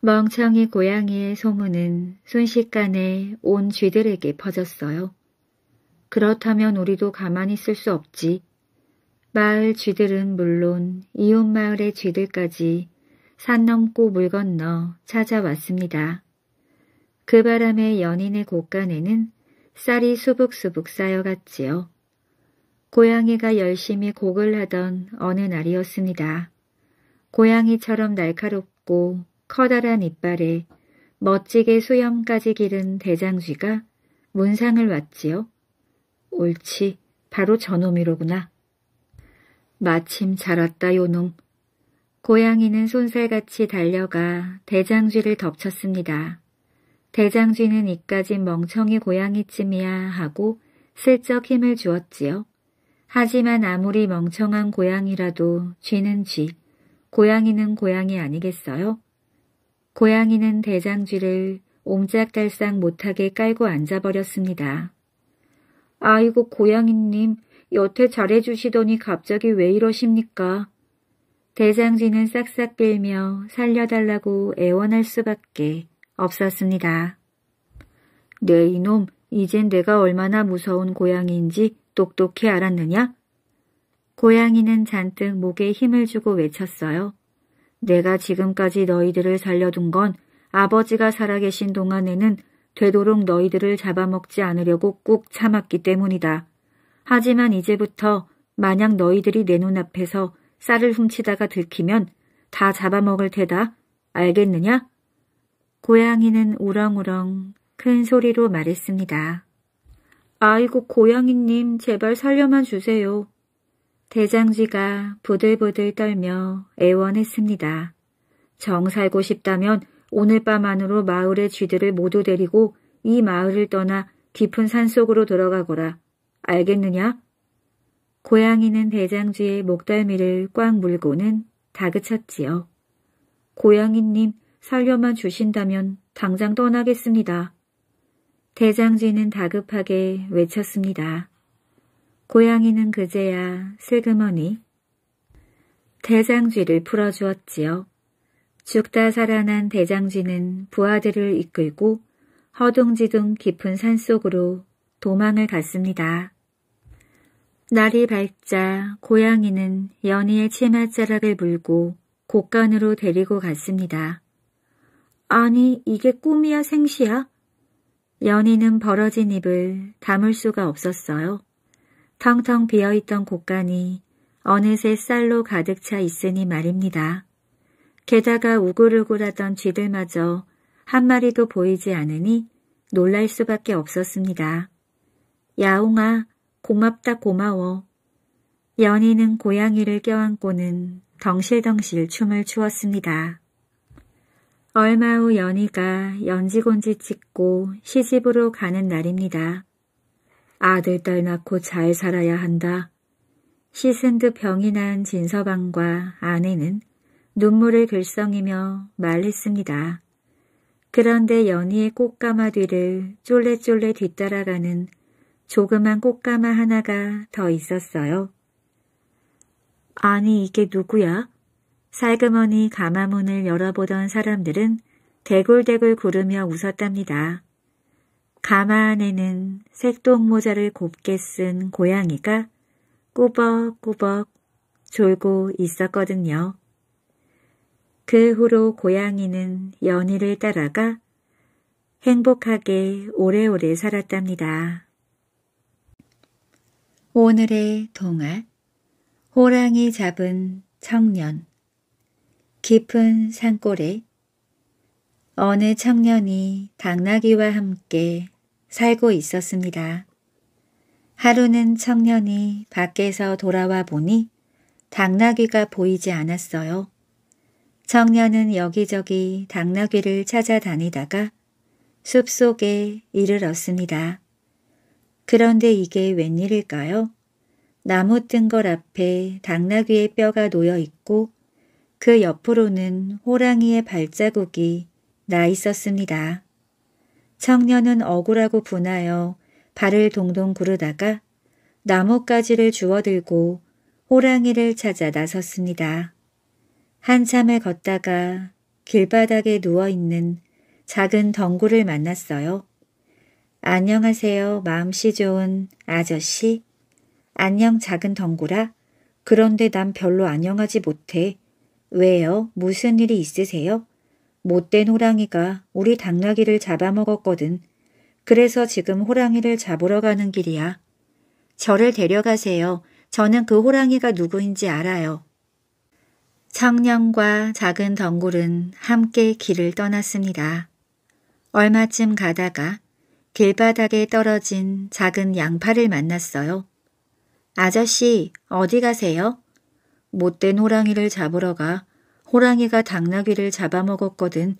멍청이 고양이의 소문은 순식간에 온 쥐들에게 퍼졌어요. 그렇다면 우리도 가만히 있을 수 없지. 마을 쥐들은 물론 이웃마을의 쥐들까지 산 넘고 물 건너 찾아왔습니다. 그 바람에 연인의 곳간에는 쌀이 수북수북 쌓여갔지요. 고양이가 열심히 곡을 하던 어느 날이었습니다. 고양이처럼 날카롭고 커다란 이빨에 멋지게 수염까지 기른 대장쥐가 문상을 왔지요. 옳지, 바로 저놈이로구나. 마침 잘 왔다 요놈. 고양이는 손살같이 달려가 대장쥐를 덮쳤습니다. 대장쥐는 이까진 멍청이 고양이쯤이야 하고 슬쩍 힘을 주었지요. 하지만 아무리 멍청한 고양이라도 쥐는 쥐, 고양이는 고양이 아니겠어요? 고양이는 대장쥐를 옴짝달싹 못하게 깔고 앉아버렸습니다. 아이고 고양이님, 여태 잘해주시더니 갑자기 왜 이러십니까? 대장진은 싹싹 빌며 살려달라고 애원할 수밖에 없었습니다. 네, 이놈, 이젠 내가 얼마나 무서운 고양이인지 똑똑히 알았느냐? 고양이는 잔뜩 목에 힘을 주고 외쳤어요. 내가 지금까지 너희들을 살려둔 건 아버지가 살아계신 동안에는 되도록 너희들을 잡아먹지 않으려고 꾹 참았기 때문이다. 하지만 이제부터 만약 너희들이 내 눈앞에서 쌀을 훔치다가 들키면 다 잡아먹을 테다. 알겠느냐? 고양이는 우렁우렁 큰 소리로 말했습니다. 아이고 고양이님 제발 살려만 주세요. 대장쥐가 부들부들 떨며 애원했습니다. 정 살고 싶다면 오늘 밤 안으로 마을의 쥐들을 모두 데리고 이 마을을 떠나 깊은 산속으로 들어가거라. 알겠느냐? 고양이는 대장주의 목덜미를 꽉 물고는 다그쳤지요. 고양이님 살려만 주신다면 당장 떠나겠습니다. 대장쥐는 다급하게 외쳤습니다. 고양이는 그제야 슬그머니 대장쥐를 풀어주었지요. 죽다 살아난 대장쥐는 부하들을 이끌고 허둥지둥 깊은 산속으로 도망을 갔습니다. 날이 밝자 고양이는 연희의 치맛자락을 물고 곳간으로 데리고 갔습니다. 아니 이게 꿈이야 생시야? 연희는 벌어진 입을 담을 수가 없었어요. 텅텅 비어있던 곳간이 어느새 쌀로 가득 차 있으니 말입니다. 게다가 우글우글하던 쥐들마저 한 마리도 보이지 않으니 놀랄 수밖에 없었습니다. 야옹아, 고맙다 고마워. 연희는 고양이를 껴안고는 덩실덩실 춤을 추었습니다. 얼마 후 연희가 연지곤지 찍고 시집으로 가는 날입니다. 아들, 딸 낳고 잘 살아야 한다. 시슨 듯 그 병이 난 진서방과 아내는 눈물을 글썽이며 말했습니다 그런데 연희의 꽃가마 뒤를 쫄래쫄래 뒤따라가는 조그만 꽃가마 하나가 더 있었어요. 아니 이게 누구야? 살그머니 가마문을 열어보던 사람들은 대굴대굴 구르며 웃었답니다. 가마 안에는 색동모자를 곱게 쓴 고양이가 꾸벅꾸벅 졸고 있었거든요. 그 후로 고양이는 연희를 따라가 행복하게 오래오래 살았답니다. 오늘의 동화 호랑이 잡은 청년 깊은 산골에 어느 청년이 당나귀와 함께 살고 있었습니다. 하루는 청년이 밖에서 돌아와 보니 당나귀가 보이지 않았어요. 청년은 여기저기 당나귀를 찾아다니다가 숲속에 이르렀습니다. 그런데 이게 웬일일까요? 나무 뜬 걸 앞에 당나귀의 뼈가 놓여 있고 그 옆으로는 호랑이의 발자국이 나 있었습니다. 청년은 억울하고 분하여 발을 동동 구르다가 나뭇가지를 주워들고 호랑이를 찾아 나섰습니다. 한참을 걷다가 길바닥에 누워있는 작은 덩굴을 만났어요. 안녕하세요. 마음씨 좋은 아저씨. 안녕 작은 덩굴아. 그런데 난 별로 안녕하지 못해. 왜요? 무슨 일이 있으세요? 못된 호랑이가 우리 당나귀를 잡아먹었거든. 그래서 지금 호랑이를 잡으러 가는 길이야. 저를 데려가세요. 저는 그 호랑이가 누구인지 알아요. 청년과 작은 덩굴은 함께 길을 떠났습니다. 얼마쯤 가다가 길바닥에 떨어진 작은 양파를 만났어요. 아저씨, 어디 가세요? 못된 호랑이를 잡으러 가. 호랑이가 당나귀를 잡아먹었거든.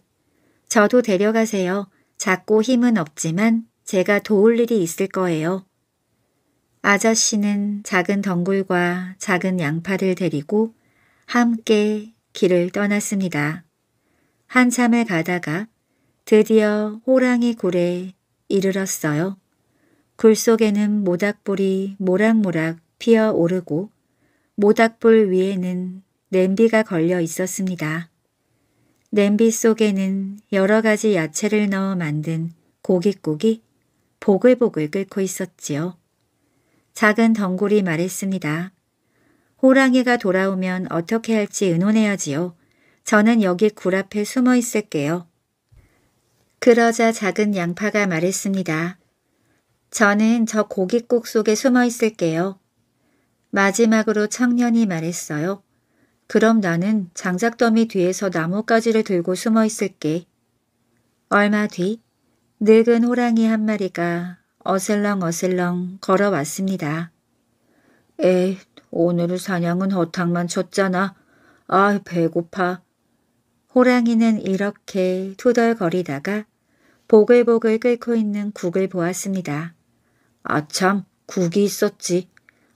저도 데려가세요. 작고 힘은 없지만 제가 도울 일이 있을 거예요. 아저씨는 작은 덩굴과 작은 양파를 데리고 함께 길을 떠났습니다. 한참을 가다가 드디어 호랑이 굴에 이르렀어요. 굴 속에는 모닥불이 모락모락 피어오르고 모닥불 위에는 냄비가 걸려 있었습니다. 냄비 속에는 여러 가지 야채를 넣어 만든 고깃국이 보글보글 끓고 있었지요. 작은 덩굴이 말했습니다. 호랑이가 돌아오면 어떻게 할지 의논해야지요. 저는 여기 굴 앞에 숨어 있을게요. 그러자 작은 양파가 말했습니다. 저는 저 고깃국 속에 숨어 있을게요. 마지막으로 청년이 말했어요. 그럼 나는 장작더미 뒤에서 나뭇가지를 들고 숨어 있을게. 얼마 뒤 늙은 호랑이 한 마리가 어슬렁어슬렁 걸어왔습니다. 에이, 오늘 사냥은 허탕만 쳤잖아. 아, 배고파. 호랑이는 이렇게 투덜거리다가 보글보글 끓고 있는 국을 보았습니다. 아참, 국이 있었지.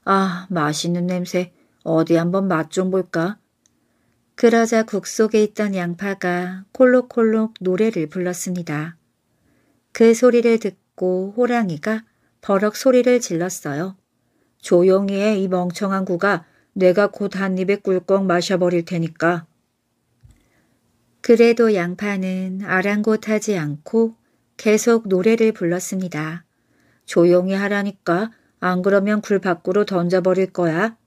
아, 맛있는 냄새. 어디 한번 맛 좀 볼까? 그러자 국 속에 있던 양파가 콜록콜록 노래를 불렀습니다. 그 소리를 듣고 호랑이가 버럭 소리를 질렀어요. 조용히 해, 이 멍청한 구가 내가 곧 한 입에 꿀꺽 마셔버릴 테니까. 그래도 양파는 아랑곳하지 않고 계속 노래를 불렀습니다. 조용히 하라니까 안 그러면 굴 밖으로 던져버릴 거야.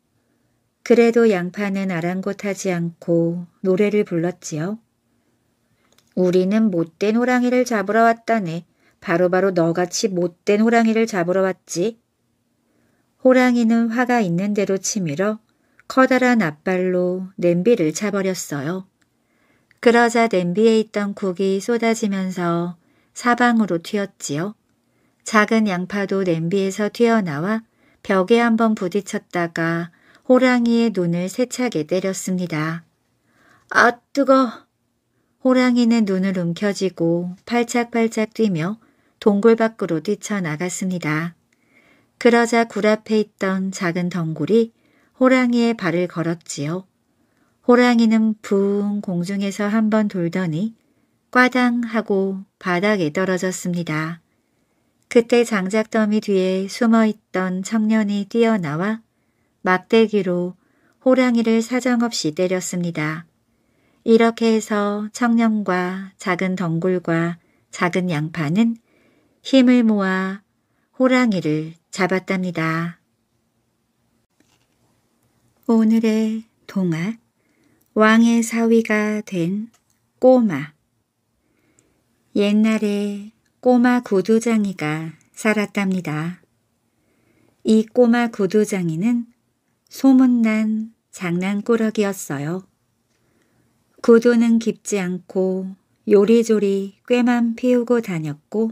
그래도 양파는 아랑곳하지 않고 노래를 불렀지요. 우리는 못된 호랑이를 잡으러 왔다네. 바로바로 바로 너같이 못된 호랑이를 잡으러 왔지. 호랑이는 화가 있는 대로 치밀어 커다란 앞발로 냄비를 차버렸어요. 그러자 냄비에 있던 국이 쏟아지면서 사방으로 튀었지요. 작은 양파도 냄비에서 튀어나와 벽에 한번 부딪혔다가 호랑이의 눈을 세차게 때렸습니다. 아 뜨거! 호랑이는 눈을 움켜쥐고 팔짝팔짝 뛰며 동굴 밖으로 뛰쳐나갔습니다. 그러자 굴 앞에 있던 작은 덩굴이 호랑이의 발을 걸었지요. 호랑이는 붕 공중에서 한번 돌더니 꽈당 하고 바닥에 떨어졌습니다. 그때 장작더미 뒤에 숨어있던 청년이 뛰어나와 막대기로 호랑이를 사정없이 때렸습니다. 이렇게 해서 청년과 작은 덩굴과 작은 양파는 힘을 모아 호랑이를 잡았답니다. 오늘의 동화 왕의 사위가 된 꼬마 옛날에 꼬마 구두장이가 살았답니다. 이 꼬마 구두장이는 소문난 장난꾸러기였어요. 구두는 깊지 않고 요리조리 꾀만 피우고 다녔고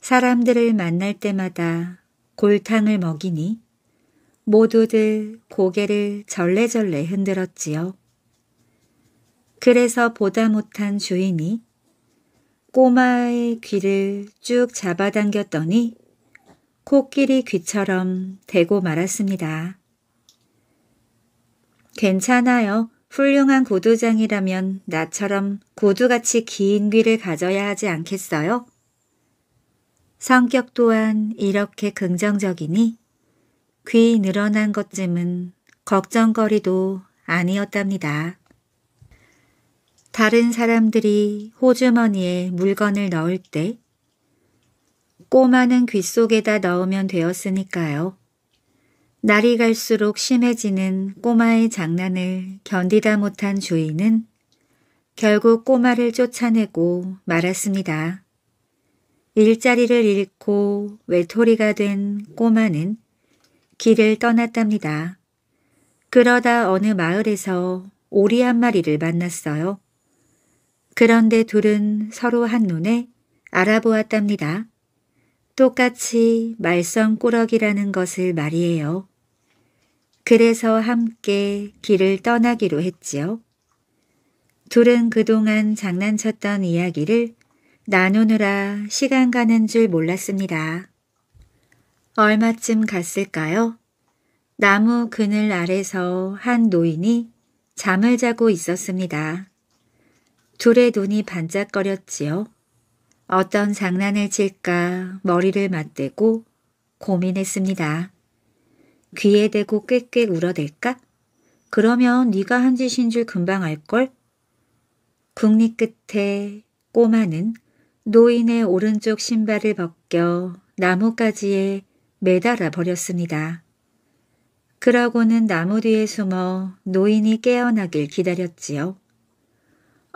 사람들을 만날 때마다 골탕을 먹이니 모두들 고개를 절레절레 흔들었지요. 그래서 보다 못한 주인이 꼬마의 귀를 쭉 잡아당겼더니 코끼리 귀처럼 되고 말았습니다. 괜찮아요. 훌륭한 고두장이라면 나처럼 고두같이 긴 귀를 가져야 하지 않겠어요? 성격 또한 이렇게 긍정적이니 귀 늘어난 것쯤은 걱정거리도 아니었답니다. 다른 사람들이 호주머니에 물건을 넣을 때 꼬마는 귀 속에다 넣으면 되었으니까요. 날이 갈수록 심해지는 꼬마의 장난을 견디다 못한 주인은 결국 꼬마를 쫓아내고 말았습니다. 일자리를 잃고 외톨이가 된 꼬마는 길을 떠났답니다. 그러다 어느 마을에서 오리 한 마리를 만났어요. 그런데 둘은 서로 한눈에 알아보았답니다. 똑같이 말썽꾸러기라는 것을 말이에요. 그래서 함께 길을 떠나기로 했지요. 둘은 그동안 장난쳤던 이야기를 나누느라 시간 가는 줄 몰랐습니다. 얼마쯤 갔을까요? 나무 그늘 아래서 한 노인이 잠을 자고 있었습니다. 둘의 눈이 반짝거렸지요. 어떤 장난을 칠까 머리를 맞대고 고민했습니다. 귀에 대고 꽥꽥 울어댈까? 그러면 네가 한 짓인 줄 금방 알걸? 국립 끝에 꼬마는 노인의 오른쪽 신발을 벗겨 나뭇가지에 매달아 버렸습니다. 그러고는 나무 뒤에 숨어 노인이 깨어나길 기다렸지요.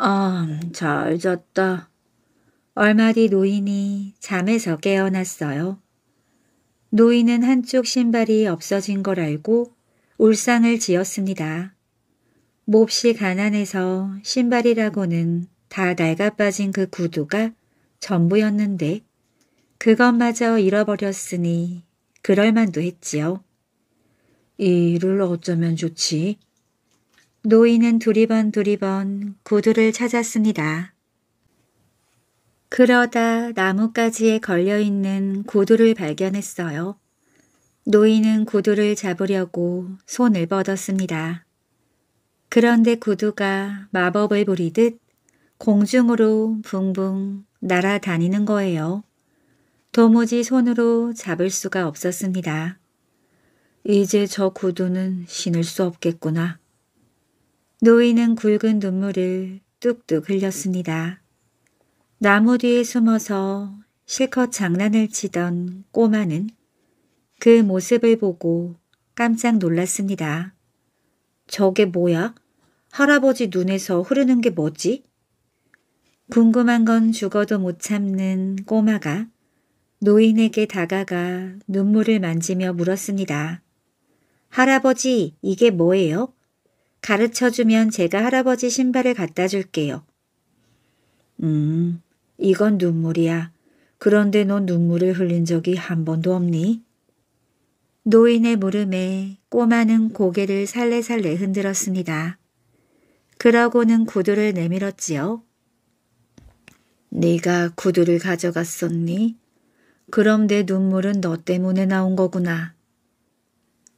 아, 음, 잘 잤다. 얼마 뒤 노인이 잠에서 깨어났어요. 노인은 한쪽 신발이 없어진 걸 알고 울상을 지었습니다. 몹시 가난해서 신발이라고는 다 낡아빠진 그 구두가 전부였는데 그것마저 잃어버렸으니 그럴만도 했지요. 이를 어쩌면 좋지? 노인은 두리번 두리번 구두를 찾았습니다. 그러다 나뭇가지에 걸려있는 구두를 발견했어요. 노인은 구두를 잡으려고 손을 뻗었습니다. 그런데 구두가 마법을 부리듯 공중으로 붕붕 날아다니는 거예요. 도무지 손으로 잡을 수가 없었습니다. 이제 저 구두는 신을 수 없겠구나. 노인은 굵은 눈물을 뚝뚝 흘렸습니다. 나무 뒤에 숨어서 실컷 장난을 치던 꼬마는 그 모습을 보고 깜짝 놀랐습니다. 저게 뭐야? 할아버지 눈에서 흐르는 게 뭐지? 궁금한 건 죽어도 못 참는 꼬마가 노인에게 다가가 눈물을 만지며 물었습니다. 할아버지, 이게 뭐예요? 가르쳐주면 제가 할아버지 신발을 갖다 줄게요. 음, 이건 눈물이야. 그런데 넌 눈물을 흘린 적이 한 번도 없니? 노인의 물음에 꼬마는 고개를 살래살래 흔들었습니다. 그러고는 구두를 내밀었지요. 네가 구두를 가져갔었니? 그럼 내 눈물은 너 때문에 나온 거구나.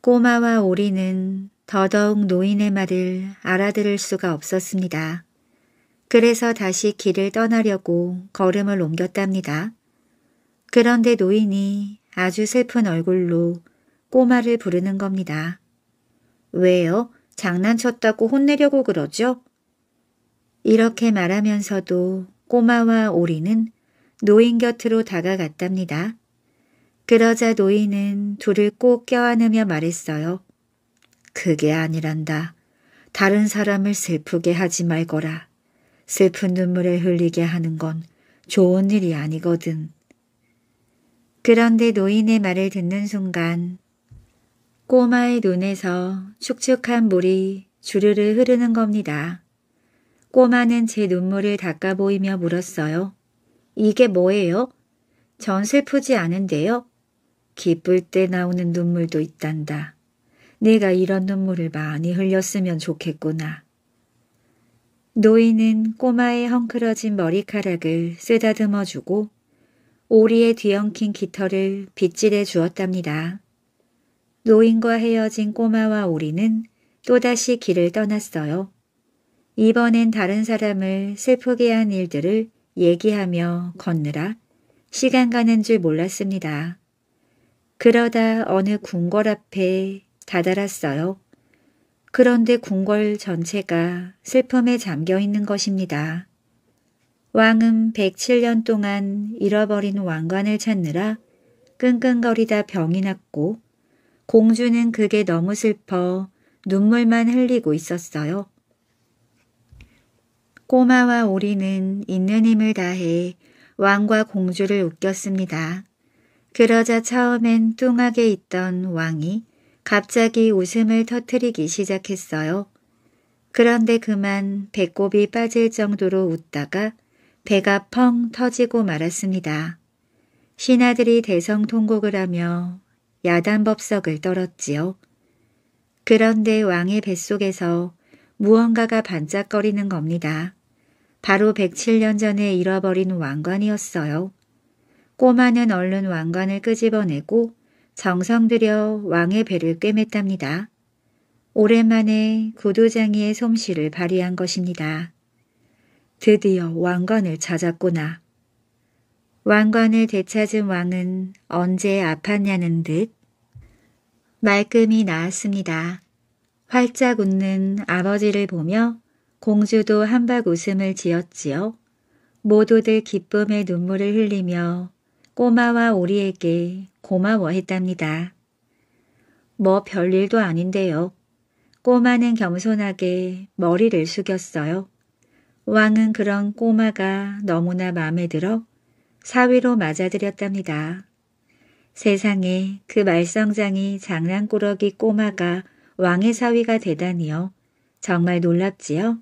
꼬마와 오리는 더더욱 노인의 말을 알아들을 수가 없었습니다. 그래서 다시 길을 떠나려고 걸음을 옮겼답니다. 그런데 노인이 아주 슬픈 얼굴로 꼬마를 부르는 겁니다. 왜요? 장난쳤다고 혼내려고 그러죠? 이렇게 말하면서도 꼬마와 오리는 노인 곁으로 다가갔답니다. 그러자 노인은 둘을 꼭 껴안으며 말했어요. 그게 아니란다. 다른 사람을 슬프게 하지 말거라. 슬픈 눈물을 흘리게 하는 건 좋은 일이 아니거든. 그런데 노인의 말을 듣는 순간 꼬마의 눈에서 축축한 물이 주르르 흐르는 겁니다. 꼬마는 제 눈물을 닦아 보이며 물었어요. 이게 뭐예요? 전 슬프지 않은데요? 기쁠 때 나오는 눈물도 있단다. 내가 이런 눈물을 많이 흘렸으면 좋겠구나. 노인은 꼬마의 헝클어진 머리카락을 쓰다듬어 주고 오리에 뒤엉킨 깃털을 빗질해 주었답니다. 노인과 헤어진 꼬마와 오리는 또다시 길을 떠났어요. 이번엔 다른 사람을 슬프게 한 일들을 얘기하며 걷느라 시간 가는 줄 몰랐습니다. 그러다 어느 궁궐 앞에 다다랐어요. 그런데 궁궐 전체가 슬픔에 잠겨 있는 것입니다. 왕은 107년 동안 잃어버린 왕관을 찾느라 끙끙거리다 병이 났고 공주는 그게 너무 슬퍼 눈물만 흘리고 있었어요. 꼬마와 오리는 있는 힘을 다해 왕과 공주를 웃겼습니다. 그러자 처음엔 뚱하게 있던 왕이 갑자기 웃음을 터뜨리기 시작했어요. 그런데 그만 배꼽이 빠질 정도로 웃다가 배가 펑 터지고 말았습니다. 신하들이 대성통곡을 하며 야단법석을 떨었지요. 그런데 왕의 뱃속에서 무언가가 반짝거리는 겁니다. 바로 107년 전에 잃어버린 왕관이었어요. 꼬마는 얼른 왕관을 끄집어내고 정성들여 왕의 배를 꿰맸답니다. 오랜만에 구두장이의 솜씨를 발휘한 것입니다. 드디어 왕관을 찾았구나. 왕관을 되찾은 왕은 언제 아팠냐는 듯 말끔히 나았습니다. 활짝 웃는 아버지를 보며 공주도 한박 웃음을 지었지요. 모두들 기쁨의 눈물을 흘리며 꼬마와 우리에게 고마워했답니다. 뭐 별일도 아닌데요. 꼬마는 겸손하게 머리를 숙였어요. 왕은 그런 꼬마가 너무나 마음에 들어 사위로 맞아들였답니다. 세상에 그 말썽장이 장난꾸러기 꼬마가 왕의 사위가 되다니요. 정말 놀랍지요?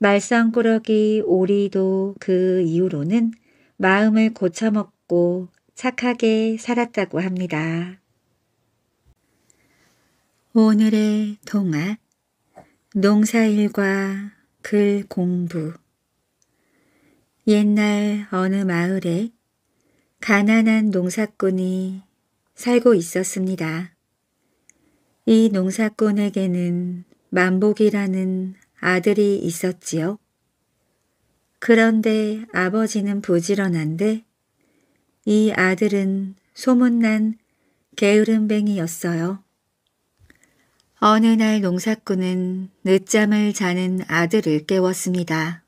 말썽꾸러기 오리도 그 이후로는 마음을 고쳐먹고 착하게 살았다고 합니다. 오늘의 동화 농사일과 글 공부 옛날 어느 마을에 가난한 농사꾼이 살고 있었습니다. 이 농사꾼에게는 만복이라는 아들이 있었지요. 그런데 아버지는 부지런한데 이 아들은 소문난 게으름뱅이였어요. 어느 날 농사꾼은 늦잠을 자는 아들을 깨웠습니다.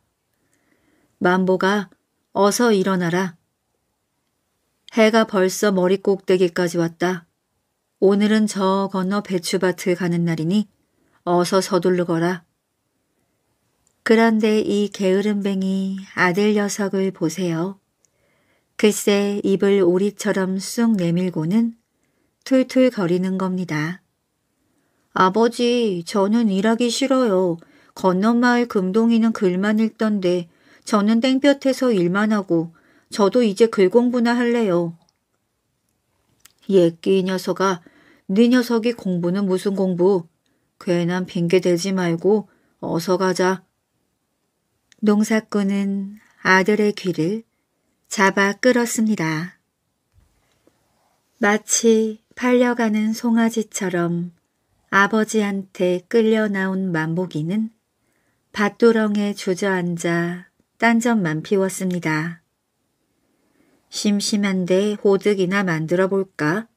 만보가 어서 일어나라. 해가 벌써 머리 꼭대기까지 왔다. 오늘은 저 건너 배추밭을 가는 날이니 어서 서둘르거라 그런데 이 게으름뱅이 아들 녀석을 보세요. 글쎄 입을 오리처럼 쑥 내밀고는 툴툴 거리는 겁니다. 아버지, 저는 일하기 싫어요. 건너마을 금동이는 글만 읽던데 저는 땡볕에서 일만 하고 저도 이제 글 공부나 할래요. 예끼 녀석아, 네 녀석이 공부는 무슨 공부? 괜한 핑계 대지 말고 어서 가자. 농사꾼은 아들의 귀를 잡아 끌었습니다. 마치 팔려가는 송아지처럼 아버지한테 끌려 나온 만복이는 밭도렁에 주저앉아 딴점만 피웠습니다. 심심한데 호득이나 만들어 볼까?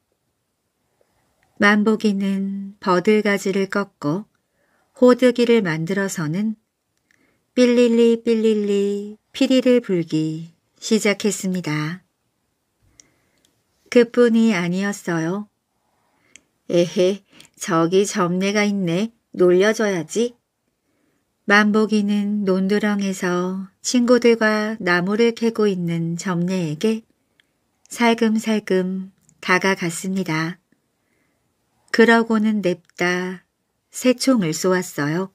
만복이는 버들가지를 꺾어 호득이를 만들어서는 삘릴리 삘릴리 피리를 불기 시작했습니다. 그뿐이 아니었어요. 에헤, 저기 점례가 있네. 놀려줘야지. 만보기는 논두렁에서 친구들과 나무를 캐고 있는 점례에게 살금살금 다가갔습니다. 그러고는 냅다 새총을 쏘았어요.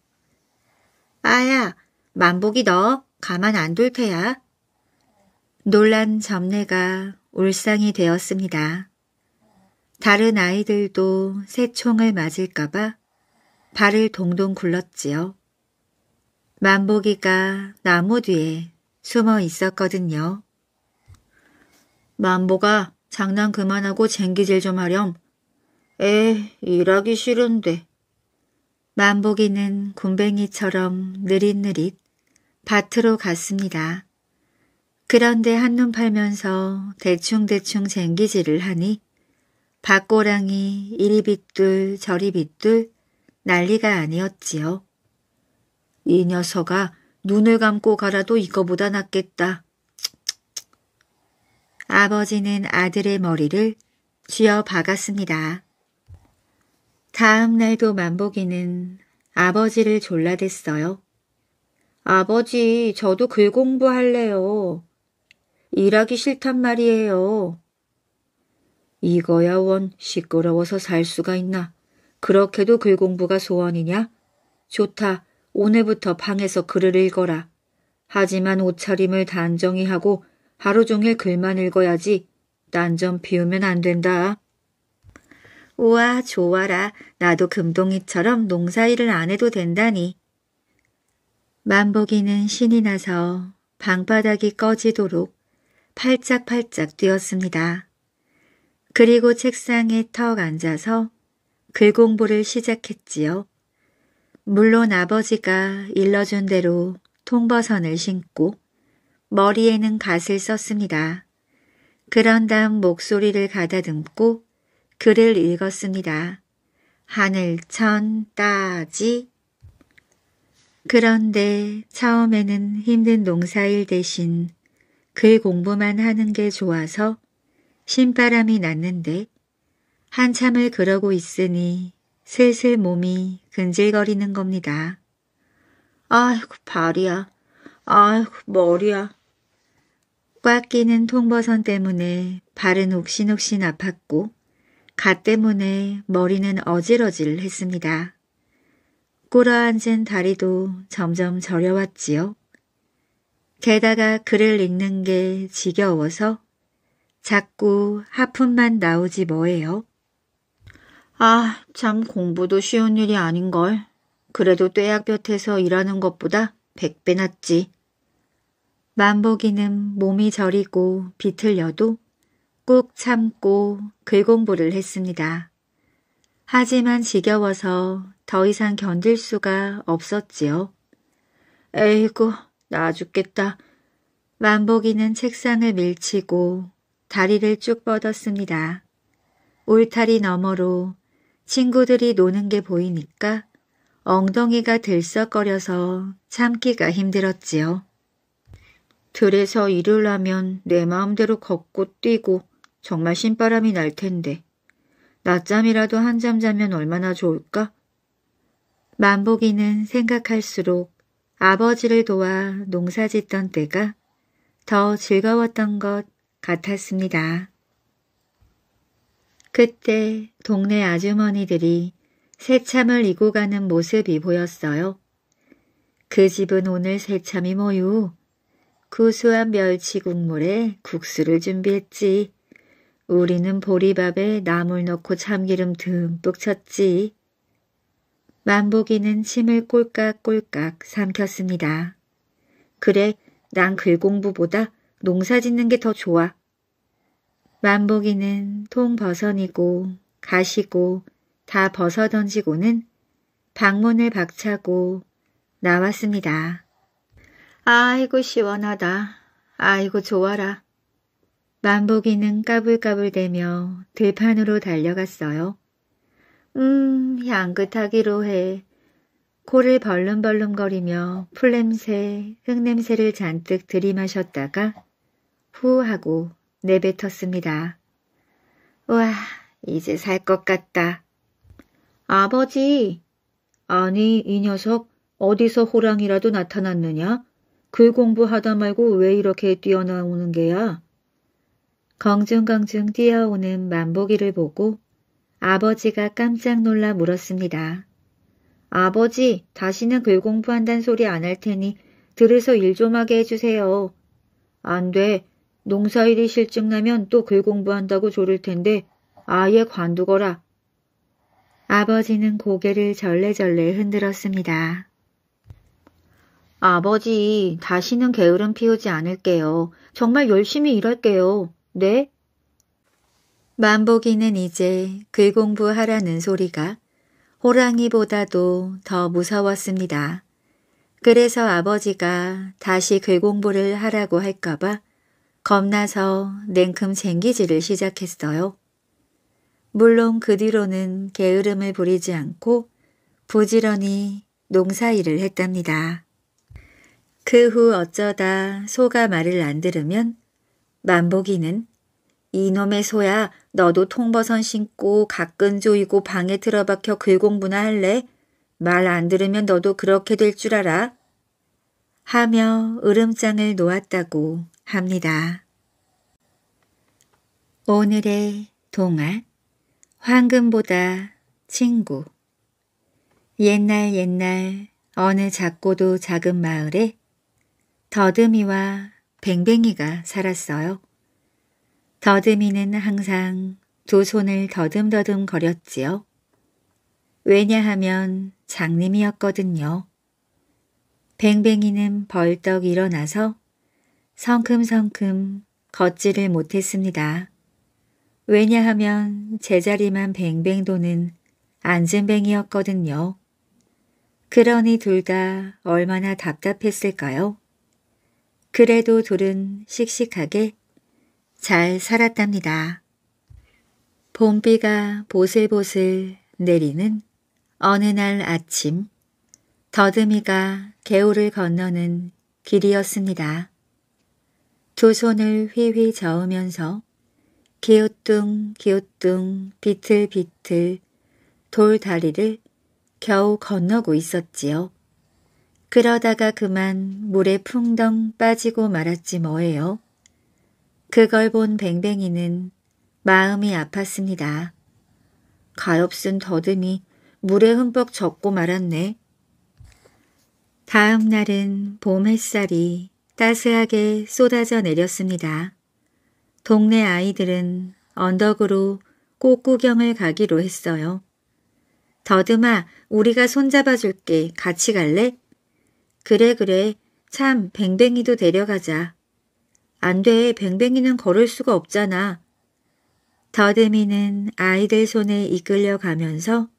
아야, 만복이 너 가만 안 둘 테야. 놀란 점례가 울상이 되었습니다. 다른 아이들도 새 총을 맞을까봐 발을 동동 굴렀지요. 만복이가 나무 뒤에 숨어 있었거든요. 만보가 장난 그만하고 쟁기질 좀 하렴. 에, 일하기 싫은데. 만복이는 곰뱅이처럼 느릿느릿 밭으로 갔습니다. 그런데 한눈 팔면서 대충대충 쟁기질을 하니 밭고랑이 이리 빗둘 저리 빗둘 난리가 아니었지요. 이 녀석아 눈을 감고 가라도 이거보다 낫겠다. 아버지는 아들의 머리를 쥐어 박았습니다. 다음 날도 만복이는 아버지를 졸라댔어요. 아버지, 저도 글 공부할래요. 일하기 싫단 말이에요. 이거야 원 시끄러워서 살 수가 있나. 그렇게도 글 공부가 소원이냐? 좋다. 오늘부터 방에서 글을 읽어라. 하지만 옷차림을 단정히 하고 하루 종일 글만 읽어야지. 난 좀 비우면 안 된다. 우와 좋아라 나도 금동이처럼 농사일을 안 해도 된다니. 만보기는 신이 나서 방바닥이 꺼지도록 팔짝팔짝 뛰었습니다. 그리고 책상에 턱 앉아서 글공부를 시작했지요. 물론 아버지가 일러준 대로 통버선을 신고 머리에는 갓을 썼습니다. 그런 다음 목소리를 가다듬고 글을 읽었습니다. 하늘천 따지 그런데 처음에는 힘든 농사일 대신 글 공부만 하는 게 좋아서 신바람이 났는데 한참을 그러고 있으니 슬슬 몸이 근질거리는 겁니다. 아이고 발이야. 아이고 머리야. 꽉 끼는 통버선 때문에 발은 옥신옥신 아팠고 가 때문에 머리는 어질어질 했습니다. 꼬라앉은 다리도 점점 저려왔지요. 게다가 글을 읽는 게 지겨워서 자꾸 하품만 나오지 뭐예요. 아, 참 공부도 쉬운 일이 아닌걸. 그래도 떼약볕에서 일하는 것보다 백배 낫지. 만복이는 몸이 저리고 비틀려도 꾹 참고 글공부를 했습니다. 하지만 지겨워서 더 이상 견딜 수가 없었지요. 에이구, 나 죽겠다. 만복이는 책상을 밀치고 다리를 쭉 뻗었습니다. 울타리 너머로 친구들이 노는 게 보이니까 엉덩이가 들썩거려서 참기가 힘들었지요. 그에서 일을 하면 내 마음대로 걷고 뛰고 정말 신바람이 날 텐데. 낮잠이라도 한 잠 자면 얼마나 좋을까? 만복이는 생각할수록 아버지를 도와 농사 짓던 때가 더 즐거웠던 것 같았습니다. 그때 동네 아주머니들이 새참을 이고 가는 모습이 보였어요. 그 집은 오늘 새참이 뭐유? 구수한 멸치 국물에 국수를 준비했지. 우리는 보리밥에 나물 넣고 참기름 듬뿍 쳤지. 만복이는 침을 꼴깍꼴깍 삼켰습니다. 그래, 난 글공부보다 농사 짓는 게 더 좋아. 만복이는 통 벗어니고 가시고 다 벗어 던지고는 방문을 박차고 나왔습니다. 아이고 시원하다. 아이고 좋아라. 만보기는 까불까불대며 들판으로 달려갔어요. 음, 향긋하기로 해. 코를 벌름벌름거리며 풀냄새, 흙냄새를 잔뜩 들이마셨다가 후 하고 내뱉었습니다. 와, 이제 살 것 같다. 아버지! 아니, 이 녀석 어디서 호랑이라도 나타났느냐? 글 공부하다 말고 왜 이렇게 뛰어나오는 게야? 긍중긍중 뛰어오는 만보기를 보고 아버지가 깜짝 놀라 물었습니다. 아버지, 다시는 글 공부한단 소리 안 할 테니 들으서 일 좀 하게 해주세요. 안 돼. 농사일이 실증나면 또 글 공부한다고 조를 텐데 아예 관두거라. 아버지는 고개를 절레절레 흔들었습니다. 아버지, 다시는 게으름 피우지 않을게요. 정말 열심히 일할게요. 네. 만복이는 이제 글 공부하라는 소리가 호랑이보다도 더 무서웠습니다. 그래서 아버지가 다시 글 공부를 하라고 할까봐 겁나서 냉큼 쟁기질을 시작했어요. 물론 그 뒤로는 게으름을 부리지 않고 부지런히 농사일을 했답니다. 그 후 어쩌다 소가 말을 안 들으면 만복이는 이놈의 소야 너도 통버선 신고 가끈 조이고 방에 들어박혀 글공부나 할래? 말 안 들으면 너도 그렇게 될 줄 알아? 하며 으름장을 놓았다고 합니다. 오늘의 동안 황금보다 친구 옛날 옛날 어느 작고도 작은 마을에 더듬이와 뱅뱅이가 살았어요. 더듬이는 항상 두 손을 더듬더듬 거렸지요. 왜냐하면 장님이었거든요. 뱅뱅이는 벌떡 일어나서 성큼성큼 걷지를 못했습니다. 왜냐하면 제자리만 뱅뱅 도는 앉은뱅이였거든요. 그러니 둘 다 얼마나 답답했을까요? 그래도 둘은 씩씩하게 잘 살았답니다. 봄비가 보슬보슬 내리는 어느 날 아침 더듬이가 개울을 건너는 길이었습니다. 두 손을 휘휘 저으면서 기우뚱 기우뚱 비틀비틀 돌다리를 겨우 건너고 있었지요. 그러다가 그만 물에 풍덩 빠지고 말았지 뭐예요. 그걸 본 뱅뱅이는 마음이 아팠습니다. 가엾은 더듬이 물에 흠뻑 젖고 말았네. 다음 날은 봄 햇살이 따스하게 쏟아져 내렸습니다. 동네 아이들은 언덕으로 꽃구경을 가기로 했어요. 더듬아, 우리가 손잡아 줄게. 같이 갈래? 그래, 그래. 참, 뱅뱅이도 데려가자. 안 돼, 뱅뱅이는 걸을 수가 없잖아. 더듬이는 아이들 손에 이끌려 가면서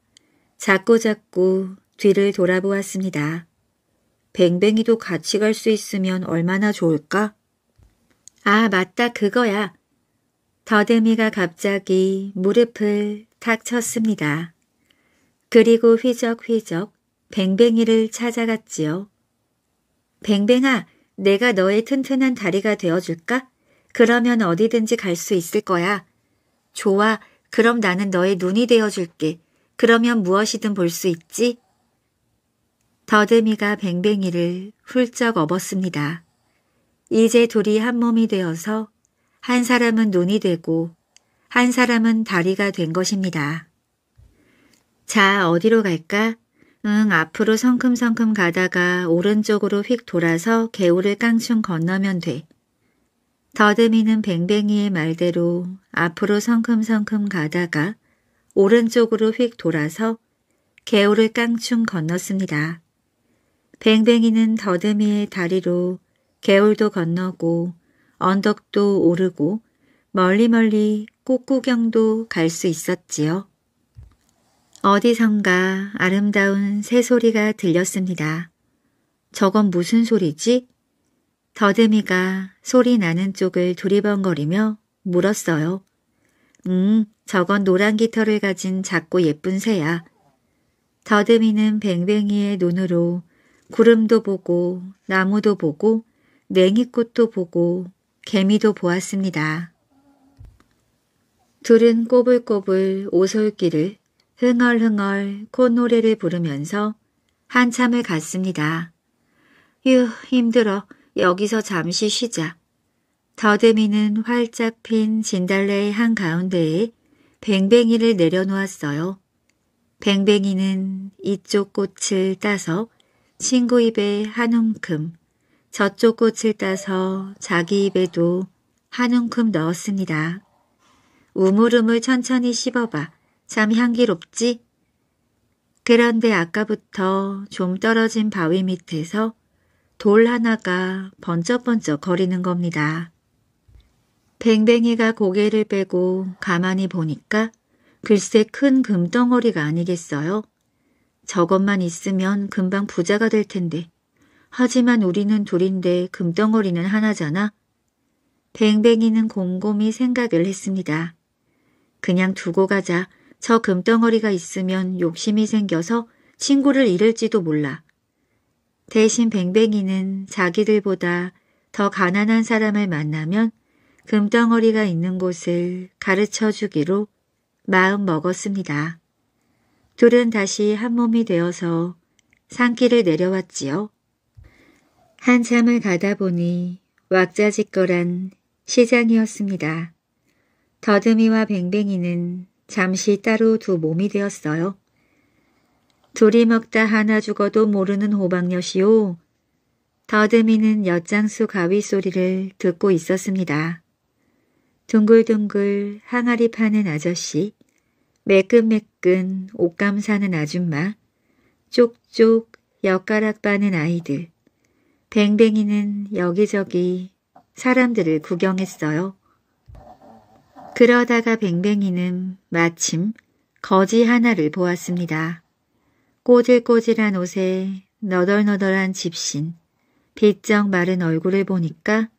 자꾸자꾸 뒤를 돌아보았습니다. 뱅뱅이도 같이 갈 수 있으면 얼마나 좋을까? 아, 맞다, 그거야. 더듬이가 갑자기 무릎을 탁 쳤습니다. 그리고 휘적휘적 뱅뱅이를 찾아갔지요. 뱅뱅아, 내가 너의 튼튼한 다리가 되어줄까? 그러면 어디든지 갈 수 있을 거야. 좋아, 그럼 나는 너의 눈이 되어줄게. 그러면 무엇이든 볼 수 있지? 더듬이가 뱅뱅이를 훌쩍 업었습니다. 이제 둘이 한 몸이 되어서 한 사람은 눈이 되고 한 사람은 다리가 된 것입니다. 자, 어디로 갈까? 응, 앞으로 성큼성큼 가다가 오른쪽으로 휙 돌아서 개울을 깡충 건너면 돼. 더듬이는 뱅뱅이의 말대로 앞으로 성큼성큼 가다가 오른쪽으로 휙 돌아서 개울을 깡충 건넜습니다. 뱅뱅이는 더듬이의 다리로 개울도 건너고 언덕도 오르고 멀리멀리 꽃구경도 갈 수 있었지요. 어디선가 아름다운 새소리가 들렸습니다. 저건 무슨 소리지? 더듬이가 소리 나는 쪽을 두리번거리며 물었어요. 음, 저건 노란 깃털을 가진 작고 예쁜 새야. 더듬이는 뱅뱅이의 눈으로 구름도 보고 나무도 보고 냉이꽃도 보고 개미도 보았습니다. 둘은 꼬불꼬불 오솔길을 흥얼흥얼 콧노래를 부르면서 한참을 갔습니다. 휴, 힘들어. 여기서 잠시 쉬자. 더듬이는 활짝 핀 진달래의 한가운데에 뱅뱅이를 내려놓았어요. 뱅뱅이는 이쪽 꽃을 따서 친구 입에 한 움큼, 저쪽 꽃을 따서 자기 입에도 한 움큼 넣었습니다. 우물우물 천천히 씹어봐. 참 향기롭지? 그런데 아까부터 좀 떨어진 바위 밑에서 돌 하나가 번쩍번쩍 거리는 겁니다. 뱅뱅이가 고개를 빼고 가만히 보니까 글쎄 큰 금덩어리가 아니겠어요? 저것만 있으면 금방 부자가 될 텐데. 하지만 우리는 둘인데 금덩어리는 하나잖아. 뱅뱅이는 곰곰이 생각을 했습니다. 그냥 두고 가자. 저 금덩어리가 있으면 욕심이 생겨서 친구를 잃을지도 몰라. 대신 뱅뱅이는 자기들보다 더 가난한 사람을 만나면 금덩어리가 있는 곳을 가르쳐 주기로 마음 먹었습니다. 둘은 다시 한 몸이 되어서 산길을 내려왔지요. 한참을 가다 보니 왁자지껄한 시장이었습니다. 더듬이와 뱅뱅이는 잠시 따로 두 몸이 되었어요. 둘이 먹다 하나 죽어도 모르는 호박엿이요. 더듬이는 엿장수 가위 소리를 듣고 있었습니다. 둥글둥글 항아리 파는 아저씨, 매끈매끈 옷감 사는 아줌마, 쪽쪽 엿가락 빠는 아이들, 뱅뱅이는 여기저기 사람들을 구경했어요. 그러다가 뱅뱅이는 마침 거지 하나를 보았습니다. 꼬질꼬질한 옷에 너덜너덜한 집신, 빗적 마른 얼굴을 보니까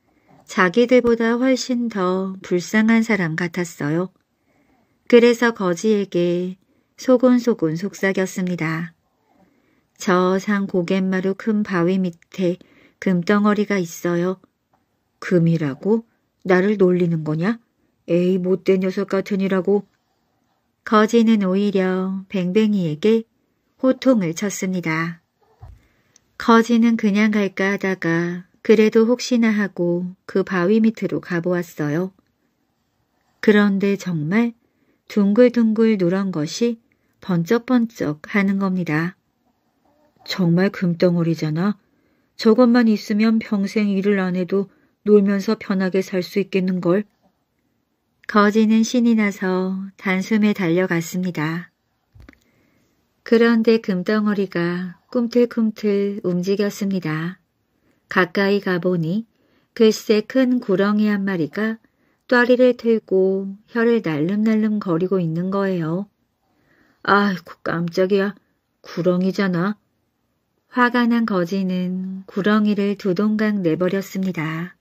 자기들보다 훨씬 더 불쌍한 사람 같았어요. 그래서 거지에게 소곤소곤 속삭였습니다. 저 산 고갯마루 큰 바위 밑에 금덩어리가 있어요. 금이라고? 나를 놀리는 거냐? 에이 못된 녀석 같으니라고 거지는 오히려 뱅뱅이에게 호통을 쳤습니다. 거지는 그냥 갈까 하다가 그래도 혹시나 하고 그 바위 밑으로 가보았어요. 그런데 정말 둥글둥글 누런 것이 번쩍번쩍 하는 겁니다. 정말 금덩어리잖아. 저것만 있으면 평생 일을 안 해도 놀면서 편하게 살 수 있겠는걸. 거지는 신이 나서 단숨에 달려갔습니다. 그런데 금덩어리가 꿈틀꿈틀 움직였습니다. 가까이 가보니 글쎄 큰 구렁이 한 마리가 ጧ리를 틀고 혀를 날름날름 거리고 있는 거예요. 아이고 깜짝이야. 구렁이잖아. 화가 난 거지는 구렁이를 두동강 내버렸습니다.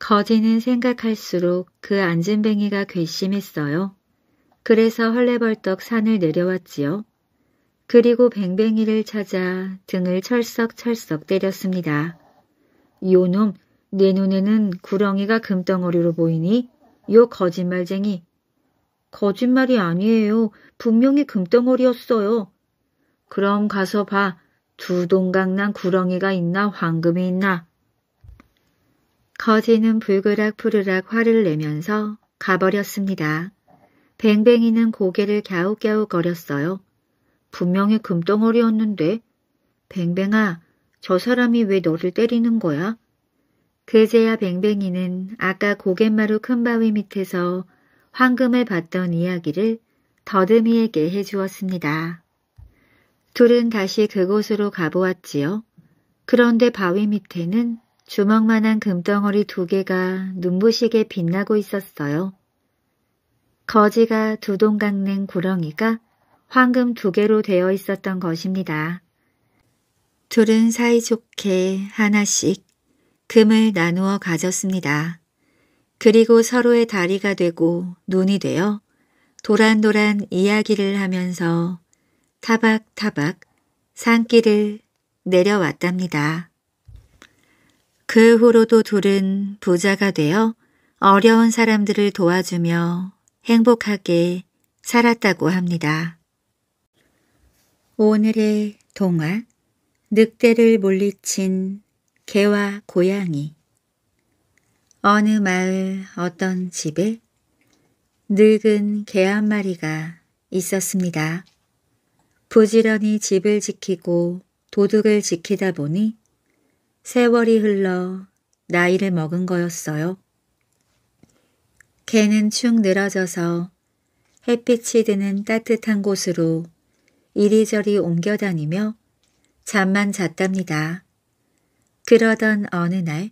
거지는 생각할수록 그 앉은뱅이가 괘씸했어요. 그래서 헐레벌떡 산을 내려왔지요. 그리고 뱅뱅이를 찾아 등을 철썩철썩 때렸습니다. 요놈, 내 눈에는 구렁이가 금덩어리로 보이니? 요 거짓말쟁이. 거짓말이 아니에요. 분명히 금덩어리였어요. 그럼 가서 봐. 두 동강난 구렁이가 있나 황금이 있나. 거지는 불그락 푸르락 화를 내면서 가버렸습니다. 뱅뱅이는 고개를 갸우갸우 거렸어요. 분명히 금덩어리였는데 뱅뱅아 저 사람이 왜 너를 때리는 거야? 그제야 뱅뱅이는 아까 고갯마루 큰 바위 밑에서 황금을 봤던 이야기를 더듬이에게 해주었습니다. 둘은 다시 그곳으로 가보았지요. 그런데 바위 밑에는 주먹만한 금덩어리 두 개가 눈부시게 빛나고 있었어요. 거지가 두 동강냉 구렁이가 황금 두 개로 되어 있었던 것입니다. 둘은 사이좋게 하나씩 금을 나누어 가졌습니다. 그리고 서로의 다리가 되고 눈이 되어 도란도란 이야기를 하면서 타박타박 산길을 내려왔답니다. 그 후로도 둘은 부자가 되어 어려운 사람들을 도와주며 행복하게 살았다고 합니다. 오늘의 동화 늑대를 물리친 개와 고양이 어느 마을 어떤 집에 늙은 개 한 마리가 있었습니다. 부지런히 집을 지키고 도둑을 지키다 보니 세월이 흘러 나이를 먹은 거였어요. 개는 축 늘어져서 햇빛이 드는 따뜻한 곳으로 이리저리 옮겨 다니며 잠만 잤답니다. 그러던 어느 날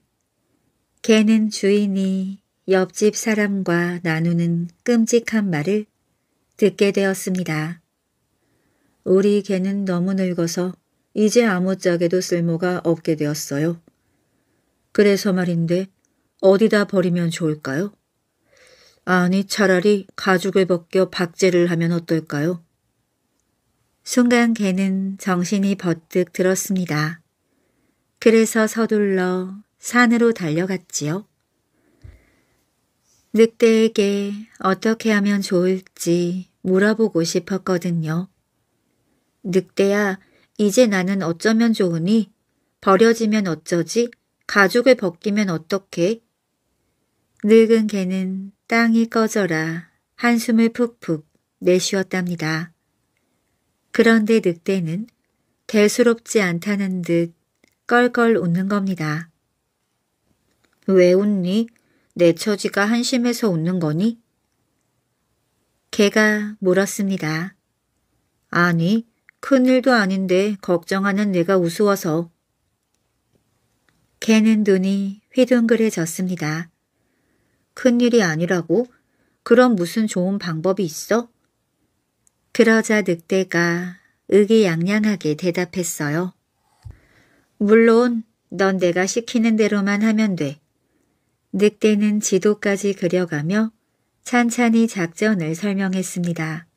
개는 주인이 옆집 사람과 나누는 끔찍한 말을 듣게 되었습니다. 우리 개는 너무 늙어서 이제 아무짝에도 쓸모가 없게 되었어요. 그래서 말인데 어디다 버리면 좋을까요? 아니 차라리 가죽을 벗겨 박제를 하면 어떨까요? 순간 개는 정신이 버뜩 들었습니다. 그래서 서둘러 산으로 달려갔지요. 늑대에게 어떻게 하면 좋을지 물어보고 싶었거든요. 늑대야, 이제 나는 어쩌면 좋으니? 버려지면 어쩌지? 가족을 벗기면 어떻게? 늙은 개는 땅이 꺼져라 한숨을 푹푹 내쉬었답니다. 그런데 늑대는 대수롭지 않다는 듯 껄껄 웃는 겁니다. 왜 웃니? 내 처지가 한심해서 웃는 거니? 개가 물었습니다. 아니, 큰일도 아닌데 걱정하는 내가 우스워서. 걔는 눈이 휘둥그레졌습니다. 큰일이 아니라고? 그럼 무슨 좋은 방법이 있어? 그러자 늑대가 의기양양하게 대답했어요. 물론 넌 내가 시키는 대로만 하면 돼. 늑대는 지도까지 그려가며 찬찬히 작전을 설명했습니다.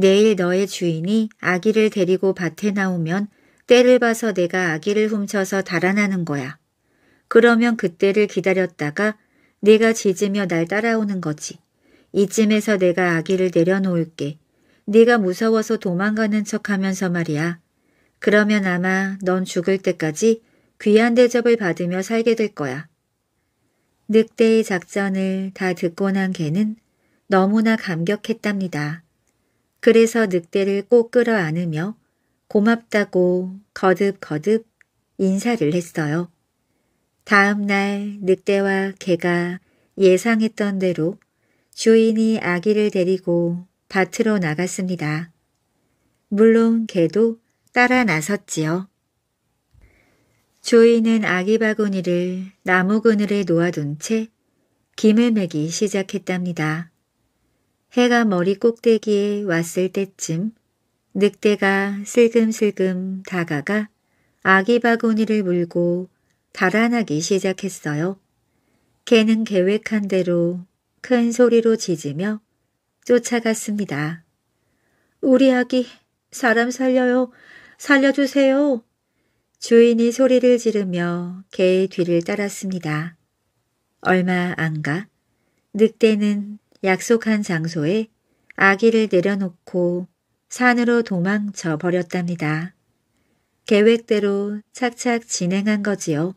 내일 너의 주인이 아기를 데리고 밭에 나오면 때를 봐서 내가 아기를 훔쳐서 달아나는 거야. 그러면 그때를 기다렸다가 내가 짖으며 날 따라오는 거지. 이쯤에서 내가 아기를 내려놓을게. 네가 무서워서 도망가는 척하면서 말이야. 그러면 아마 넌 죽을 때까지 귀한 대접을 받으며 살게 될 거야. 늑대의 작전을 다 듣고 난 개는 너무나 감격했답니다. 그래서 늑대를 꼭 끌어안으며 고맙다고 거듭거듭 인사를 했어요. 다음 날 늑대와 개가 예상했던 대로 주인이 아기를 데리고 밭으로 나갔습니다. 물론 개도 따라 나섰지요. 주인은 아기 바구니를 나무 그늘에 놓아둔 채 김을 매기 시작했답니다. 해가 머리 꼭대기에 왔을 때쯤 늑대가 슬금슬금 다가가 아기 바구니를 물고 달아나기 시작했어요. 개는 계획한 대로 큰 소리로 짖으며 쫓아갔습니다. 우리 아기, 사람 살려요. 살려주세요. 주인이 소리를 지르며 개의 뒤를 따랐습니다. 얼마 안 가 늑대는 약속한 장소에 아기를 내려놓고 산으로 도망쳐 버렸답니다. 계획대로 착착 진행한 거지요.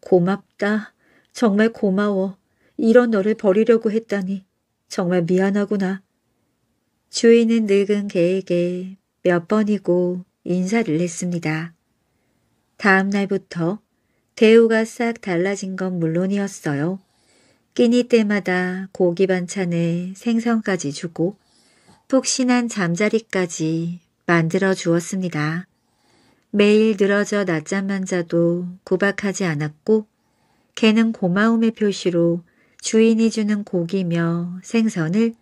고맙다. 정말 고마워. 이런 너를 버리려고 했다니. 정말 미안하구나. 주인은 늙은 개에게 몇 번이고 인사를 했습니다. 다음 날부터 대우가 싹 달라진 건 물론이었어요. 끼니 때마다 고기 반찬에 생선까지 주고 푹신한 잠자리까지 만들어 주었습니다. 매일 늘어져 낮잠만 자도 구박하지 않았고 개는 고마움의 표시로 주인이 주는 고기며 생선을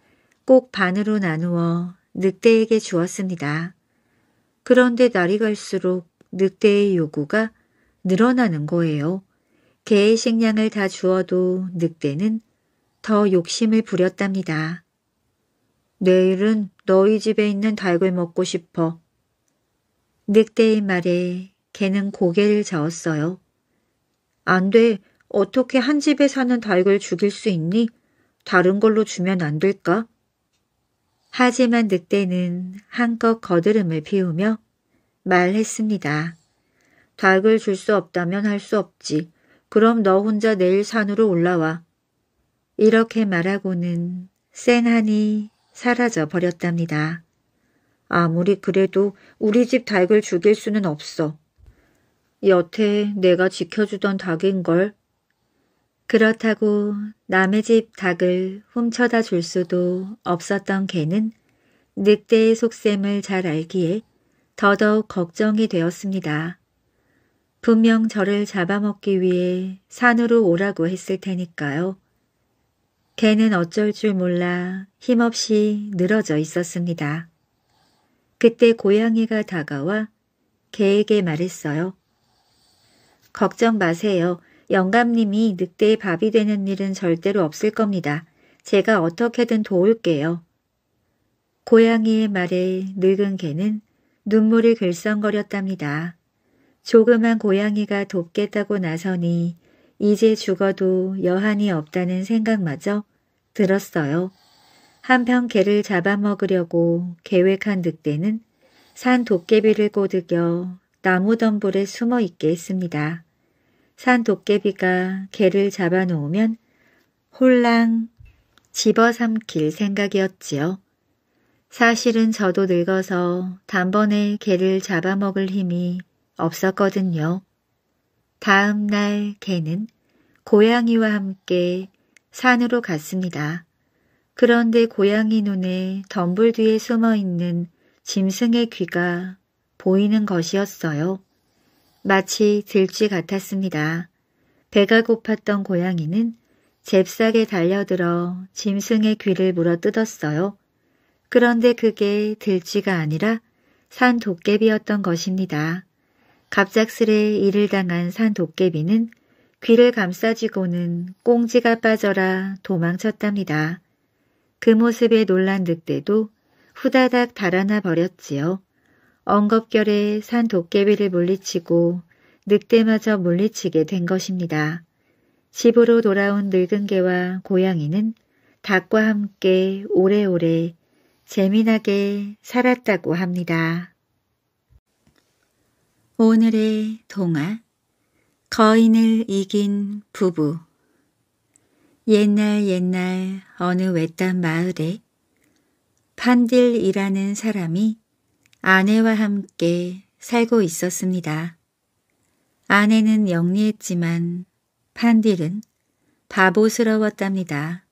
꼭 반으로 나누어 늑대에게 주었습니다. 그런데 날이 갈수록 늑대의 요구가 늘어나는 거예요. 개의 식량을 다 주어도 늑대는 더 욕심을 부렸답니다. 내일은 너희 집에 있는 닭을 먹고 싶어. 늑대의 말에 개는 고개를 저었어요. 안 돼. 어떻게 한 집에 사는 닭을 죽일 수 있니? 다른 걸로 주면 안 될까? 하지만 늑대는 한껏 거드름을 피우며 말했습니다. 닭을 줄 수 없다면 할 수 없지. 그럼 너 혼자 내일 산으로 올라와. 이렇게 말하고는 센하니 사라져 버렸답니다. 아무리 그래도 우리 집 닭을 죽일 수는 없어. 여태 내가 지켜주던 닭인걸. 그렇다고 남의 집 닭을 훔쳐다 줄 수도 없었던 개는 늑대의 속셈을 잘 알기에 더더욱 걱정이 되었습니다. 분명 저를 잡아먹기 위해 산으로 오라고 했을 테니까요. 개는 어쩔 줄 몰라 힘없이 늘어져 있었습니다. 그때 고양이가 다가와 개에게 말했어요. 걱정 마세요. 영감님이 늑대의 밥이 되는 일은 절대로 없을 겁니다. 제가 어떻게든 도울게요. 고양이의 말에 늙은 개는 눈물을 글썽거렸답니다. 조그만 고양이가 돕겠다고 나서니 이제 죽어도 여한이 없다는 생각마저 들었어요. 한편 개를 잡아먹으려고 계획한 늑대는 산 도깨비를 꼬드겨 나무덤불에 숨어 있게 했습니다. 산 도깨비가 개를 잡아놓으면 홀랑 집어삼킬 생각이었지요. 사실은 저도 늙어서 단번에 개를 잡아먹을 힘이 없었거든요. 다음 날 개는 고양이와 함께 산으로 갔습니다. 그런데 고양이 눈에 덤불 뒤에 숨어 있는 짐승의 귀가 보이는 것이었어요. 마치 들쥐 같았습니다. 배가 고팠던 고양이는 잽싸게 달려들어 짐승의 귀를 물어뜯었어요. 그런데 그게 들쥐가 아니라 산 도깨비였던 것입니다. 갑작스레 일을 당한 산 도깨비는 귀를 감싸지고는 꽁지가 빠져라 도망쳤답니다. 그 모습에 놀란 늑대도 후다닥 달아나 버렸지요. 엉겁결에 산 도깨비를 물리치고 늑대마저 물리치게 된 것입니다. 집으로 돌아온 늙은 개와 고양이는 닭과 함께 오래오래 재미나게 살았다고 합니다. 오늘의 동화 거인을 이긴 부부 옛날 옛날 어느 외딴 마을에 판딜이라는 사람이 아내와 함께 살고 있었습니다. 아내는 영리했지만 판딜은 바보스러웠답니다.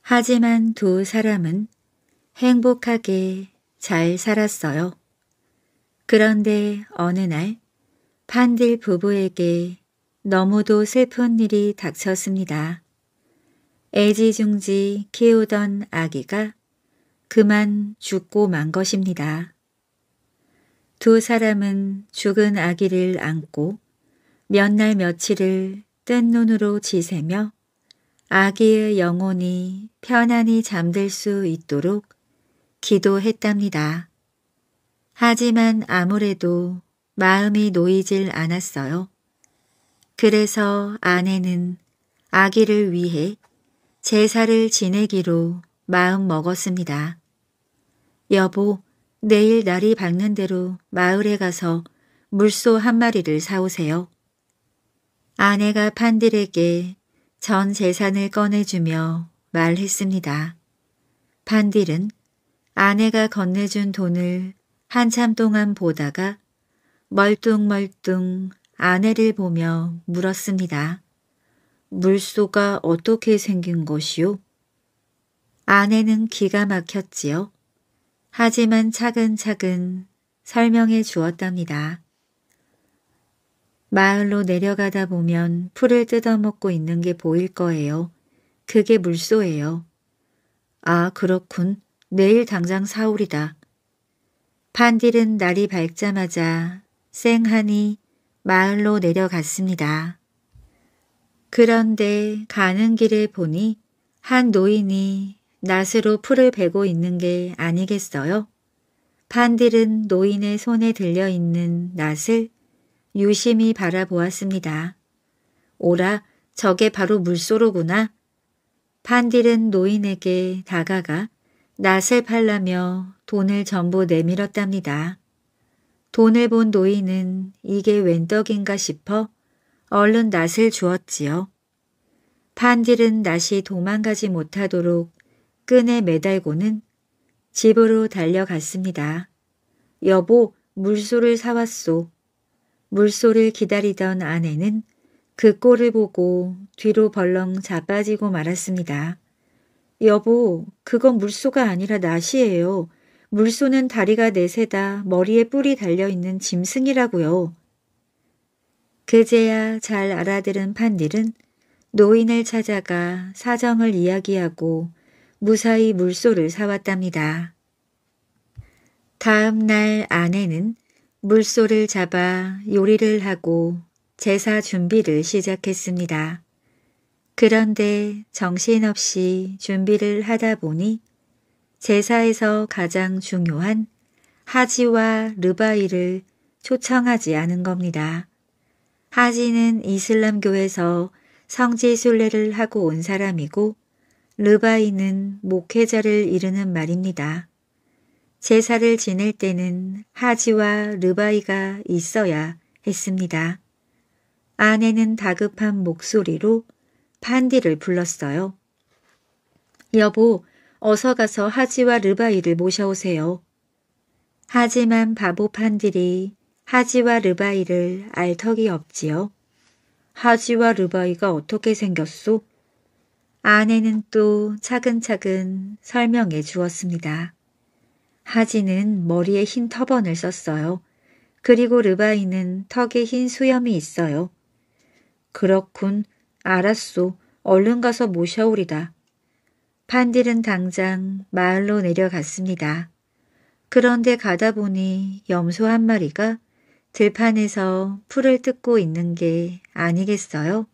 하지만 두 사람은 행복하게 잘 살았어요. 그런데 어느 날 판들 부부에게 너무도 슬픈 일이 닥쳤습니다. 애지중지 키우던 아기가 그만 죽고 만 것입니다. 두 사람은 죽은 아기를 안고 몇 날 며칠을 뜬 눈으로 지새며 아기의 영혼이 편안히 잠들 수 있도록 기도했답니다. 하지만 아무래도 마음이 놓이질 않았어요. 그래서 아내는 아기를 위해 제사를 지내기로 마음 먹었습니다. 여보, 내일 날이 밝는 대로 마을에 가서 물소 한 마리를 사오세요. 아내가 판들에게전 재산을 꺼내주며 말했습니다. 판딜은 아내가 건네준 돈을 한참 동안 보다가 멀뚱멀뚱 아내를 보며 물었습니다. 물소가 어떻게 생긴 것이요? 아내는 기가 막혔지요. 하지만 차근차근 설명해 주었답니다. 마을로 내려가다 보면 풀을 뜯어먹고 있는 게 보일 거예요. 그게 물소예요. 아 그렇군. 내일 당장 사울이다 판딜은 날이 밝자마자 쌩하니 마을로 내려갔습니다. 그런데 가는 길에 보니 한 노인이 낫으로 풀을 베고 있는 게 아니겠어요? 판딜은 노인의 손에 들려있는 낫을 유심히 바라보았습니다. 오라, 저게 바로 물소로구나. 판딜은 노인에게 다가가 낯을 팔라며 돈을 전부 내밀었답니다. 돈을 본 노인은 이게 웬 떡인가 싶어 얼른 낫을 주었지요. 판딜은 낫이 도망가지 못하도록 끈에 매달고는 집으로 달려갔습니다. 여보, 물소를 사왔소. 물소를 기다리던 아내는 그 꼴을 보고 뒤로 벌렁 자빠지고 말았습니다. 여보, 그건 물소가 아니라 나시에요 물소는 다리가 내세다 머리에 뿔이 달려있는 짐승이라고요. 그제야 잘 알아들은 판딜은 노인을 찾아가 사정을 이야기하고 무사히 물소를 사왔답니다. 다음 날 아내는 물소를 잡아 요리를 하고 제사 준비를 시작했습니다. 그런데 정신없이 준비를 하다 보니 제사에서 가장 중요한 하지와 르바이를 초청하지 않은 겁니다. 하지는 이슬람교에서 성지 순례를 하고 온 사람이고 르바이는 목회자를 이르는 말입니다. 제사를 지낼 때는 하지와 르바이가 있어야 했습니다. 아내는 다급한 목소리로 판디를 불렀어요. 여보, 어서 가서 하지와 르바이를 모셔오세요. 하지만 바보 판디이 하지와 르바이를 알 턱이 없지요. 하지와 르바이가 어떻게 생겼소? 아내는 또 차근차근 설명해 주었습니다. 하지는 머리에 흰 터번을 썼어요. 그리고 르바이는 턱에 흰 수염이 있어요. 그렇군. 알았소. 얼른 가서 모셔오리다. 판딜은 당장 마을로 내려갔습니다. 그런데 가다 보니 염소 한 마리가 들판에서 풀을 뜯고 있는 게 아니겠어요?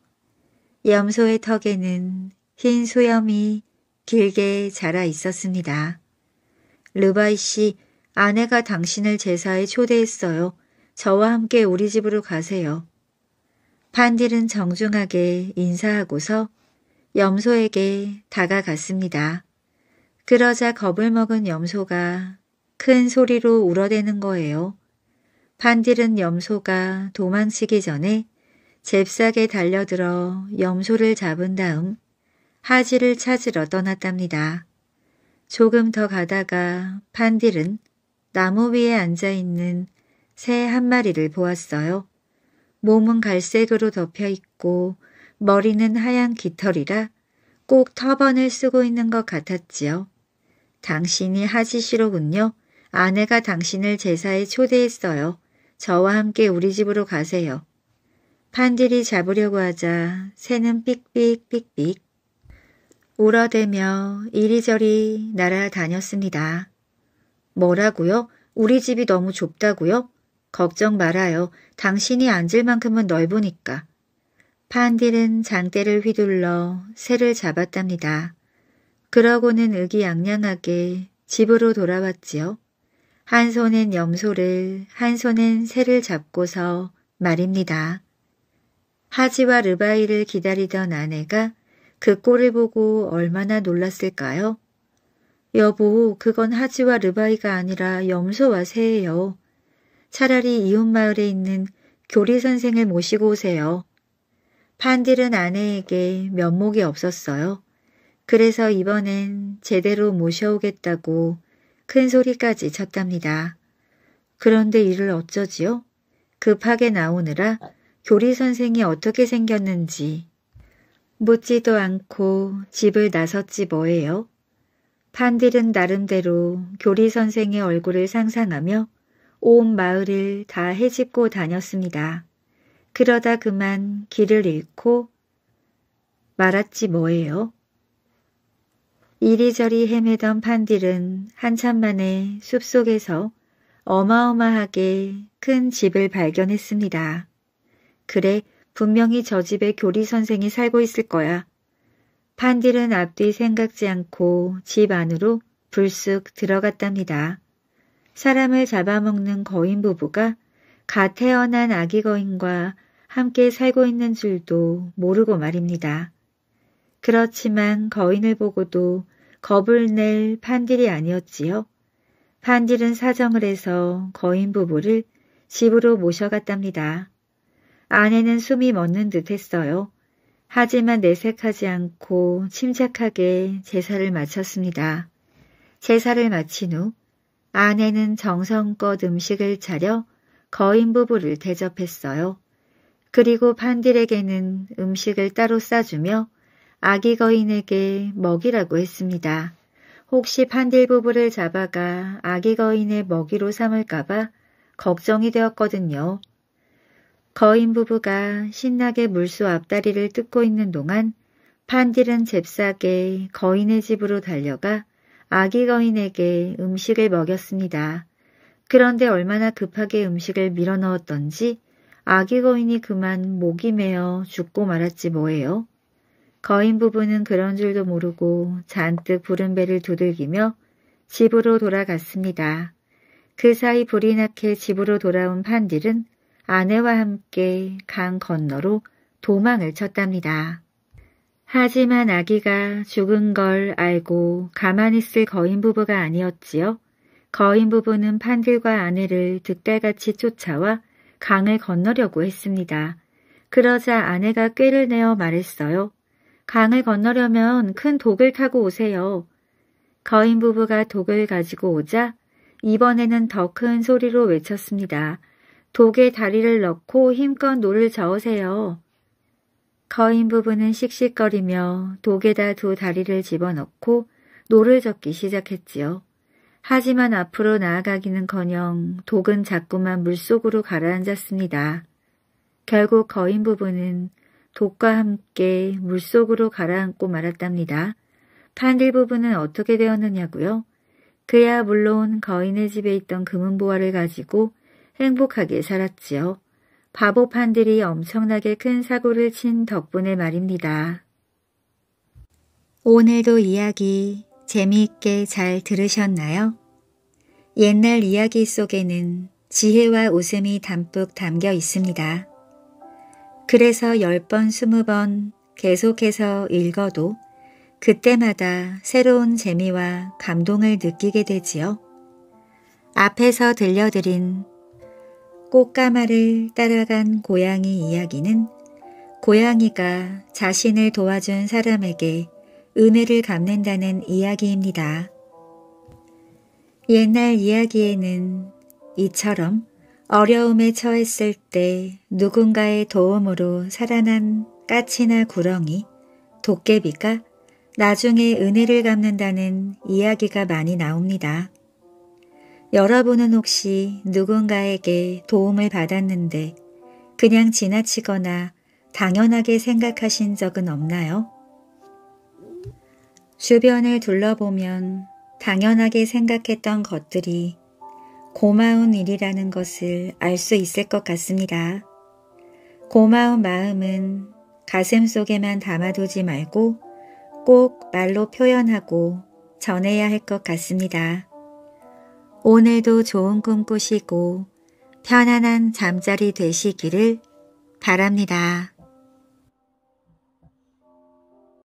염소의 턱에는 흰 소염이 길게 자라 있었습니다. 르바이 씨, 아내가 당신을 제사에 초대했어요. 저와 함께 우리 집으로 가세요. 반딜은 정중하게 인사하고서 염소에게 다가갔습니다. 그러자 겁을 먹은 염소가 큰 소리로 울어대는 거예요. 반딜은 염소가 도망치기 전에 잽싸게 달려들어 염소를 잡은 다음 하지를 찾으러 떠났답니다. 조금 더 가다가 판딜은 나무 위에 앉아있는 새 한 마리를 보았어요. 몸은 갈색으로 덮여 있고 머리는 하얀 깃털이라 꼭 터번을 쓰고 있는 것 같았지요. 당신이 하지시로군요. 아내가 당신을 제사에 초대했어요. 저와 함께 우리 집으로 가세요. 판들이 잡으려고 하자 새는 삑삑삑삑 울어대며 이리저리 날아다녔습니다. 뭐라고요? 우리 집이 너무 좁다고요? 걱정 말아요. 당신이 앉을 만큼은 넓으니까. 판딜은 장대를 휘둘러 새를 잡았답니다. 그러고는 의기양양하게 집으로 돌아왔지요. 한 손엔 염소를 한 손엔 새를 잡고서 말입니다. 하지와 르바이를 기다리던 아내가 그 꼴을 보고 얼마나 놀랐을까요? 여보, 그건 하지와 르바이가 아니라 염소와 새예요. 차라리 이웃마을에 있는 교리 선생을 모시고 오세요. 판딜은 아내에게 면목이 없었어요. 그래서 이번엔 제대로 모셔오겠다고 큰 소리까지 쳤답니다. 그런데 이를 어쩌지요? 급하게 나오느라 교리 선생이 어떻게 생겼는지 묻지도 않고 집을 나섰지 뭐예요. 판딜은 나름대로 교리 선생의 얼굴을 상상하며 온 마을을 다 헤집고 다녔습니다. 그러다 그만 길을 잃고 말았지 뭐예요. 이리저리 헤매던 판딜은 한참 만에 숲속에서 어마어마하게 큰 집을 발견했습니다. 그래 분명히 저 집에 교리 선생이 살고 있을 거야. 판딜은 앞뒤 생각지 않고 집 안으로 불쑥 들어갔답니다. 사람을 잡아먹는 거인 부부가 갓 태어난 아기 거인과 함께 살고 있는 줄도 모르고 말입니다. 그렇지만 거인을 보고도 겁을 낼 판딜이 아니었지요. 판딜은 사정을 해서 거인 부부를 집으로 모셔갔답니다. 아내는 숨이 멎는 듯 했어요. 하지만 내색하지 않고 침착하게 제사를 마쳤습니다. 제사를 마친 후 아내는 정성껏 음식을 차려 거인 부부를 대접했어요. 그리고 판딜에게는 음식을 따로 싸주며 아기 거인에게 먹이라고 했습니다. 혹시 판딜 부부를 잡아가 아기 거인의 먹이로 삼을까봐 걱정이 되었거든요. 거인 부부가 신나게 물수 앞다리를 뜯고 있는 동안 판딜은 잽싸게 거인의 집으로 달려가 아기 거인에게 음식을 먹였습니다. 그런데 얼마나 급하게 음식을 밀어넣었던지 아기 거인이 그만 목이 메어 죽고 말았지 뭐예요. 거인 부부는 그런 줄도 모르고 잔뜩 부른 배를 두들기며 집으로 돌아갔습니다. 그 사이 불이 나게 집으로 돌아온 판딜은 아내와 함께 강 건너로 도망을 쳤답니다. 하지만 아기가 죽은 걸 알고 가만히 있을 거인 부부가 아니었지요. 거인 부부는 판들과 아내를 득달같이 쫓아와 강을 건너려고 했습니다. 그러자 아내가 꾀를 내어 말했어요. 강을 건너려면 큰 독을 타고 오세요. 거인 부부가 독을 가지고 오자 이번에는 더 큰 소리로 외쳤습니다. 독에 다리를 넣고 힘껏 노를 저으세요. 거인 부부는 씩씩거리며 독에다 두 다리를 집어넣고 노를 젓기 시작했지요. 하지만 앞으로 나아가기는커녕 독은 자꾸만 물속으로 가라앉았습니다. 결국 거인 부부는 독과 함께 물속으로 가라앉고 말았답니다. 판딜 부부는 어떻게 되었느냐고요? 그야 물론 거인의 집에 있던 금은보화를 가지고 행복하게 살았지요. 바보판들이 엄청나게 큰 사고를 친 덕분에 말입니다. 오늘도 이야기 재미있게 잘 들으셨나요? 옛날 이야기 속에는 지혜와 웃음이 담뿍 담겨 있습니다. 그래서 10번, 20번 계속해서 읽어도 그때마다 새로운 재미와 감동을 느끼게 되지요. 앞에서 들려드린 꽃가마를 따라간 고양이 이야기는 고양이가 자신을 도와준 사람에게 은혜를 갚는다는 이야기입니다. 옛날 이야기에는 이처럼 어려움에 처했을 때 누군가의 도움으로 살아난 까치나 구렁이, 도깨비가 나중에 은혜를 갚는다는 이야기가 많이 나옵니다. 여러분은 혹시 누군가에게 도움을 받았는데 그냥 지나치거나 당연하게 생각하신 적은 없나요? 주변을 둘러보면 당연하게 생각했던 것들이 고마운 일이라는 것을 알 수 있을 것 같습니다. 고마운 마음은 가슴 속에만 담아두지 말고 꼭 말로 표현하고 전해야 할 것 같습니다. 오늘도 좋은 꿈 꾸시고 편안한 잠자리 되시기를 바랍니다.